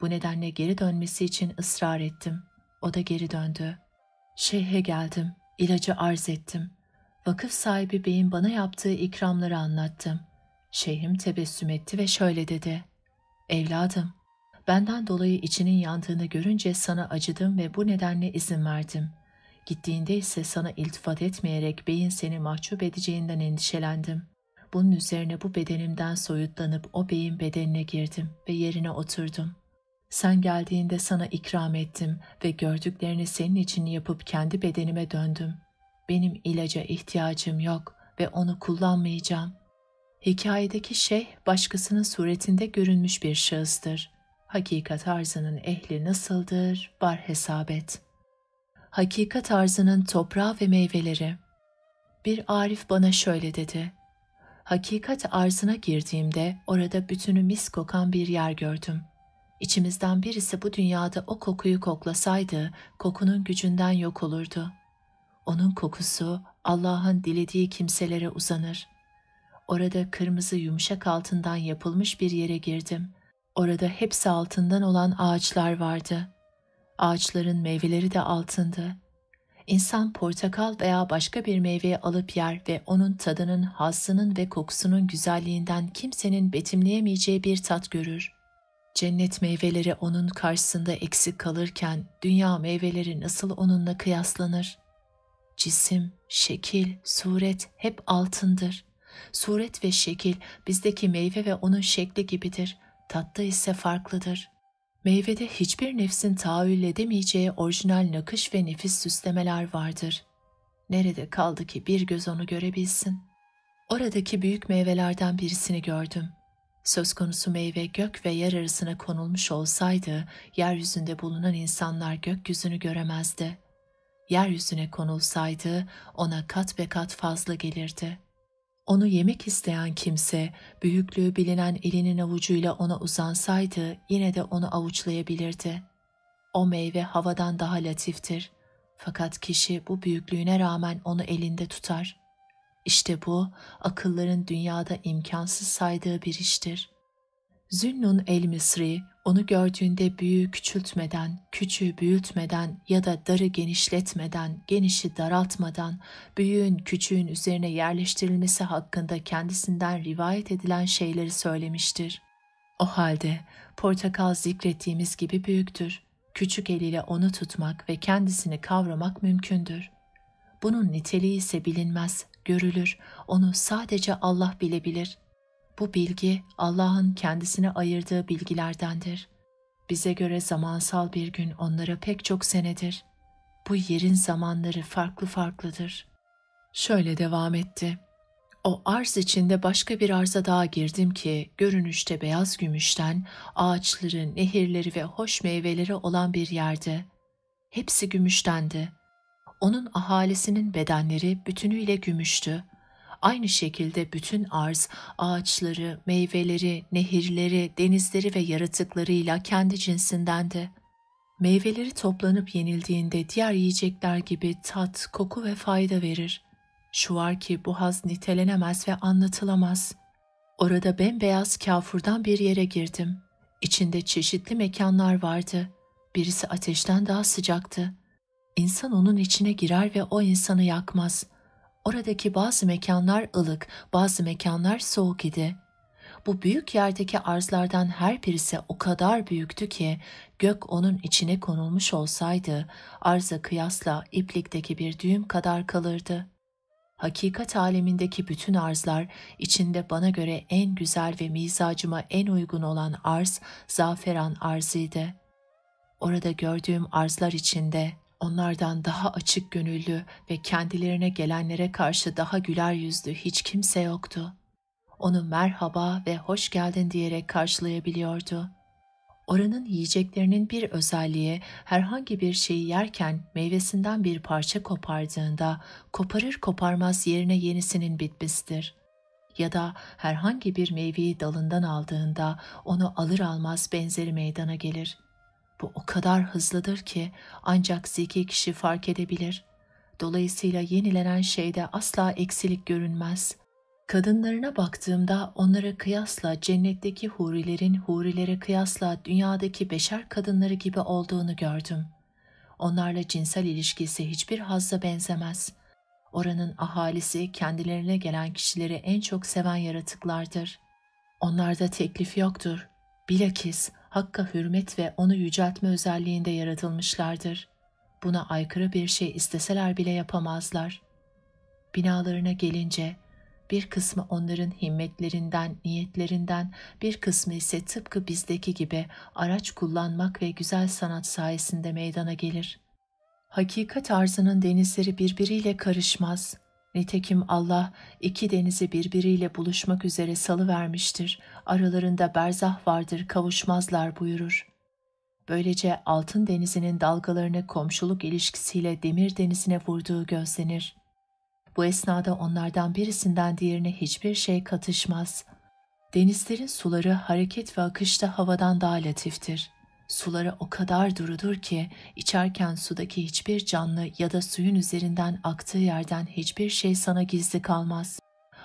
A: Bu nedenle geri dönmesi için ısrar ettim. O da geri döndü. Şeyhe geldim. İlacı arz ettim. Vakıf sahibi beyin bana yaptığı ikramları anlattım. Şeyhim tebessüm etti ve şöyle dedi. Evladım, Benden dolayı içinin yandığını görünce sana acıdım ve bu nedenle izin verdim. Gittiğinde ise sana iltifat etmeyerek beyin seni mahcup edeceğinden endişelendim. Bunun üzerine bu bedenimden soyutlanıp o beyin bedenine girdim ve yerine oturdum. Sen geldiğinde sana ikram ettim ve gördüklerini senin için yapıp kendi bedenime döndüm. Benim ilaca ihtiyacım yok ve onu kullanmayacağım. Hikayedeki şeyh başkasının suretinde görünmüş bir şahıstır.'' hakikat arzının ehli nasıldır var hesap et. Hakikat arzının toprağı ve meyveleri. Bir Arif bana şöyle dedi. Hakikat arzına girdiğimde orada bütünü mis kokan bir yer gördüm. İçimizden birisi bu dünyada o kokuyu koklasaydı kokunun gücünden yok olurdu. Onun kokusu Allah'ın dilediği kimselere uzanır. Orada kırmızı yumuşak altından yapılmış bir yere girdim.'' Orada hepsi altından olan ağaçlar vardı. Ağaçların meyveleri de altındı. İnsan portakal veya başka bir meyveyi alıp yer ve onun tadının, hassının ve kokusunun güzelliğinden kimsenin betimleyemeyeceği bir tat görür. Cennet meyveleri onun karşısında eksik kalırken dünya meyveleri nasıl onunla kıyaslanır? Cisim, şekil, suret hep altındır. Suret ve şekil bizdeki meyve ve onun şekli gibidir tatta ise farklıdır. Meyvede hiçbir nefsin tahayyül edemeyeceği orijinal nakış ve nefis süslemeler vardır. Nerede kaldı ki bir göz onu görebilsin? Oradaki büyük meyvelerden birisini gördüm. Söz konusu meyve gök ve yer arasına konulmuş olsaydı, yeryüzünde bulunan insanlar gökyüzünü göremezdi. Yeryüzüne konulsaydı ona kat be kat fazla gelirdi.'' Onu yemek isteyen kimse büyüklüğü bilinen elinin avucuyla ona uzansaydı yine de onu avuçlayabilirdi. O meyve havadan daha latiftir. Fakat kişi bu büyüklüğüne rağmen onu elinde tutar. İşte bu akılların dünyada imkansız saydığı bir iştir.'' Zünnun el-Misri onu gördüğünde büyüğü küçültmeden, küçüğü büyütmeden ya da darı genişletmeden, genişi daraltmadan, büyüğün küçüğün üzerine yerleştirilmesi hakkında kendisinden rivayet edilen şeyleri söylemiştir. O halde portakal zikrettiğimiz gibi büyüktür. Küçük eliyle onu tutmak ve kendisini kavramak mümkündür. Bunun niteliği ise bilinmez, görülür. Onu sadece Allah bilebilir.'' Bu bilgi Allah'ın kendisine ayırdığı bilgilerdendir. Bize göre zamansal bir gün onlara pek çok senedir. Bu yerin zamanları farklı farklıdır. Şöyle devam etti. O arz içinde başka bir arza daha girdim ki görünüşte beyaz gümüşten ağaçları, nehirleri ve hoş meyveleri olan bir yerde. Hepsi gümüştendi. Onun ahalisinin bedenleri bütünüyle gümüştü. Aynı şekilde bütün arz ağaçları, meyveleri, nehirleri, denizleri ve yaratıklarıyla kendi cinsindendi. Meyveleri toplanıp yenildiğinde diğer yiyecekler gibi tat, koku ve fayda verir. Şu var ki bu haz nitelenemez ve anlatılamaz. Orada bembeyaz kafurdan bir yere girdim. İçinde çeşitli mekanlar vardı. Birisi ateşten daha sıcaktı. İnsan onun içine girer ve o insanı yakmaz.'' Oradaki bazı mekanlar ılık, bazı mekanlar soğuk idi. Bu büyük yerdeki arzlardan her birisi o kadar büyüktü ki gök onun içine konulmuş olsaydı arza kıyasla iplikteki bir düğüm kadar kalırdı. Hakikat alemindeki bütün arzlar içinde bana göre en güzel ve mizacıma en uygun olan arz zaferan arzıydı. Orada gördüğüm arzlar içinde onlardan daha açık gönüllü ve kendilerine gelenlere karşı daha güler yüzlü hiç kimse yoktu. Onu merhaba ve hoş geldin diyerek karşılayabiliyordu. Oranın yiyeceklerinin bir özelliği herhangi bir şeyi yerken meyvesinden bir parça kopardığında koparır koparmaz yerine yenisinin bitmiştir. Ya da herhangi bir meyveyi dalından aldığında onu alır almaz benzeri meydana gelir.'' Bu o kadar hızlıdır ki ancak zeki kişi fark edebilir. Dolayısıyla yenilenen şeyde asla eksilik görünmez. Kadınlarına baktığımda onlara kıyasla cennetteki hurilerin hurilere kıyasla dünyadaki beşer kadınları gibi olduğunu gördüm. Onlarla cinsel ilişkisi hiçbir hazza benzemez. Oranın ahalisi kendilerine gelen kişileri en çok seven yaratıklardır. Onlarda teklif yoktur. Bilakis Hakk'a hürmet ve onu yüceltme özelliğinde yaratılmışlardır. Buna aykırı bir şey isteseler bile yapamazlar. Binalarına gelince, bir kısmı onların himmetlerinden, niyetlerinden, bir kısmı ise tıpkı bizdeki gibi araç kullanmak ve güzel sanat sayesinde meydana gelir. Hakikat arzının denizleri birbiriyle karışmaz. Nitekim Allah iki denizi birbiriyle buluşmak üzere salı vermiştir. Aralarında berzah vardır kavuşmazlar buyurur. Böylece altın denizinin dalgalarını komşuluk ilişkisiyle demir denizine vurduğu gözlenir. Bu esnada onlardan birisinden diğerine hiçbir şey katışmaz. Denizlerin suları hareket ve akışta havadan daha latiftir.'' Suları o kadar durudur ki içerken sudaki hiçbir canlı ya da suyun üzerinden aktığı yerden hiçbir şey sana gizli kalmaz.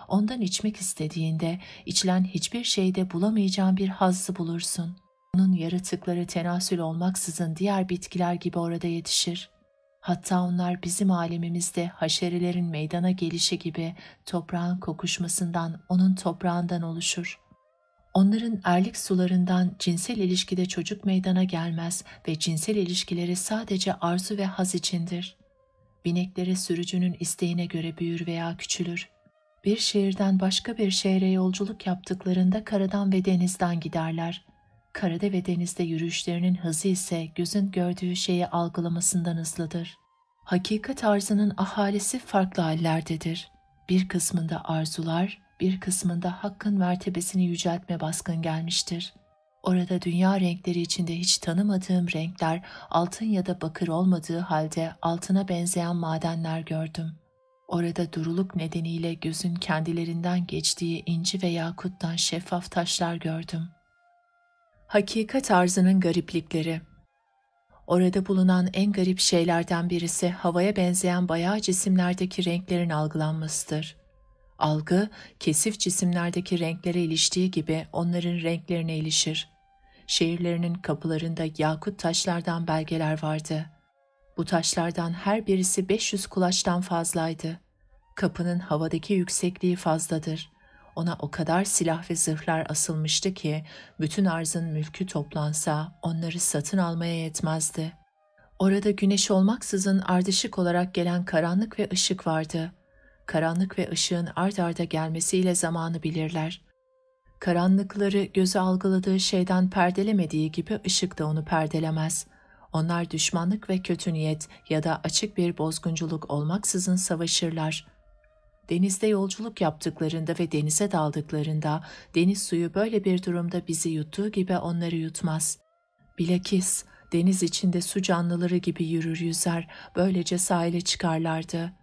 A: Ondan içmek istediğinde içilen hiçbir şeyde bulamayacağın bir hazzı bulursun. Onun yaratıkları tenasül olmaksızın diğer bitkiler gibi orada yetişir. Hatta onlar bizim alemimizde haşerelerin meydana gelişi gibi toprağın kokuşmasından, onun toprağından oluşur. Onların erlik sularından cinsel ilişkide çocuk meydana gelmez ve cinsel ilişkileri sadece arzu ve haz içindir. Bineklere sürücünün isteğine göre büyür veya küçülür. Bir şehirden başka bir şehre yolculuk yaptıklarında karadan ve denizden giderler. Karada ve denizde yürüyüşlerinin hızı ise gözün gördüğü şeyi algılamasından hızlıdır. Hakikat arzının ahalisi farklı hallerdedir. Bir kısmında arzular, bir kısmında hakkın mertebesini yüceltme baskın gelmiştir. Orada dünya renkleri içinde hiç tanımadığım renkler, altın ya da bakır olmadığı halde altına benzeyen madenler gördüm. Orada duruluk nedeniyle gözün kendilerinden geçtiği inci ve yakuttan şeffaf taşlar gördüm. Hakikat arzının gariplikleri Orada bulunan en garip şeylerden birisi havaya benzeyen bayağı cisimlerdeki renklerin algılanmasıdır. Algı, kesif cisimlerdeki renklere iliştiği gibi onların renklerine ilişir. Şehirlerinin kapılarında yakut taşlardan belgeler vardı. Bu taşlardan her birisi 500 kulaçtan fazlaydı. Kapının havadaki yüksekliği fazladır. Ona o kadar silah ve zırhlar asılmıştı ki bütün arzın mülkü toplansa onları satın almaya yetmezdi. Orada güneş olmaksızın ardışık olarak gelen karanlık ve ışık vardı.'' karanlık ve ışığın art arda gelmesiyle zamanı bilirler. Karanlıkları gözü algıladığı şeyden perdelemediği gibi ışık da onu perdelemez. Onlar düşmanlık ve kötü niyet ya da açık bir bozgunculuk olmaksızın savaşırlar. Denizde yolculuk yaptıklarında ve denize daldıklarında deniz suyu böyle bir durumda bizi yuttuğu gibi onları yutmaz. Bilakis deniz içinde su canlıları gibi yürür yüzer, böylece sahile çıkarlardı.''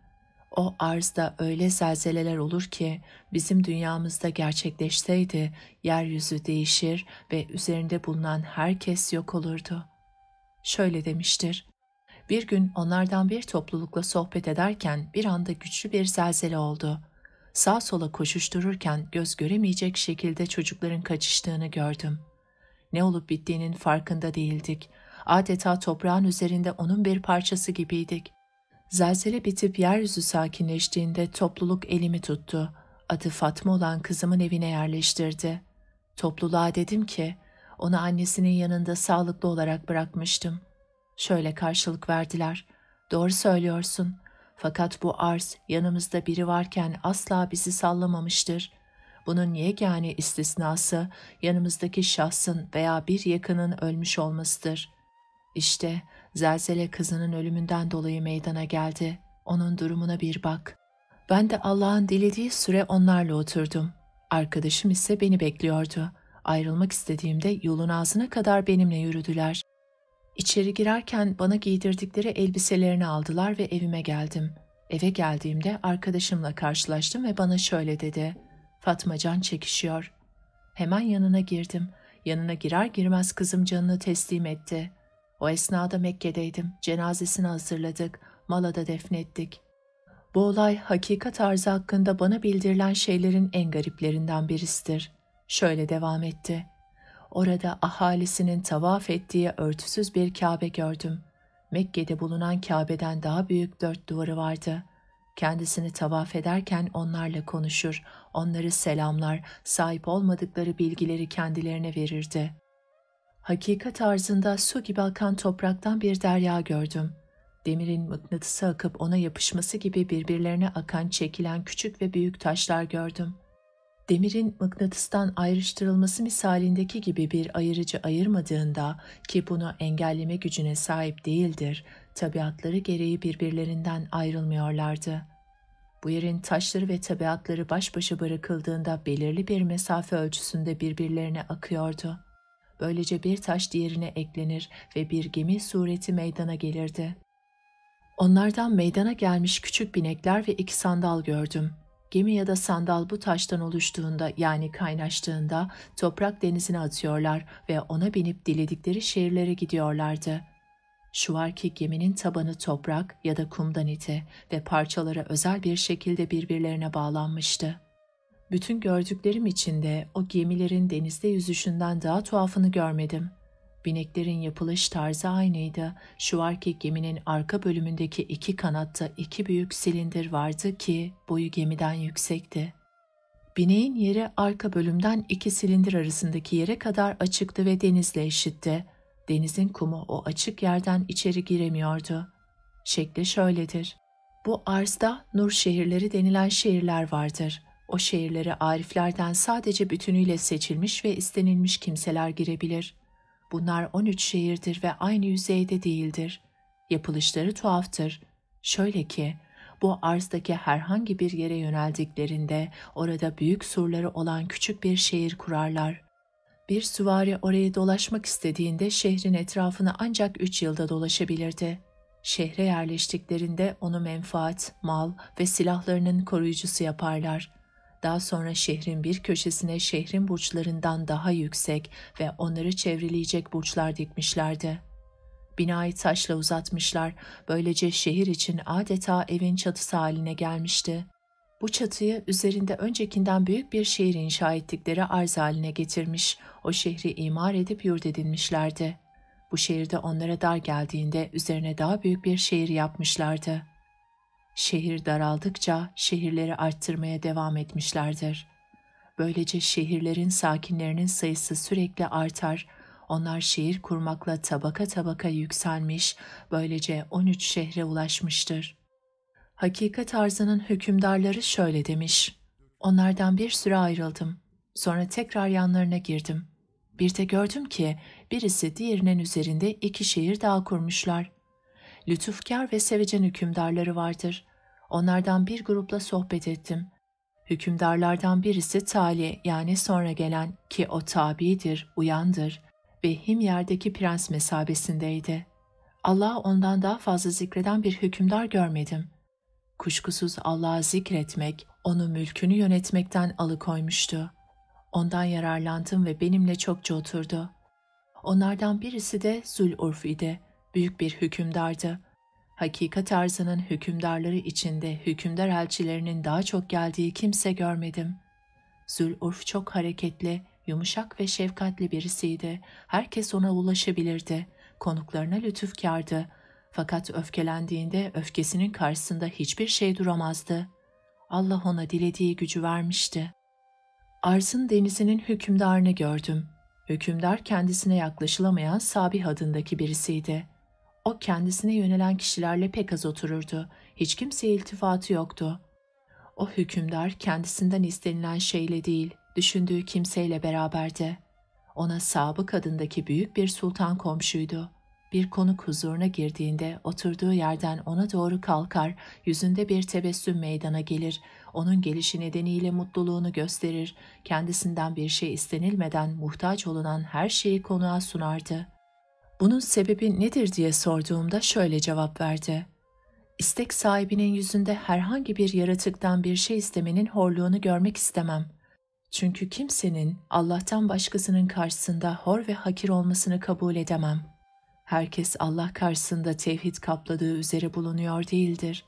A: O arzda öyle zelzeleler olur ki bizim dünyamızda gerçekleşseydi yeryüzü değişir ve üzerinde bulunan herkes yok olurdu. Şöyle demiştir. Bir gün onlardan bir toplulukla sohbet ederken bir anda güçlü bir zelzele oldu. Sağ sola koşuştururken göz göremeyecek şekilde çocukların kaçıştığını gördüm. Ne olup bittiğinin farkında değildik. Adeta toprağın üzerinde onun bir parçası gibiydik. Zelzele bitip yeryüzü sakinleştiğinde topluluk elimi tuttu. Adı Fatma olan kızımın evine yerleştirdi. Topluluğa dedim ki, onu annesinin yanında sağlıklı olarak bırakmıştım. Şöyle karşılık verdiler. Doğru söylüyorsun. Fakat bu arz yanımızda biri varken asla bizi sallamamıştır. Bunun yegane istisnası yanımızdaki şahsın veya bir yakının ölmüş olmasıdır. İşte Zelzele kızının ölümünden dolayı meydana geldi. Onun durumuna bir bak. Ben de Allah'ın dilediği süre onlarla oturdum. Arkadaşım ise beni bekliyordu. Ayrılmak istediğimde yolun ağzına kadar benimle yürüdüler. İçeri girerken bana giydirdikleri elbiselerini aldılar ve evime geldim. Eve geldiğimde arkadaşımla karşılaştım ve bana şöyle dedi. Fatma can çekişiyor. Hemen yanına girdim. Yanına girer girmez kızım canını teslim etti. O esnada Mekke'deydim. Cenazesini hazırladık. Mala'da defnettik. Bu olay hakikat arzı hakkında bana bildirilen şeylerin en gariplerinden birisidir. Şöyle devam etti. Orada ahalisinin tavaf ettiği örtüsüz bir Kabe gördüm. Mekke'de bulunan Kabe'den daha büyük dört duvarı vardı. Kendisini tavaf ederken onlarla konuşur, onları selamlar, sahip olmadıkları bilgileri kendilerine verirdi hakikat arzında su gibi akan topraktan bir derya gördüm. Demirin mıknatısı akıp ona yapışması gibi birbirlerine akan çekilen küçük ve büyük taşlar gördüm. Demirin mıknatıstan ayrıştırılması misalindeki gibi bir ayırıcı ayırmadığında ki bunu engelleme gücüne sahip değildir, tabiatları gereği birbirlerinden ayrılmıyorlardı. Bu yerin taşları ve tabiatları baş başa bırakıldığında belirli bir mesafe ölçüsünde birbirlerine akıyordu.'' Böylece bir taş diğerine eklenir ve bir gemi sureti meydana gelirdi. Onlardan meydana gelmiş küçük binekler ve iki sandal gördüm. Gemi ya da sandal bu taştan oluştuğunda yani kaynaştığında toprak denizine atıyorlar ve ona binip diledikleri şehirlere gidiyorlardı. Şu var ki geminin tabanı toprak ya da kumdan iti ve parçalara özel bir şekilde birbirlerine bağlanmıştı.'' Bütün gördüklerim içinde o gemilerin denizde yüzüşünden daha tuhafını görmedim. Bineklerin yapılış tarzı aynıydı. Şu var ki geminin arka bölümündeki iki kanatta iki büyük silindir vardı ki boyu gemiden yüksekti. Bineğin yeri arka bölümden iki silindir arasındaki yere kadar açıktı ve denizle eşitti. Denizin kumu o açık yerden içeri giremiyordu. Şekli şöyledir. Bu arzda nur şehirleri denilen şehirler vardır.'' O şehirlere ariflerden sadece bütünüyle seçilmiş ve istenilmiş kimseler girebilir. Bunlar 13 şehirdir ve aynı yüzeyde değildir. Yapılışları tuhaftır. Şöyle ki, bu arzdaki herhangi bir yere yöneldiklerinde orada büyük surları olan küçük bir şehir kurarlar. Bir süvari orayı dolaşmak istediğinde şehrin etrafını ancak üç yılda dolaşabilirdi. Şehre yerleştiklerinde onu menfaat, mal ve silahlarının koruyucusu yaparlar. Daha sonra şehrin bir köşesine şehrin burçlarından daha yüksek ve onları çevreleyecek burçlar dikmişlerdi. Binayı taşla uzatmışlar, böylece şehir için adeta evin çatısı haline gelmişti. Bu çatıyı üzerinde öncekinden büyük bir şehir inşa ettikleri arz haline getirmiş, o şehri imar edip yurt edinmişlerdi. Bu şehirde onlara dar geldiğinde üzerine daha büyük bir şehir yapmışlardı.'' Şehir daraldıkça şehirleri arttırmaya devam etmişlerdir. Böylece şehirlerin sakinlerinin sayısı sürekli artar, onlar şehir kurmakla tabaka tabaka yükselmiş, böylece 13 şehre ulaşmıştır. Hakikat arzının hükümdarları şöyle demiş. Onlardan bir süre ayrıldım. Sonra tekrar yanlarına girdim. Bir de gördüm ki birisi diğerinin üzerinde iki şehir daha kurmuşlar lütufkar ve sevecen hükümdarları vardır. Onlardan bir grupla sohbet ettim. Hükümdarlardan birisi tali yani sonra gelen ki o tabidir, uyandır ve Himyer'deki prens mesabesindeydi. Allah'a ondan daha fazla zikreden bir hükümdar görmedim. Kuşkusuz Allah'a zikretmek, onu mülkünü yönetmekten alıkoymuştu. Ondan yararlandım ve benimle çokça oturdu. Onlardan birisi de Zul Urf idi büyük bir hükümdardı. Hakikat arzının hükümdarları içinde hükümdar elçilerinin daha çok geldiği kimse görmedim. Zülurf çok hareketli, yumuşak ve şefkatli birisiydi. Herkes ona ulaşabilirdi. Konuklarına lütufkardı. Fakat öfkelendiğinde öfkesinin karşısında hiçbir şey duramazdı. Allah ona dilediği gücü vermişti. Arzın denizinin hükümdarını gördüm. Hükümdar kendisine yaklaşılamayan Sabih adındaki birisiydi. O kendisine yönelen kişilerle pek az otururdu. Hiç kimseye iltifatı yoktu. O hükümdar kendisinden istenilen şeyle değil, düşündüğü kimseyle beraberdi. Ona sabık adındaki büyük bir sultan komşuydu. Bir konuk huzuruna girdiğinde oturduğu yerden ona doğru kalkar, yüzünde bir tebessüm meydana gelir, onun gelişi nedeniyle mutluluğunu gösterir, kendisinden bir şey istenilmeden muhtaç olunan her şeyi konuğa sunardı.'' Bunun sebebi nedir diye sorduğumda şöyle cevap verdi. İstek sahibinin yüzünde herhangi bir yaratıktan bir şey istemenin horluğunu görmek istemem. Çünkü kimsenin Allah'tan başkasının karşısında hor ve hakir olmasını kabul edemem. Herkes Allah karşısında tevhid kapladığı üzere bulunuyor değildir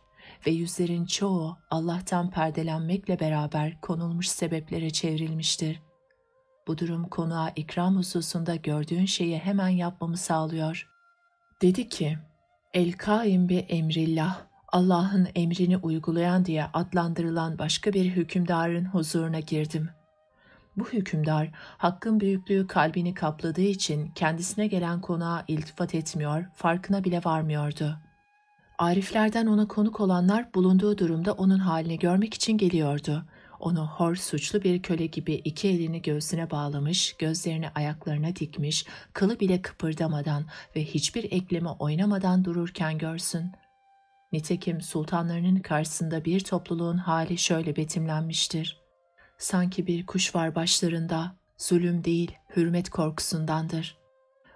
A: ve yüzlerin çoğu Allah'tan perdelenmekle beraber konulmuş sebeplere çevrilmiştir.'' Bu durum konuğa ikram hususunda gördüğün şeyi hemen yapmamı sağlıyor. Dedi ki, El Kaim bi emrillah, Allah'ın emrini uygulayan diye adlandırılan başka bir hükümdarın huzuruna girdim. Bu hükümdar, hakkın büyüklüğü kalbini kapladığı için kendisine gelen konağa iltifat etmiyor, farkına bile varmıyordu. Ariflerden ona konuk olanlar bulunduğu durumda onun halini görmek için geliyordu.'' Onu hor suçlu bir köle gibi iki elini göğsüne bağlamış, gözlerini ayaklarına dikmiş, kılı bile kıpırdamadan ve hiçbir ekleme oynamadan dururken görsün. Nitekim sultanlarının karşısında bir topluluğun hali şöyle betimlenmiştir. Sanki bir kuş var başlarında, zulüm değil, hürmet korkusundandır.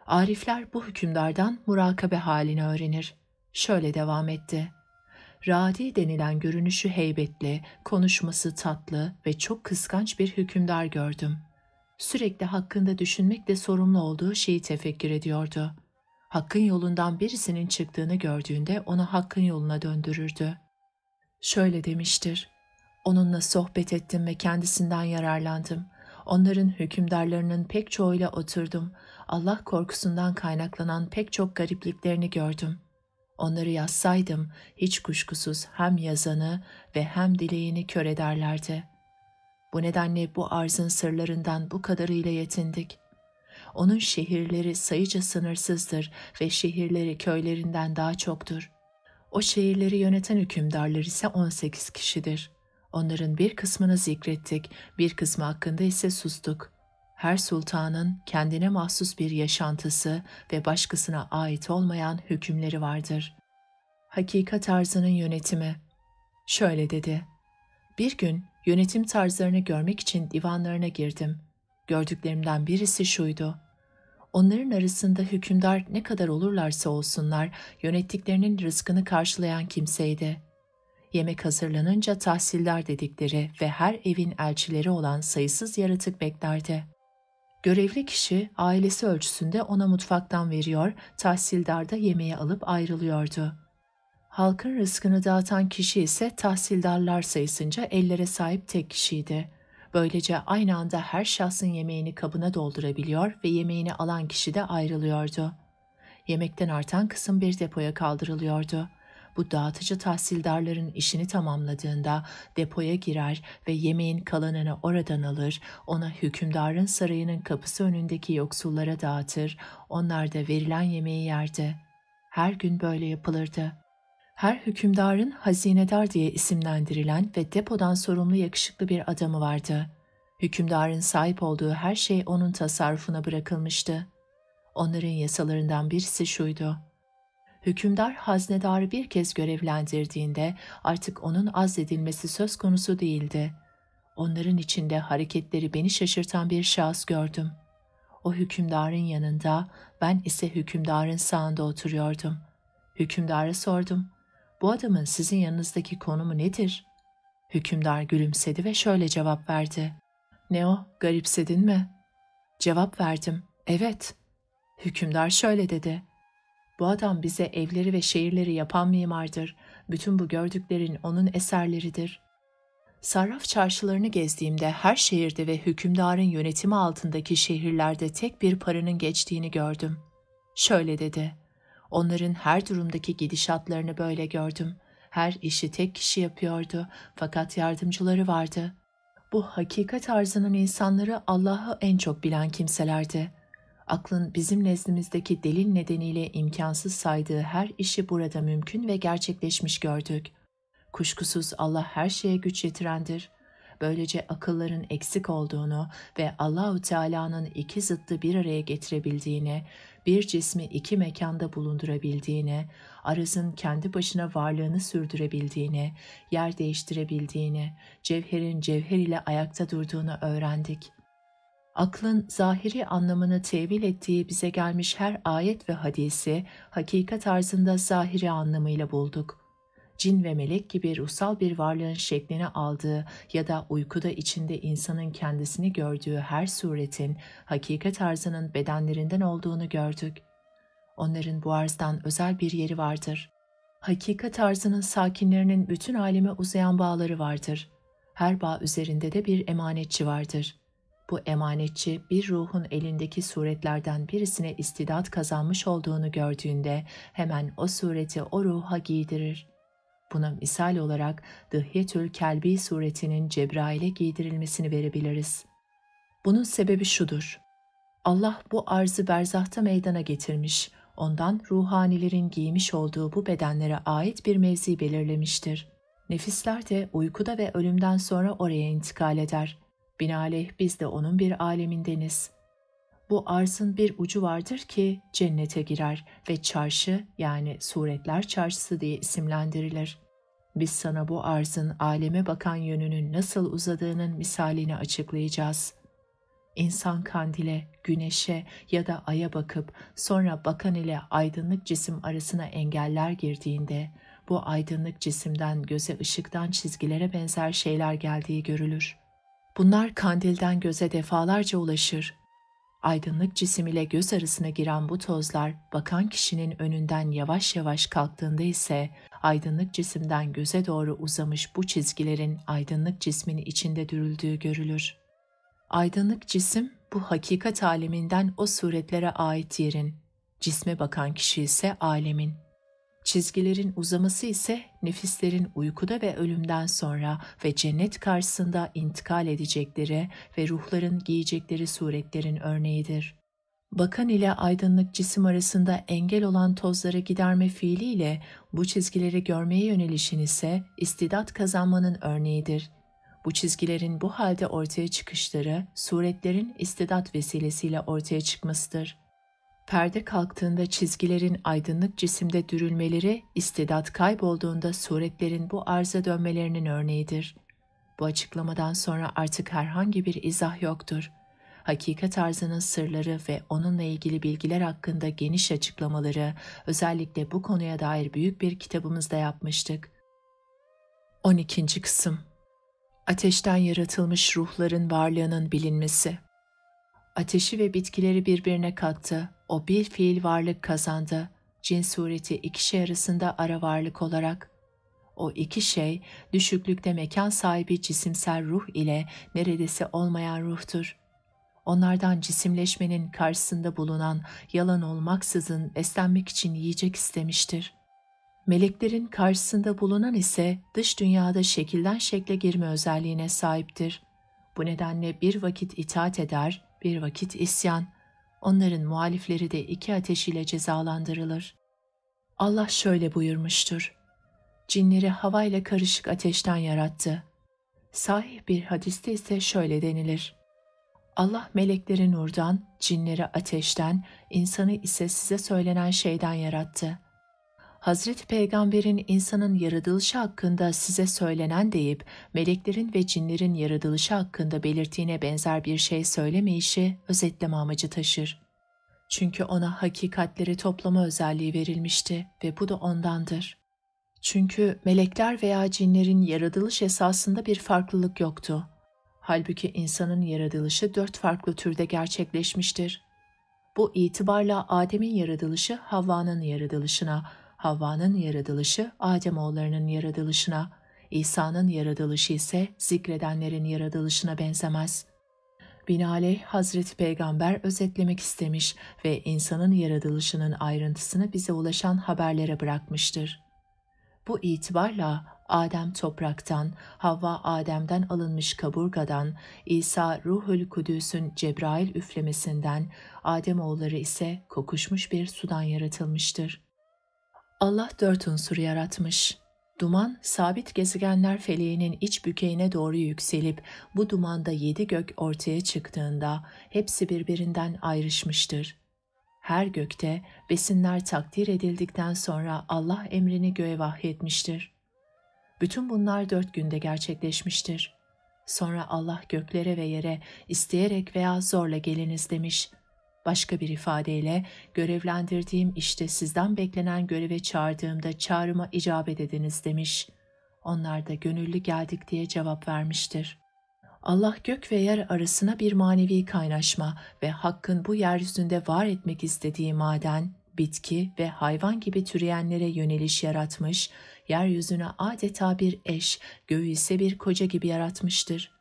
A: Arifler bu hükümdardan murakabe halini öğrenir. Şöyle devam etti.'' Radi denilen görünüşü heybetli, konuşması tatlı ve çok kıskanç bir hükümdar gördüm. Sürekli hakkında düşünmekle sorumlu olduğu şeyi tefekkür ediyordu. Hakkın yolundan birisinin çıktığını gördüğünde onu hakkın yoluna döndürürdü. Şöyle demiştir. Onunla sohbet ettim ve kendisinden yararlandım. Onların hükümdarlarının pek çoğuyla oturdum. Allah korkusundan kaynaklanan pek çok garipliklerini gördüm.'' Onları yazsaydım hiç kuşkusuz hem yazanı ve hem dileğini kör ederlerdi. Bu nedenle bu arzın sırlarından bu kadarıyla yetindik. Onun şehirleri sayıca sınırsızdır ve şehirleri köylerinden daha çoktur. O şehirleri yöneten hükümdarlar ise 18 kişidir. Onların bir kısmını zikrettik, bir kısmı hakkında ise sustuk.'' her sultanın kendine mahsus bir yaşantısı ve başkasına ait olmayan hükümleri vardır. Hakikat tarzının yönetimi Şöyle dedi. Bir gün yönetim tarzlarını görmek için divanlarına girdim. Gördüklerimden birisi şuydu. Onların arasında hükümdar ne kadar olurlarsa olsunlar yönettiklerinin rızkını karşılayan kimseydi. Yemek hazırlanınca tahsildar dedikleri ve her evin elçileri olan sayısız yaratık beklerdi. Görevli kişi ailesi ölçüsünde ona mutfaktan veriyor, tahsildar da yemeği alıp ayrılıyordu. Halkın rızkını dağıtan kişi ise tahsildarlar sayısınca ellere sahip tek kişiydi. Böylece aynı anda her şahsın yemeğini kabına doldurabiliyor ve yemeğini alan kişi de ayrılıyordu. Yemekten artan kısım bir depoya kaldırılıyordu. Bu dağıtıcı tahsildarların işini tamamladığında depoya girer ve yemeğin kalanını oradan alır, ona hükümdarın sarayının kapısı önündeki yoksullara dağıtır, onlar da verilen yemeği yerdi. Her gün böyle yapılırdı.'' her hükümdarın hazinedar diye isimlendirilen ve depodan sorumlu yakışıklı bir adamı vardı. Hükümdarın sahip olduğu her şey onun tasarrufuna bırakılmıştı. Onların yasalarından birisi şuydu hükümdar haznedarı bir kez görevlendirdiğinde artık onun azledilmesi söz konusu değildi. Onların içinde hareketleri beni şaşırtan bir şahıs gördüm. O hükümdarın yanında, ben ise hükümdarın sağında oturuyordum. Hükümdara sordum, bu adamın sizin yanınızdaki konumu nedir? Hükümdar gülümsedi ve şöyle cevap verdi. Ne o, garipsedin mi? Cevap verdim, evet. Hükümdar şöyle dedi, bu adam bize evleri ve şehirleri yapan mimardır. Bütün bu gördüklerin onun eserleridir. Sarraf çarşılarını gezdiğimde her şehirde ve hükümdarın yönetimi altındaki şehirlerde tek bir paranın geçtiğini gördüm. Şöyle dedi. Onların her durumdaki gidişatlarını böyle gördüm. Her işi tek kişi yapıyordu fakat yardımcıları vardı. Bu hakikat arzının insanları Allah'ı en çok bilen kimselerdi.'' aklın bizim nezdimizdeki delil nedeniyle imkansız saydığı her işi burada mümkün ve gerçekleşmiş gördük. Kuşkusuz Allah her şeye güç yetirendir. Böylece akılların eksik olduğunu ve Allahu Teala'nın iki zıttı bir araya getirebildiğini, bir cismi iki mekanda bulundurabildiğini, arızın kendi başına varlığını sürdürebildiğini, yer değiştirebildiğini, cevherin cevher ile ayakta durduğunu öğrendik.'' aklın zahiri anlamını tevil ettiği bize gelmiş her ayet ve hadisi hakikat tarzında zahiri anlamıyla bulduk. Cin ve melek gibi ruhsal bir varlığın şeklini aldığı ya da uykuda içinde insanın kendisini gördüğü her suretin hakikat tarzının bedenlerinden olduğunu gördük. Onların bu arzdan özel bir yeri vardır. Hakikat tarzının sakinlerinin bütün aleme uzayan bağları vardır. Her bağ üzerinde de bir emanetçi vardır.'' bu emanetçi bir ruhun elindeki suretlerden birisine istidat kazanmış olduğunu gördüğünde hemen o sureti o ruha giydirir. Buna misal olarak Dıhyetül Kelbi suretinin Cebrail'e giydirilmesini verebiliriz. Bunun sebebi şudur. Allah bu arzı berzahta meydana getirmiş, ondan ruhanilerin giymiş olduğu bu bedenlere ait bir mevzi belirlemiştir. Nefisler de uykuda ve ölümden sonra oraya intikal eder.'' Binaenaleyh biz de onun bir alemindeniz. Bu arzın bir ucu vardır ki cennete girer ve çarşı yani suretler çarşısı diye isimlendirilir. Biz sana bu arzın aleme bakan yönünün nasıl uzadığının misalini açıklayacağız. İnsan kandile, güneşe ya da aya bakıp sonra bakan ile aydınlık cisim arasına engeller girdiğinde bu aydınlık cisimden göze ışıktan çizgilere benzer şeyler geldiği görülür.'' Bunlar kandilden göze defalarca ulaşır. Aydınlık cisim ile göz arasına giren bu tozlar bakan kişinin önünden yavaş yavaş kalktığında ise aydınlık cisimden göze doğru uzamış bu çizgilerin aydınlık cismin içinde dürüldüğü görülür. Aydınlık cisim bu hakikat aleminden o suretlere ait yerin, cisme bakan kişi ise alemin Çizgilerin uzaması ise nefislerin uykuda ve ölümden sonra ve cennet karşısında intikal edecekleri ve ruhların giyecekleri suretlerin örneğidir. Bakan ile aydınlık cisim arasında engel olan tozları giderme fiiliyle bu çizgileri görmeye yönelişin ise istidat kazanmanın örneğidir. Bu çizgilerin bu halde ortaya çıkışları, suretlerin istidat vesilesiyle ortaya çıkmasıdır.'' Perde kalktığında çizgilerin aydınlık cisimde dürülmeleri, istidat kaybolduğunda suretlerin bu arza dönmelerinin örneğidir. Bu açıklamadan sonra artık herhangi bir izah yoktur. Hakikat arzının sırları ve onunla ilgili bilgiler hakkında geniş açıklamaları özellikle bu konuya dair büyük bir kitabımızda yapmıştık. 12. Kısım Ateşten yaratılmış ruhların varlığının bilinmesi Ateşi ve bitkileri birbirine kattı o bir fiil varlık kazandı. Cin sureti iki şey arasında ara varlık olarak. O iki şey düşüklükte mekan sahibi cisimsel ruh ile neredeyse olmayan ruhtur. Onlardan cisimleşmenin karşısında bulunan yalan olmaksızın beslenmek için yiyecek istemiştir. Meleklerin karşısında bulunan ise dış dünyada şekilden şekle girme özelliğine sahiptir. Bu nedenle bir vakit itaat eder, bir vakit isyan, onların muhalifleri de iki ateş ile cezalandırılır. Allah şöyle buyurmuştur. Cinleri havayla karışık ateşten yarattı. Sahih bir hadiste ise şöyle denilir. Allah melekleri nurdan, cinleri ateşten, insanı ise size söylenen şeyden yarattı. Hazreti Peygamber'in insanın yaratılışı hakkında size söylenen deyip meleklerin ve cinlerin yaratılışı hakkında belirttiğine benzer bir şey söylemeyişi özetleme amacı taşır. Çünkü ona hakikatleri toplama özelliği verilmişti ve bu da ondandır. Çünkü melekler veya cinlerin yaratılış esasında bir farklılık yoktu. Halbuki insanın yaratılışı dört farklı türde gerçekleşmiştir. Bu itibarla Adem'in yaratılışı Havva'nın yaratılışına, Havva'nın yaratılışı Ademoğullarının yaratılışına, İsa'nın yaratılışı ise zikredenlerin yaratılışına benzemez. Binaenaleyh Hazreti Peygamber özetlemek istemiş ve insanın yaratılışının ayrıntısını bize ulaşan haberlere bırakmıştır. Bu itibarla Adem topraktan, Havva Adem'den alınmış kaburgadan, İsa Ruhul Kudüs'ün Cebrail üflemesinden, Adem oğulları ise kokuşmuş bir sudan yaratılmıştır. Allah dört unsuru yaratmış. Duman, sabit gezegenler feleğinin iç bükeyine doğru yükselip bu dumanda yedi gök ortaya çıktığında hepsi birbirinden ayrışmıştır. Her gökte besinler takdir edildikten sonra Allah emrini göğe vahyetmiştir. Bütün bunlar dört günde gerçekleşmiştir. Sonra Allah göklere ve yere isteyerek veya zorla geliniz demiş.'' Başka bir ifadeyle görevlendirdiğim işte sizden beklenen göreve çağırdığımda çağrıma icabet ediniz demiş. Onlar da gönüllü geldik diye cevap vermiştir. Allah gök ve yer arasına bir manevi kaynaşma ve hakkın bu yeryüzünde var etmek istediği maden, bitki ve hayvan gibi türeyenlere yöneliş yaratmış, yeryüzüne adeta bir eş, göğü ise bir koca gibi yaratmıştır.''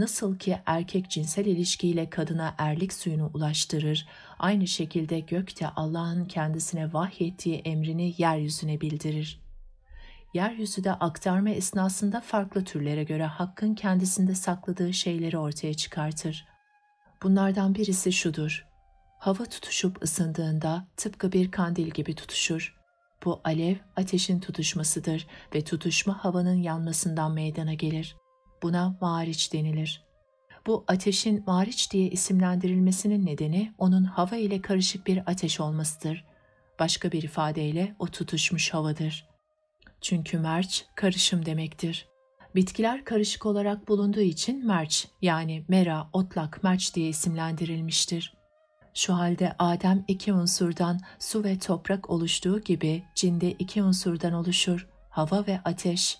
A: Nasıl ki erkek cinsel ilişkiyle kadına erlik suyunu ulaştırır, aynı şekilde gökte Allah'ın kendisine vahyettiği emrini yeryüzüne bildirir. Yeryüzü de aktarma esnasında farklı türlere göre hakkın kendisinde sakladığı şeyleri ortaya çıkartır. Bunlardan birisi şudur. Hava tutuşup ısındığında tıpkı bir kandil gibi tutuşur. Bu alev ateşin tutuşmasıdır ve tutuşma havanın yanmasından meydana gelir. Buna mariç denilir. Bu ateşin mariç diye isimlendirilmesinin nedeni onun hava ile karışık bir ateş olmasıdır. Başka bir ifadeyle o tutuşmuş havadır. Çünkü merç karışım demektir. Bitkiler karışık olarak bulunduğu için merç yani mera, otlak, merç diye isimlendirilmiştir.'' Şu halde Adem iki unsurdan su ve toprak oluştuğu gibi cinde iki unsurdan oluşur, hava ve ateş.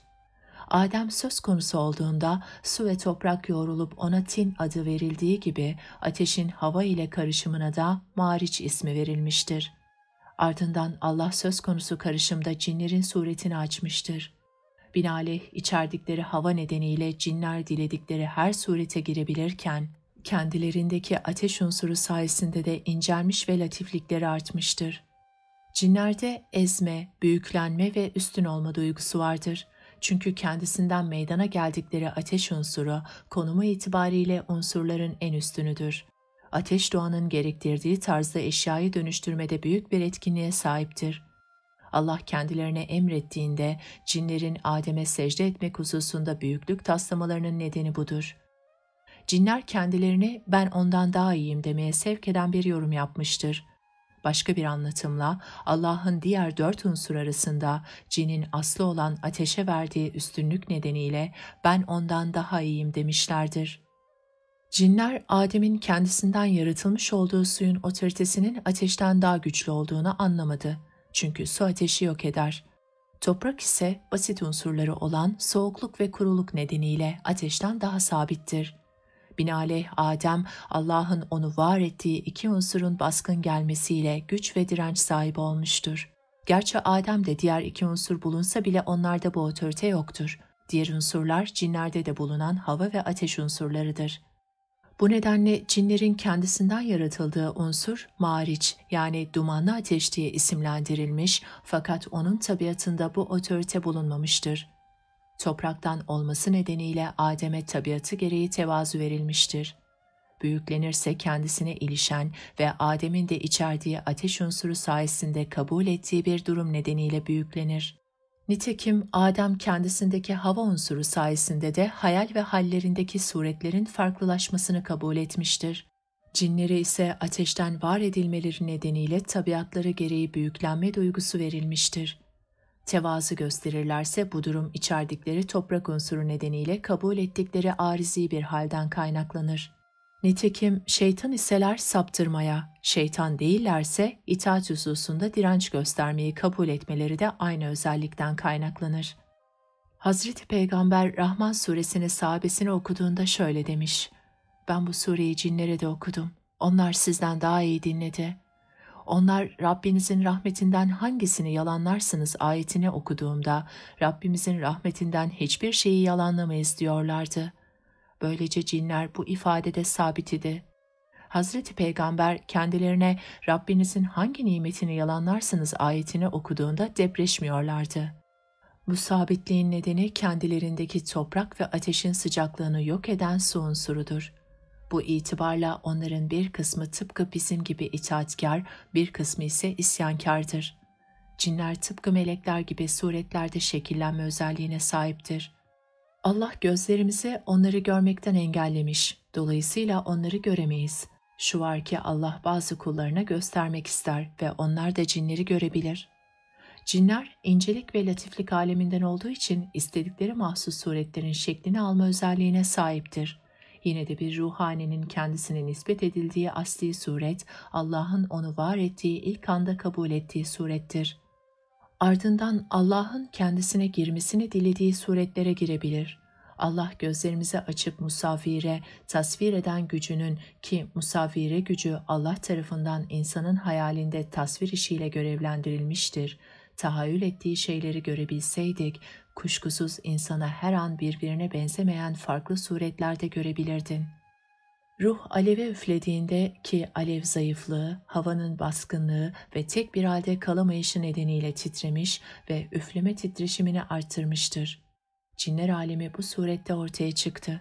A: Adem söz konusu olduğunda su ve toprak yoğrulup ona tin adı verildiği gibi ateşin hava ile karışımına da mariç ismi verilmiştir. Ardından Allah söz konusu karışımda cinlerin suretini açmıştır. Binaenaleyh içerdikleri hava nedeniyle cinler diledikleri her surete girebilirken, kendilerindeki ateş unsuru sayesinde de incelmiş ve latiflikleri artmıştır. Cinlerde ezme, büyüklenme ve üstün olma duygusu vardır. Çünkü kendisinden meydana geldikleri ateş unsuru konumu itibariyle unsurların en üstünüdür. Ateş doğanın gerektirdiği tarzda eşyayı dönüştürmede büyük bir etkinliğe sahiptir. Allah kendilerine emrettiğinde cinlerin Adem'e secde etmek hususunda büyüklük taslamalarının nedeni budur. Cinler kendilerini ben ondan daha iyiyim demeye sevk eden bir yorum yapmıştır. Başka bir anlatımla Allah'ın diğer dört unsur arasında cinin aslı olan ateşe verdiği üstünlük nedeniyle ben ondan daha iyiyim demişlerdir. Cinler Adem'in kendisinden yaratılmış olduğu suyun otoritesinin ateşten daha güçlü olduğunu anlamadı. Çünkü su ateşi yok eder. Toprak ise basit unsurları olan soğukluk ve kuruluk nedeniyle ateşten daha sabittir. Binaenaleyh Adem, Allah'ın onu var ettiği iki unsurun baskın gelmesiyle güç ve direnç sahibi olmuştur. Gerçi Adem'de diğer iki unsur bulunsa bile onlarda bu otorite yoktur. Diğer unsurlar cinlerde de bulunan hava ve ateş unsurlarıdır. Bu nedenle cinlerin kendisinden yaratıldığı unsur mariç yani dumanlı ateş diye isimlendirilmiş fakat onun tabiatında bu otorite bulunmamıştır topraktan olması nedeniyle Adem'e tabiatı gereği tevazu verilmiştir. Büyüklenirse kendisine ilişen ve Adem'in de içerdiği ateş unsuru sayesinde kabul ettiği bir durum nedeniyle büyüklenir. Nitekim Adem kendisindeki hava unsuru sayesinde de hayal ve hallerindeki suretlerin farklılaşmasını kabul etmiştir. Cinlere ise ateşten var edilmeleri nedeniyle tabiatları gereği büyüklenme duygusu verilmiştir. Tevazı gösterirlerse bu durum içerdikleri toprak unsuru nedeniyle kabul ettikleri arizi bir halden kaynaklanır. Nitekim şeytan iseler saptırmaya, şeytan değillerse itaat hususunda direnç göstermeyi kabul etmeleri de aynı özellikten kaynaklanır. Hazreti Peygamber Rahman suresini sahabesine okuduğunda şöyle demiş. Ben bu sureyi cinlere de okudum. Onlar sizden daha iyi dinledi. Onlar Rabbinizin rahmetinden hangisini yalanlarsınız ayetini okuduğumda Rabbimizin rahmetinden hiçbir şeyi yalanlamayız diyorlardı. Böylece cinler bu ifadede sabit idi. Hazreti Peygamber kendilerine Rabbinizin hangi nimetini yalanlarsınız ayetini okuduğunda depreşmiyorlardı. Bu sabitliğin nedeni kendilerindeki toprak ve ateşin sıcaklığını yok eden su unsurudur.'' Bu itibarla onların bir kısmı tıpkı bizim gibi itaatkar, bir kısmı ise isyankardır. Cinler tıpkı melekler gibi suretlerde şekillenme özelliğine sahiptir. Allah gözlerimizi onları görmekten engellemiş. Dolayısıyla onları göremeyiz. Şu var ki Allah bazı kullarına göstermek ister ve onlar da cinleri görebilir. Cinler incelik ve latiflik aleminden olduğu için istedikleri mahsus suretlerin şeklini alma özelliğine sahiptir. Yine de bir ruhani'nin kendisine nispet edildiği asli suret, Allah'ın onu var ettiği ilk anda kabul ettiği surettir. Ardından Allah'ın kendisine girmesini dilediği suretlere girebilir. Allah gözlerimizi açıp musavire tasvir eden gücünün ki musavire gücü Allah tarafından insanın hayalinde tasvir işiyle görevlendirilmiştir.'' tahayyül ettiği şeyleri görebilseydik, kuşkusuz insana her an birbirine benzemeyen farklı suretlerde görebilirdin. Ruh aleve üflediğinde ki alev zayıflığı, havanın baskınlığı ve tek bir halde kalamayışı nedeniyle titremiş ve üfleme titreşimini arttırmıştır. Cinler alemi bu surette ortaya çıktı.''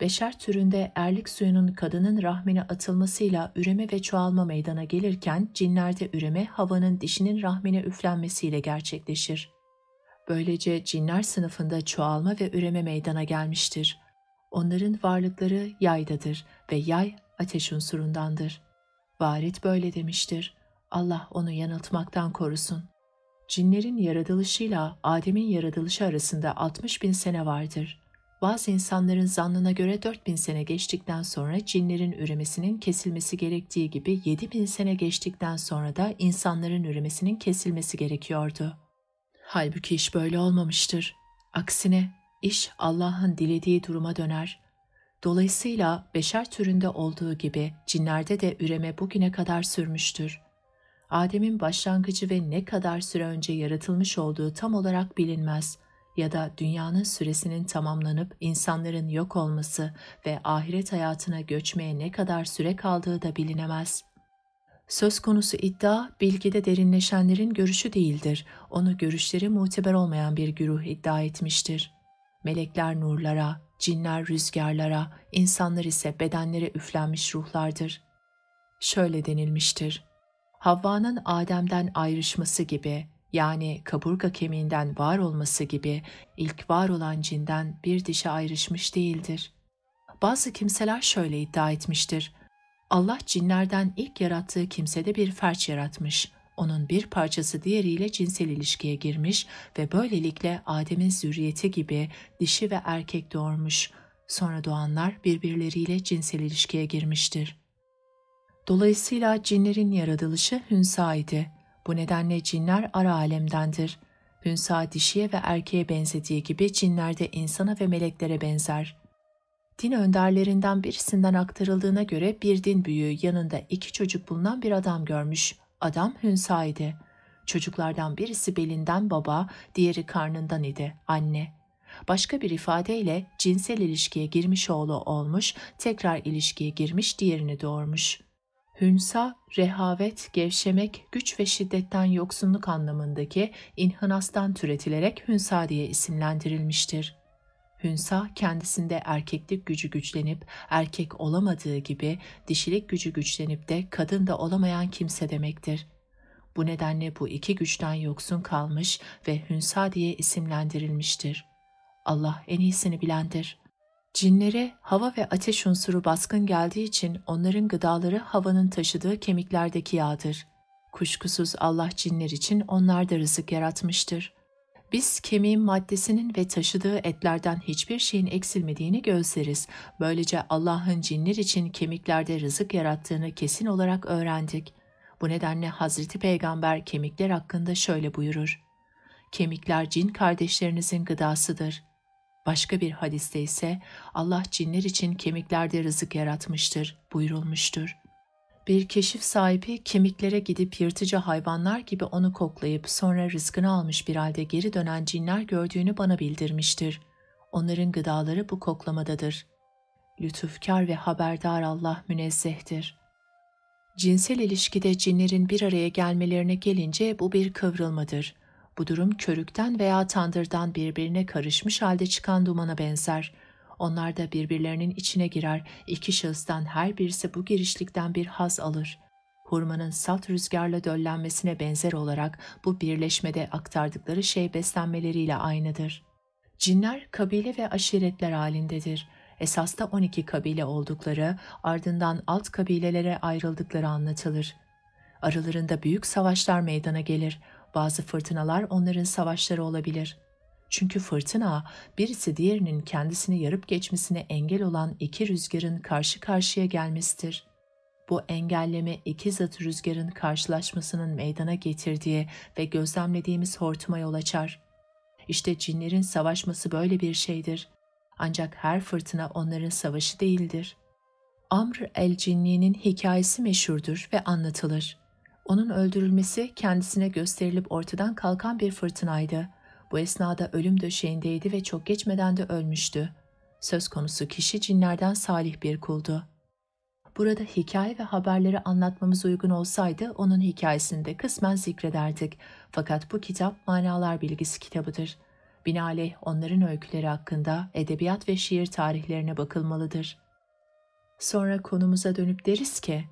A: beşer türünde erlik suyunun kadının rahmine atılmasıyla üreme ve çoğalma meydana gelirken cinlerde üreme havanın dişinin rahmine üflenmesiyle gerçekleşir. Böylece cinler sınıfında çoğalma ve üreme meydana gelmiştir. Onların varlıkları yaydadır ve yay ateş unsurundandır. Varit böyle demiştir. Allah onu yanıltmaktan korusun. Cinlerin yaratılışıyla Adem'in yaratılışı arasında 60 bin sene vardır. Bazı insanların zannına göre 4 bin sene geçtikten sonra cinlerin üremesinin kesilmesi gerektiği gibi 7 bin sene geçtikten sonra da insanların üremesinin kesilmesi gerekiyordu.'' Halbuki iş böyle olmamıştır. Aksine iş Allah'ın dilediği duruma döner. Dolayısıyla beşer türünde olduğu gibi cinlerde de üreme bugüne kadar sürmüştür. Adem'in başlangıcı ve ne kadar süre önce yaratılmış olduğu tam olarak bilinmez ya da dünyanın süresinin tamamlanıp insanların yok olması ve ahiret hayatına göçmeye ne kadar süre kaldığı da bilinemez. Söz konusu iddia, bilgide derinleşenlerin görüşü değildir. Onu görüşleri muteber olmayan bir güruh iddia etmiştir. Melekler nurlara, cinler rüzgarlara, insanlar ise bedenlere üflenmiş ruhlardır. Şöyle denilmiştir. Havva'nın Adem'den ayrışması gibi, yani kaburga kemiğinden var olması gibi ilk var olan cinden bir dişe ayrışmış değildir. Bazı kimseler şöyle iddia etmiştir. Allah cinlerden ilk yarattığı kimsede bir ferç yaratmış. Onun bir parçası diğeriyle cinsel ilişkiye girmiş ve böylelikle Adem'in zürriyeti gibi dişi ve erkek doğurmuş. Sonra doğanlar birbirleriyle cinsel ilişkiye girmiştir. Dolayısıyla cinlerin yaratılışı hünsa idi. Bu nedenle cinler ara alemdendir. Hünsa dişiye ve erkeğe benzediği gibi cinlerde insana ve meleklere benzer.'' din önderlerinden birisinden aktarıldığına göre bir din büyüğü yanında iki çocuk bulunan bir adam görmüş. Adam Hünsa idi. Çocuklardan birisi belinden baba, diğeri karnından idi, anne. Başka bir ifadeyle cinsel ilişkiye girmiş oğlu olmuş, tekrar ilişkiye girmiş diğerini doğurmuş. Hünsa, rehavet, gevşemek, güç ve şiddetten yoksunluk anlamındaki inhinastan türetilerek Hünsa diye isimlendirilmiştir. Hünsa kendisinde erkeklik gücü güçlenip erkek olamadığı gibi dişilik gücü güçlenip de kadın da olamayan kimse demektir. Bu nedenle bu iki güçten yoksun kalmış ve Hünsa diye isimlendirilmiştir. Allah en iyisini bilendir. Cinlere hava ve ateş unsuru baskın geldiği için onların gıdaları havanın taşıdığı kemiklerdeki yağdır. Kuşkusuz Allah cinler için onlarda rızık yaratmıştır. Biz kemiğin maddesinin ve taşıdığı etlerden hiçbir şeyin eksilmediğini gözleriz. Böylece Allah'ın cinler için kemiklerde rızık yarattığını kesin olarak öğrendik. Bu nedenle Hazreti Peygamber kemikler hakkında şöyle buyurur. Kemikler cin kardeşlerinizin gıdasıdır. Başka bir hadiste ise Allah cinler için kemiklerde rızık yaratmıştır buyurulmuştur. Bir keşif sahibi kemiklere gidip yırtıcı hayvanlar gibi onu koklayıp sonra rızkını almış bir halde geri dönen cinler gördüğünü bana bildirmiştir. Onların gıdaları bu koklamadadır. Lütufkar ve haberdar Allah münezzehtir. Cinsel ilişkide cinlerin bir araya gelmelerine gelince bu bir kıvrılmadır. Bu durum körükten veya tandırdan birbirine karışmış halde çıkan dumana benzer.'' Onlar da birbirlerinin içine girer, iki şahıstan her birisi bu girişlikten bir haz alır. Hurmanın salt rüzgarla döllenmesine benzer olarak bu birleşmede aktardıkları şey beslenmeleriyle aynıdır. Cinler kabile ve aşiretler halindedir. Esasta 12 kabile oldukları, ardından alt kabilelere ayrıldıkları anlatılır. Aralarında büyük savaşlar meydana gelir. Bazı fırtınalar onların savaşları olabilir.'' Çünkü fırtına birisi diğerinin kendisini yarıp geçmesine engel olan iki rüzgarın karşı karşıya gelmesidir. Bu engelleme iki zat rüzgarın karşılaşmasının meydana getirdiği ve gözlemlediğimiz hortuma yol açar. İşte cinlerin savaşması böyle bir şeydir. Ancak her fırtına onların savaşı değildir. Amr el-Cinni'nin hikayesi meşhurdur ve anlatılır. Onun öldürülmesi kendisine gösterilip ortadan kalkan bir fırtınaydı.'' Bu esnada ölüm döşeğindeydi ve çok geçmeden de ölmüştü. Söz konusu kişi cinlerden salih bir kuldu. Burada hikaye ve haberleri anlatmamız uygun olsaydı onun hikayesini de kısmen zikrederdik. Fakat bu kitap manalar bilgisi kitabıdır. Binaenaleyh onların öyküleri hakkında edebiyat ve şiir tarihlerine bakılmalıdır. Sonra konumuza dönüp deriz ki,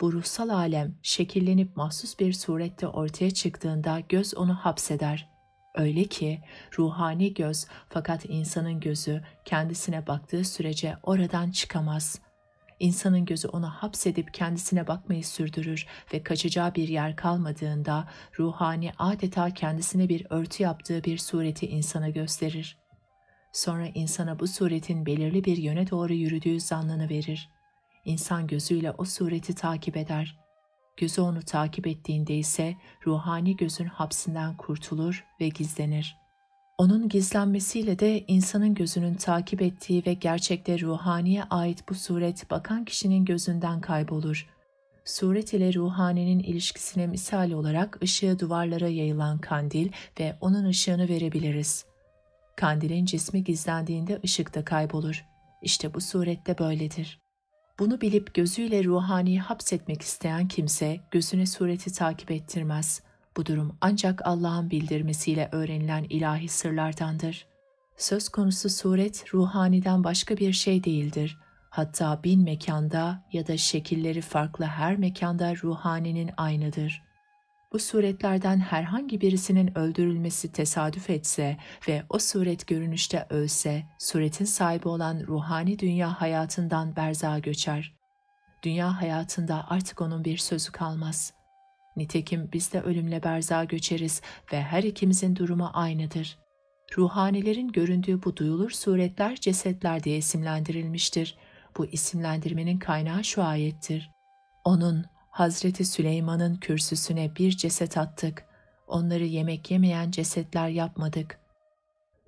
A: bu ruhsal alem şekillenip mahsus bir surette ortaya çıktığında göz onu hapseder. Öyle ki ruhani göz fakat insanın gözü kendisine baktığı sürece oradan çıkamaz. İnsanın gözü onu hapsedip kendisine bakmayı sürdürür ve kaçacağı bir yer kalmadığında ruhani adeta kendisine bir örtü yaptığı bir sureti insana gösterir. Sonra insana bu suretin belirli bir yöne doğru yürüdüğü zannını verir. İnsan gözüyle o sureti takip eder.'' Gözü onu takip ettiğinde ise ruhani gözün hapsinden kurtulur ve gizlenir. Onun gizlenmesiyle de insanın gözünün takip ettiği ve gerçekte ruhaniye ait bu suret bakan kişinin gözünden kaybolur. Suret ile ruhaninin ilişkisine misal olarak ışığı duvarlara yayılan kandil ve onun ışığını verebiliriz. Kandilin cismi gizlendiğinde ışık da kaybolur. İşte bu surette böyledir. Bunu bilip gözüyle ruhani hapsetmek isteyen kimse gözüne sureti takip ettirmez. Bu durum ancak Allah'ın bildirmesiyle öğrenilen ilahi sırlardandır. Söz konusu suret ruhaniden başka bir şey değildir. Hatta bin mekanda ya da şekilleri farklı her mekanda ruhaninin aynıdır.'' bu suretlerden herhangi birisinin öldürülmesi tesadüf etse ve o suret görünüşte ölse, suretin sahibi olan ruhani dünya hayatından berzağa göçer. Dünya hayatında artık onun bir sözü kalmaz. Nitekim biz de ölümle berzağa göçeriz ve her ikimizin durumu aynıdır. Ruhanilerin göründüğü bu duyulur suretler cesetler diye isimlendirilmiştir. Bu isimlendirmenin kaynağı şu ayettir. Onun, Hazreti Süleyman'ın kürsüsüne bir ceset attık. Onları yemek yemeyen cesetler yapmadık.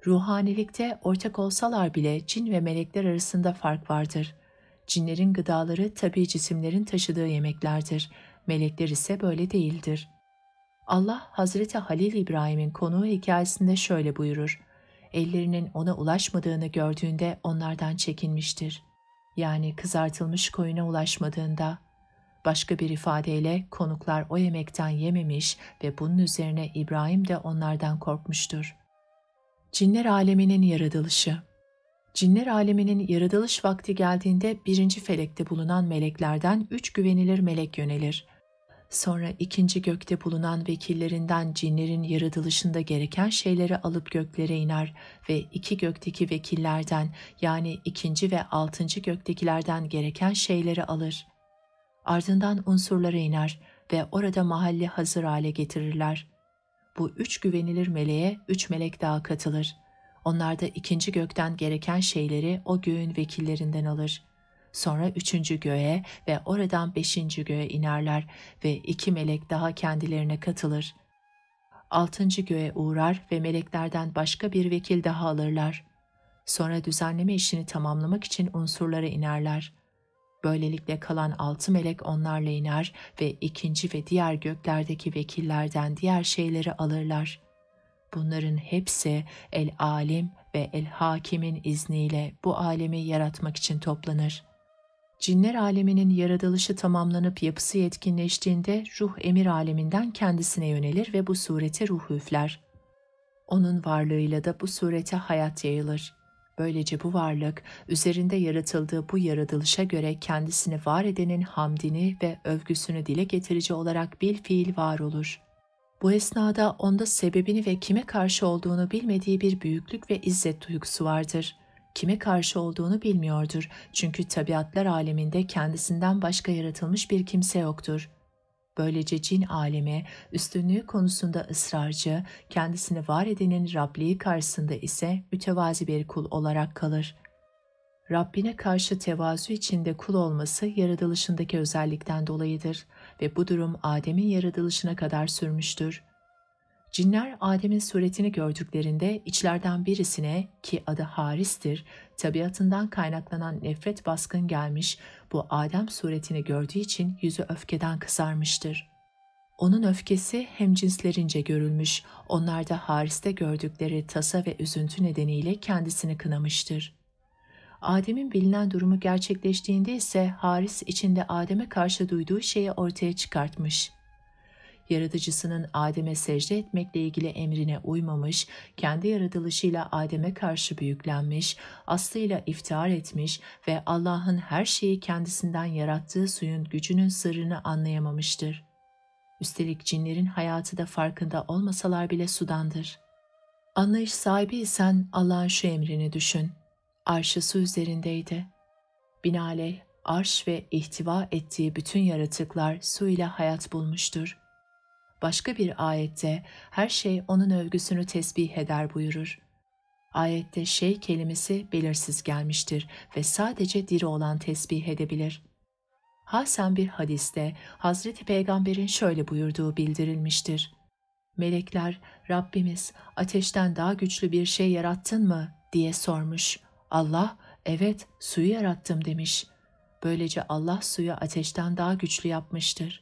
A: Ruhanilikte ortak olsalar bile cin ve melekler arasında fark vardır. Cinlerin gıdaları tabi cisimlerin taşıdığı yemeklerdir. Melekler ise böyle değildir. Allah Hazreti Halil İbrahim'in konuğu hikayesinde şöyle buyurur. Ellerinin ona ulaşmadığını gördüğünde onlardan çekinmiştir. Yani kızartılmış koyuna ulaşmadığında Başka bir ifadeyle konuklar o yemekten yememiş ve bunun üzerine İbrahim de onlardan korkmuştur. Cinler aleminin yaratılışı Cinler aleminin yaratılış vakti geldiğinde birinci felekte bulunan meleklerden üç güvenilir melek yönelir. Sonra ikinci gökte bulunan vekillerinden cinlerin yaratılışında gereken şeyleri alıp göklere iner ve iki gökteki vekillerden yani ikinci ve altıncı göktekilerden gereken şeyleri alır. Ardından unsurlara iner ve orada mahalle hazır hale getirirler. Bu üç güvenilir meleğe üç melek daha katılır. Onlar da ikinci gökten gereken şeyleri o göğün vekillerinden alır. Sonra üçüncü göğe ve oradan beşinci göğe inerler ve iki melek daha kendilerine katılır. Altıncı göğe uğrar ve meleklerden başka bir vekil daha alırlar. Sonra düzenleme işini tamamlamak için unsurlara inerler.'' Böylelikle kalan altı melek onlarla iner ve ikinci ve diğer göklerdeki vekillerden diğer şeyleri alırlar. Bunların hepsi el alim ve el hakimin izniyle bu alemi yaratmak için toplanır. Cinler aleminin yaratılışı tamamlanıp yapısı yetkinleştiğinde ruh emir aleminden kendisine yönelir ve bu surete ruh üfler. Onun varlığıyla da bu surete hayat yayılır.'' Böylece bu varlık üzerinde yaratıldığı bu yaratılışa göre kendisini var edenin hamdini ve övgüsünü dile getirici olarak bir fiil var olur. Bu esnada onda sebebini ve kime karşı olduğunu bilmediği bir büyüklük ve izzet duygusu vardır.'' kime karşı olduğunu bilmiyordur. Çünkü tabiatlar aleminde kendisinden başka yaratılmış bir kimse yoktur. Böylece cin alemi üstünlüğü konusunda ısrarcı, kendisini var edenin Rabliği karşısında ise mütevazi bir kul olarak kalır. Rabbine karşı tevazu içinde kul olması yaratılışındaki özellikten dolayıdır ve bu durum Adem'in yaratılışına kadar sürmüştür. Cinler Adem'in suretini gördüklerinde içlerden birisine ki adı Haris'tir tabiatından kaynaklanan nefret baskın gelmiş, bu Adem suretini gördüğü için yüzü öfkeden kızarmıştır. Onun öfkesi hem cinslerince görülmüş, onlar da Haris'te gördükleri tasa ve üzüntü nedeniyle kendisini kınamıştır.'' Adem'in bilinen durumu gerçekleştiğinde ise Haris içinde Adem'e karşı duyduğu şeyi ortaya çıkartmış yaratıcısının Adem'e secde etmekle ilgili emrine uymamış, kendi yaratılışıyla Adem'e karşı büyüklenmiş, aslıyla iftihar etmiş ve Allah'ın her şeyi kendisinden yarattığı suyun gücünün sırrını anlayamamıştır. Üstelik cinlerin hayatı da farkında olmasalar bile sudandır. Anlayış sahibi isen Allah'ın şu emrini düşün. Arşı su üzerindeydi. Binaenaleyh arş ve ihtiva ettiği bütün yaratıklar su ile hayat bulmuştur. Başka bir ayette her şey onun övgüsünü tesbih eder buyurur. Ayette şey kelimesi belirsiz gelmiştir ve sadece diri olan tesbih edebilir. Hasen bir hadiste Hazreti Peygamber'in şöyle buyurduğu bildirilmiştir. Melekler Rabbimiz ateşten daha güçlü bir şey yarattın mı diye sormuş. Allah evet suyu yarattım demiş. Böylece Allah suyu ateşten daha güçlü yapmıştır.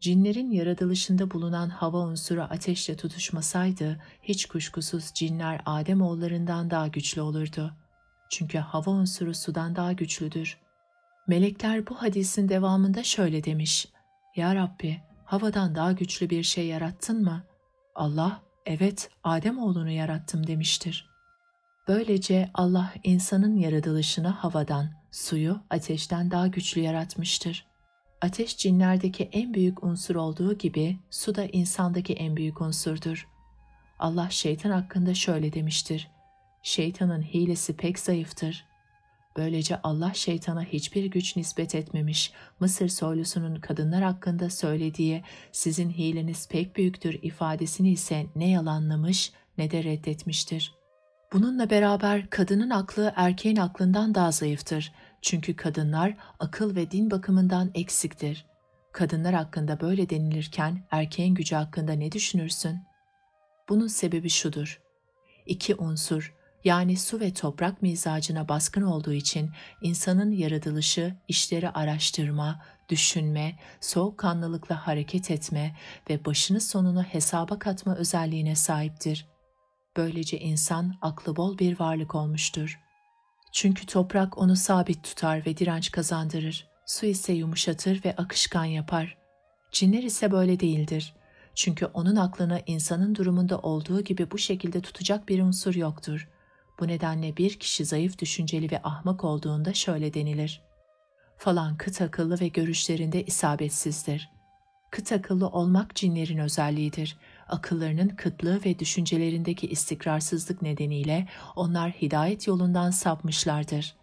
A: Cinlerin yaratılışında bulunan hava unsuru ateşle tutuşmasaydı hiç kuşkusuz cinler Adem oğullarından daha güçlü olurdu. Çünkü hava unsuru sudan daha güçlüdür. Melekler bu hadisin devamında şöyle demiş. Ya Rabbi havadan daha güçlü bir şey yarattın mı? Allah evet Adem oğlunu yarattım demiştir. Böylece Allah insanın yaratılışını havadan, suyu ateşten daha güçlü yaratmıştır.'' ateş cinlerdeki en büyük unsur olduğu gibi su da insandaki en büyük unsurdur. Allah şeytan hakkında şöyle demiştir. Şeytanın hilesi pek zayıftır. Böylece Allah şeytana hiçbir güç nispet etmemiş. Mısır soylusunun kadınlar hakkında söylediği sizin hileniz pek büyüktür ifadesini ise ne yalanlamış ne de reddetmiştir. Bununla beraber kadının aklı erkeğin aklından daha zayıftır.'' Çünkü kadınlar akıl ve din bakımından eksiktir. Kadınlar hakkında böyle denilirken erkeğin gücü hakkında ne düşünürsün? Bunun sebebi şudur. İki unsur yani su ve toprak mizacına baskın olduğu için insanın yaratılışı işleri araştırma, düşünme, soğukkanlılıkla hareket etme ve başını sonunu hesaba katma özelliğine sahiptir. Böylece insan aklı bol bir varlık olmuştur.'' Çünkü toprak onu sabit tutar ve direnç kazandırır. Su ise yumuşatır ve akışkan yapar. Cinler ise böyle değildir. Çünkü onun aklını insanın durumunda olduğu gibi bu şekilde tutacak bir unsur yoktur. Bu nedenle bir kişi zayıf düşünceli ve ahmak olduğunda şöyle denilir. Falan kıt akıllı ve görüşlerinde isabetsizdir. Kıt akıllı olmak cinlerin özelliğidir akıllarının kıtlığı ve düşüncelerindeki istikrarsızlık nedeniyle onlar hidayet yolundan sapmışlardır.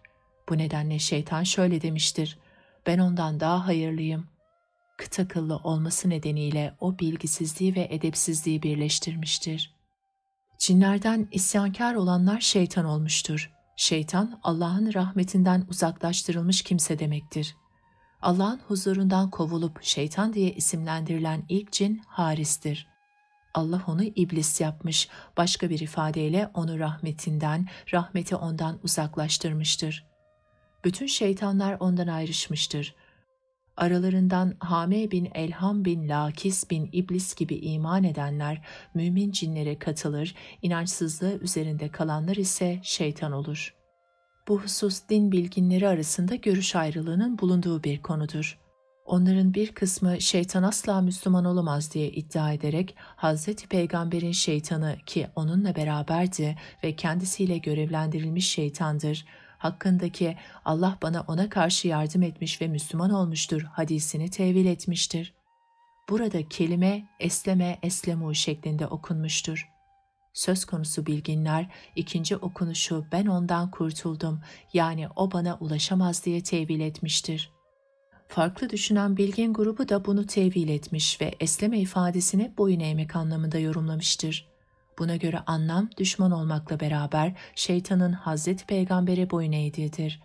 A: Bu nedenle şeytan şöyle demiştir, ben ondan daha hayırlıyım. Kıt akıllı olması nedeniyle o bilgisizliği ve edepsizliği birleştirmiştir. Cinlerden isyankar olanlar şeytan olmuştur. Şeytan Allah'ın rahmetinden uzaklaştırılmış kimse demektir.'' Allah'ın huzurundan kovulup şeytan diye isimlendirilen ilk cin Haris'tir. Allah onu iblis yapmış, başka bir ifadeyle onu rahmetinden, rahmeti ondan uzaklaştırmıştır. Bütün şeytanlar ondan ayrışmıştır. Aralarından Hame bin Elham bin Lakis bin İblis gibi iman edenler mümin cinlere katılır, inançsızlığı üzerinde kalanlar ise şeytan olur. Bu husus din bilginleri arasında görüş ayrılığının bulunduğu bir konudur.'' Onların bir kısmı şeytan asla Müslüman olamaz diye iddia ederek Hz. Peygamber'in şeytanı ki onunla beraberdi ve kendisiyle görevlendirilmiş şeytandır, hakkındaki Allah bana ona karşı yardım etmiş ve Müslüman olmuştur hadisini tevil etmiştir. Burada kelime esleme eslemu şeklinde okunmuştur. Söz konusu bilginler ikinci okunuşu ben ondan kurtuldum yani o bana ulaşamaz diye tevil etmiştir.'' farklı düşünen bilgin grubu da bunu tevil etmiş ve esleme ifadesini boyun eğmek anlamında yorumlamıştır. Buna göre anlam düşman olmakla beraber şeytanın Hazreti Peygamber'e boyun eğdiğidir.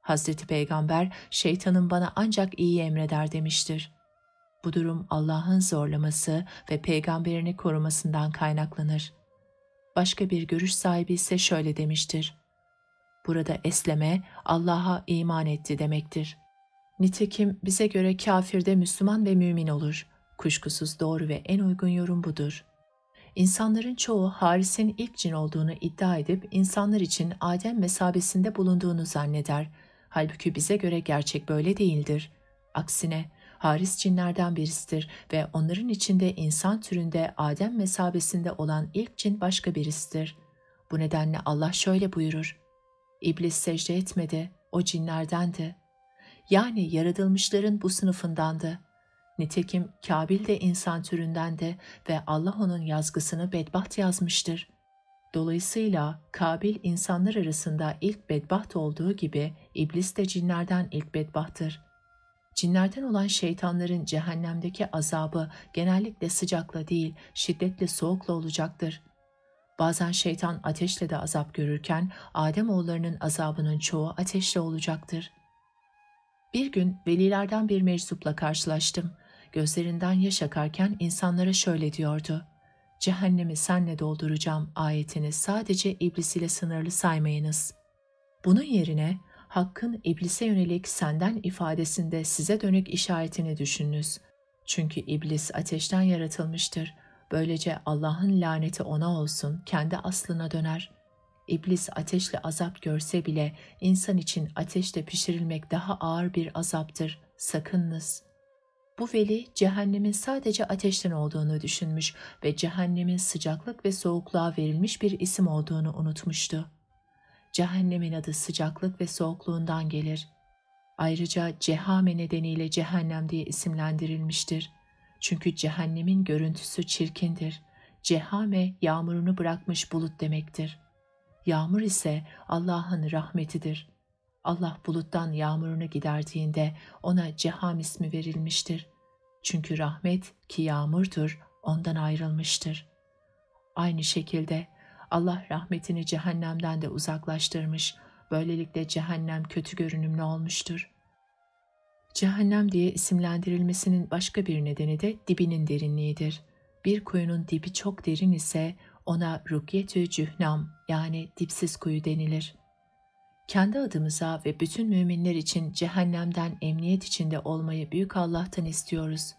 A: Hazreti Peygamber şeytanın bana ancak iyi emreder demiştir. Bu durum Allah'ın zorlaması ve peygamberini korumasından kaynaklanır. Başka bir görüş sahibi ise şöyle demiştir. Burada esleme Allah'a iman etti demektir. Nitekim bize göre kafir Müslüman ve mümin olur. Kuşkusuz doğru ve en uygun yorum budur. İnsanların çoğu Haris'in ilk cin olduğunu iddia edip insanlar için Adem mesabesinde bulunduğunu zanneder. Halbuki bize göre gerçek böyle değildir. Aksine Haris cinlerden birisidir ve onların içinde insan türünde Adem mesabesinde olan ilk cin başka birisidir. Bu nedenle Allah şöyle buyurur. İblis secde etmedi, o cinlerdendi yani yaratılmışların bu sınıfındandı. Nitekim Kabil de insan türünden de ve Allah onun yazgısını bedbaht yazmıştır. Dolayısıyla Kabil insanlar arasında ilk bedbaht olduğu gibi iblis de cinlerden ilk bedbahtır. Cinlerden olan şeytanların cehennemdeki azabı genellikle sıcakla değil şiddetle soğukla olacaktır.'' Bazen şeytan ateşle de azap görürken Adem oğullarının azabının çoğu ateşle olacaktır. Bir gün velilerden bir meczupla karşılaştım. Gözlerinden yaş akarken insanlara şöyle diyordu. Cehennemi senle dolduracağım ayetini sadece iblis ile sınırlı saymayınız. Bunun yerine Hakk'ın iblise yönelik senden ifadesinde size dönük işaretini düşününüz. Çünkü iblis ateşten yaratılmıştır. Böylece Allah'ın laneti ona olsun, kendi aslına döner.'' İblis ateşle azap görse bile insan için ateşte pişirilmek daha ağır bir azaptır. Sakınınız. Bu veli cehennemin sadece ateşten olduğunu düşünmüş ve cehennemin sıcaklık ve soğukluğa verilmiş bir isim olduğunu unutmuştu. Cehennemin adı sıcaklık ve soğukluğundan gelir. Ayrıca cehame nedeniyle cehennem diye isimlendirilmiştir. Çünkü cehennemin görüntüsü çirkindir. Cehame yağmurunu bırakmış bulut demektir.'' Yağmur ise Allah'ın rahmetidir. Allah buluttan yağmurunu giderdiğinde ona ceham ismi verilmiştir. Çünkü rahmet ki yağmurdur ondan ayrılmıştır. Aynı şekilde Allah rahmetini cehennemden de uzaklaştırmış, böylelikle cehennem kötü görünümlü olmuştur. Cehennem diye isimlendirilmesinin başka bir nedeni de dibinin derinliğidir. Bir kuyunun dibi çok derin ise ona Rukyetü Cühnam yani dipsiz kuyu denilir. Kendi adımıza ve bütün müminler için cehennemden emniyet içinde olmayı büyük Allah'tan istiyoruz.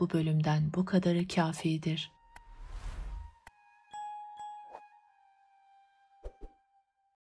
A: Bu bölümden bu kadarı kafidir.''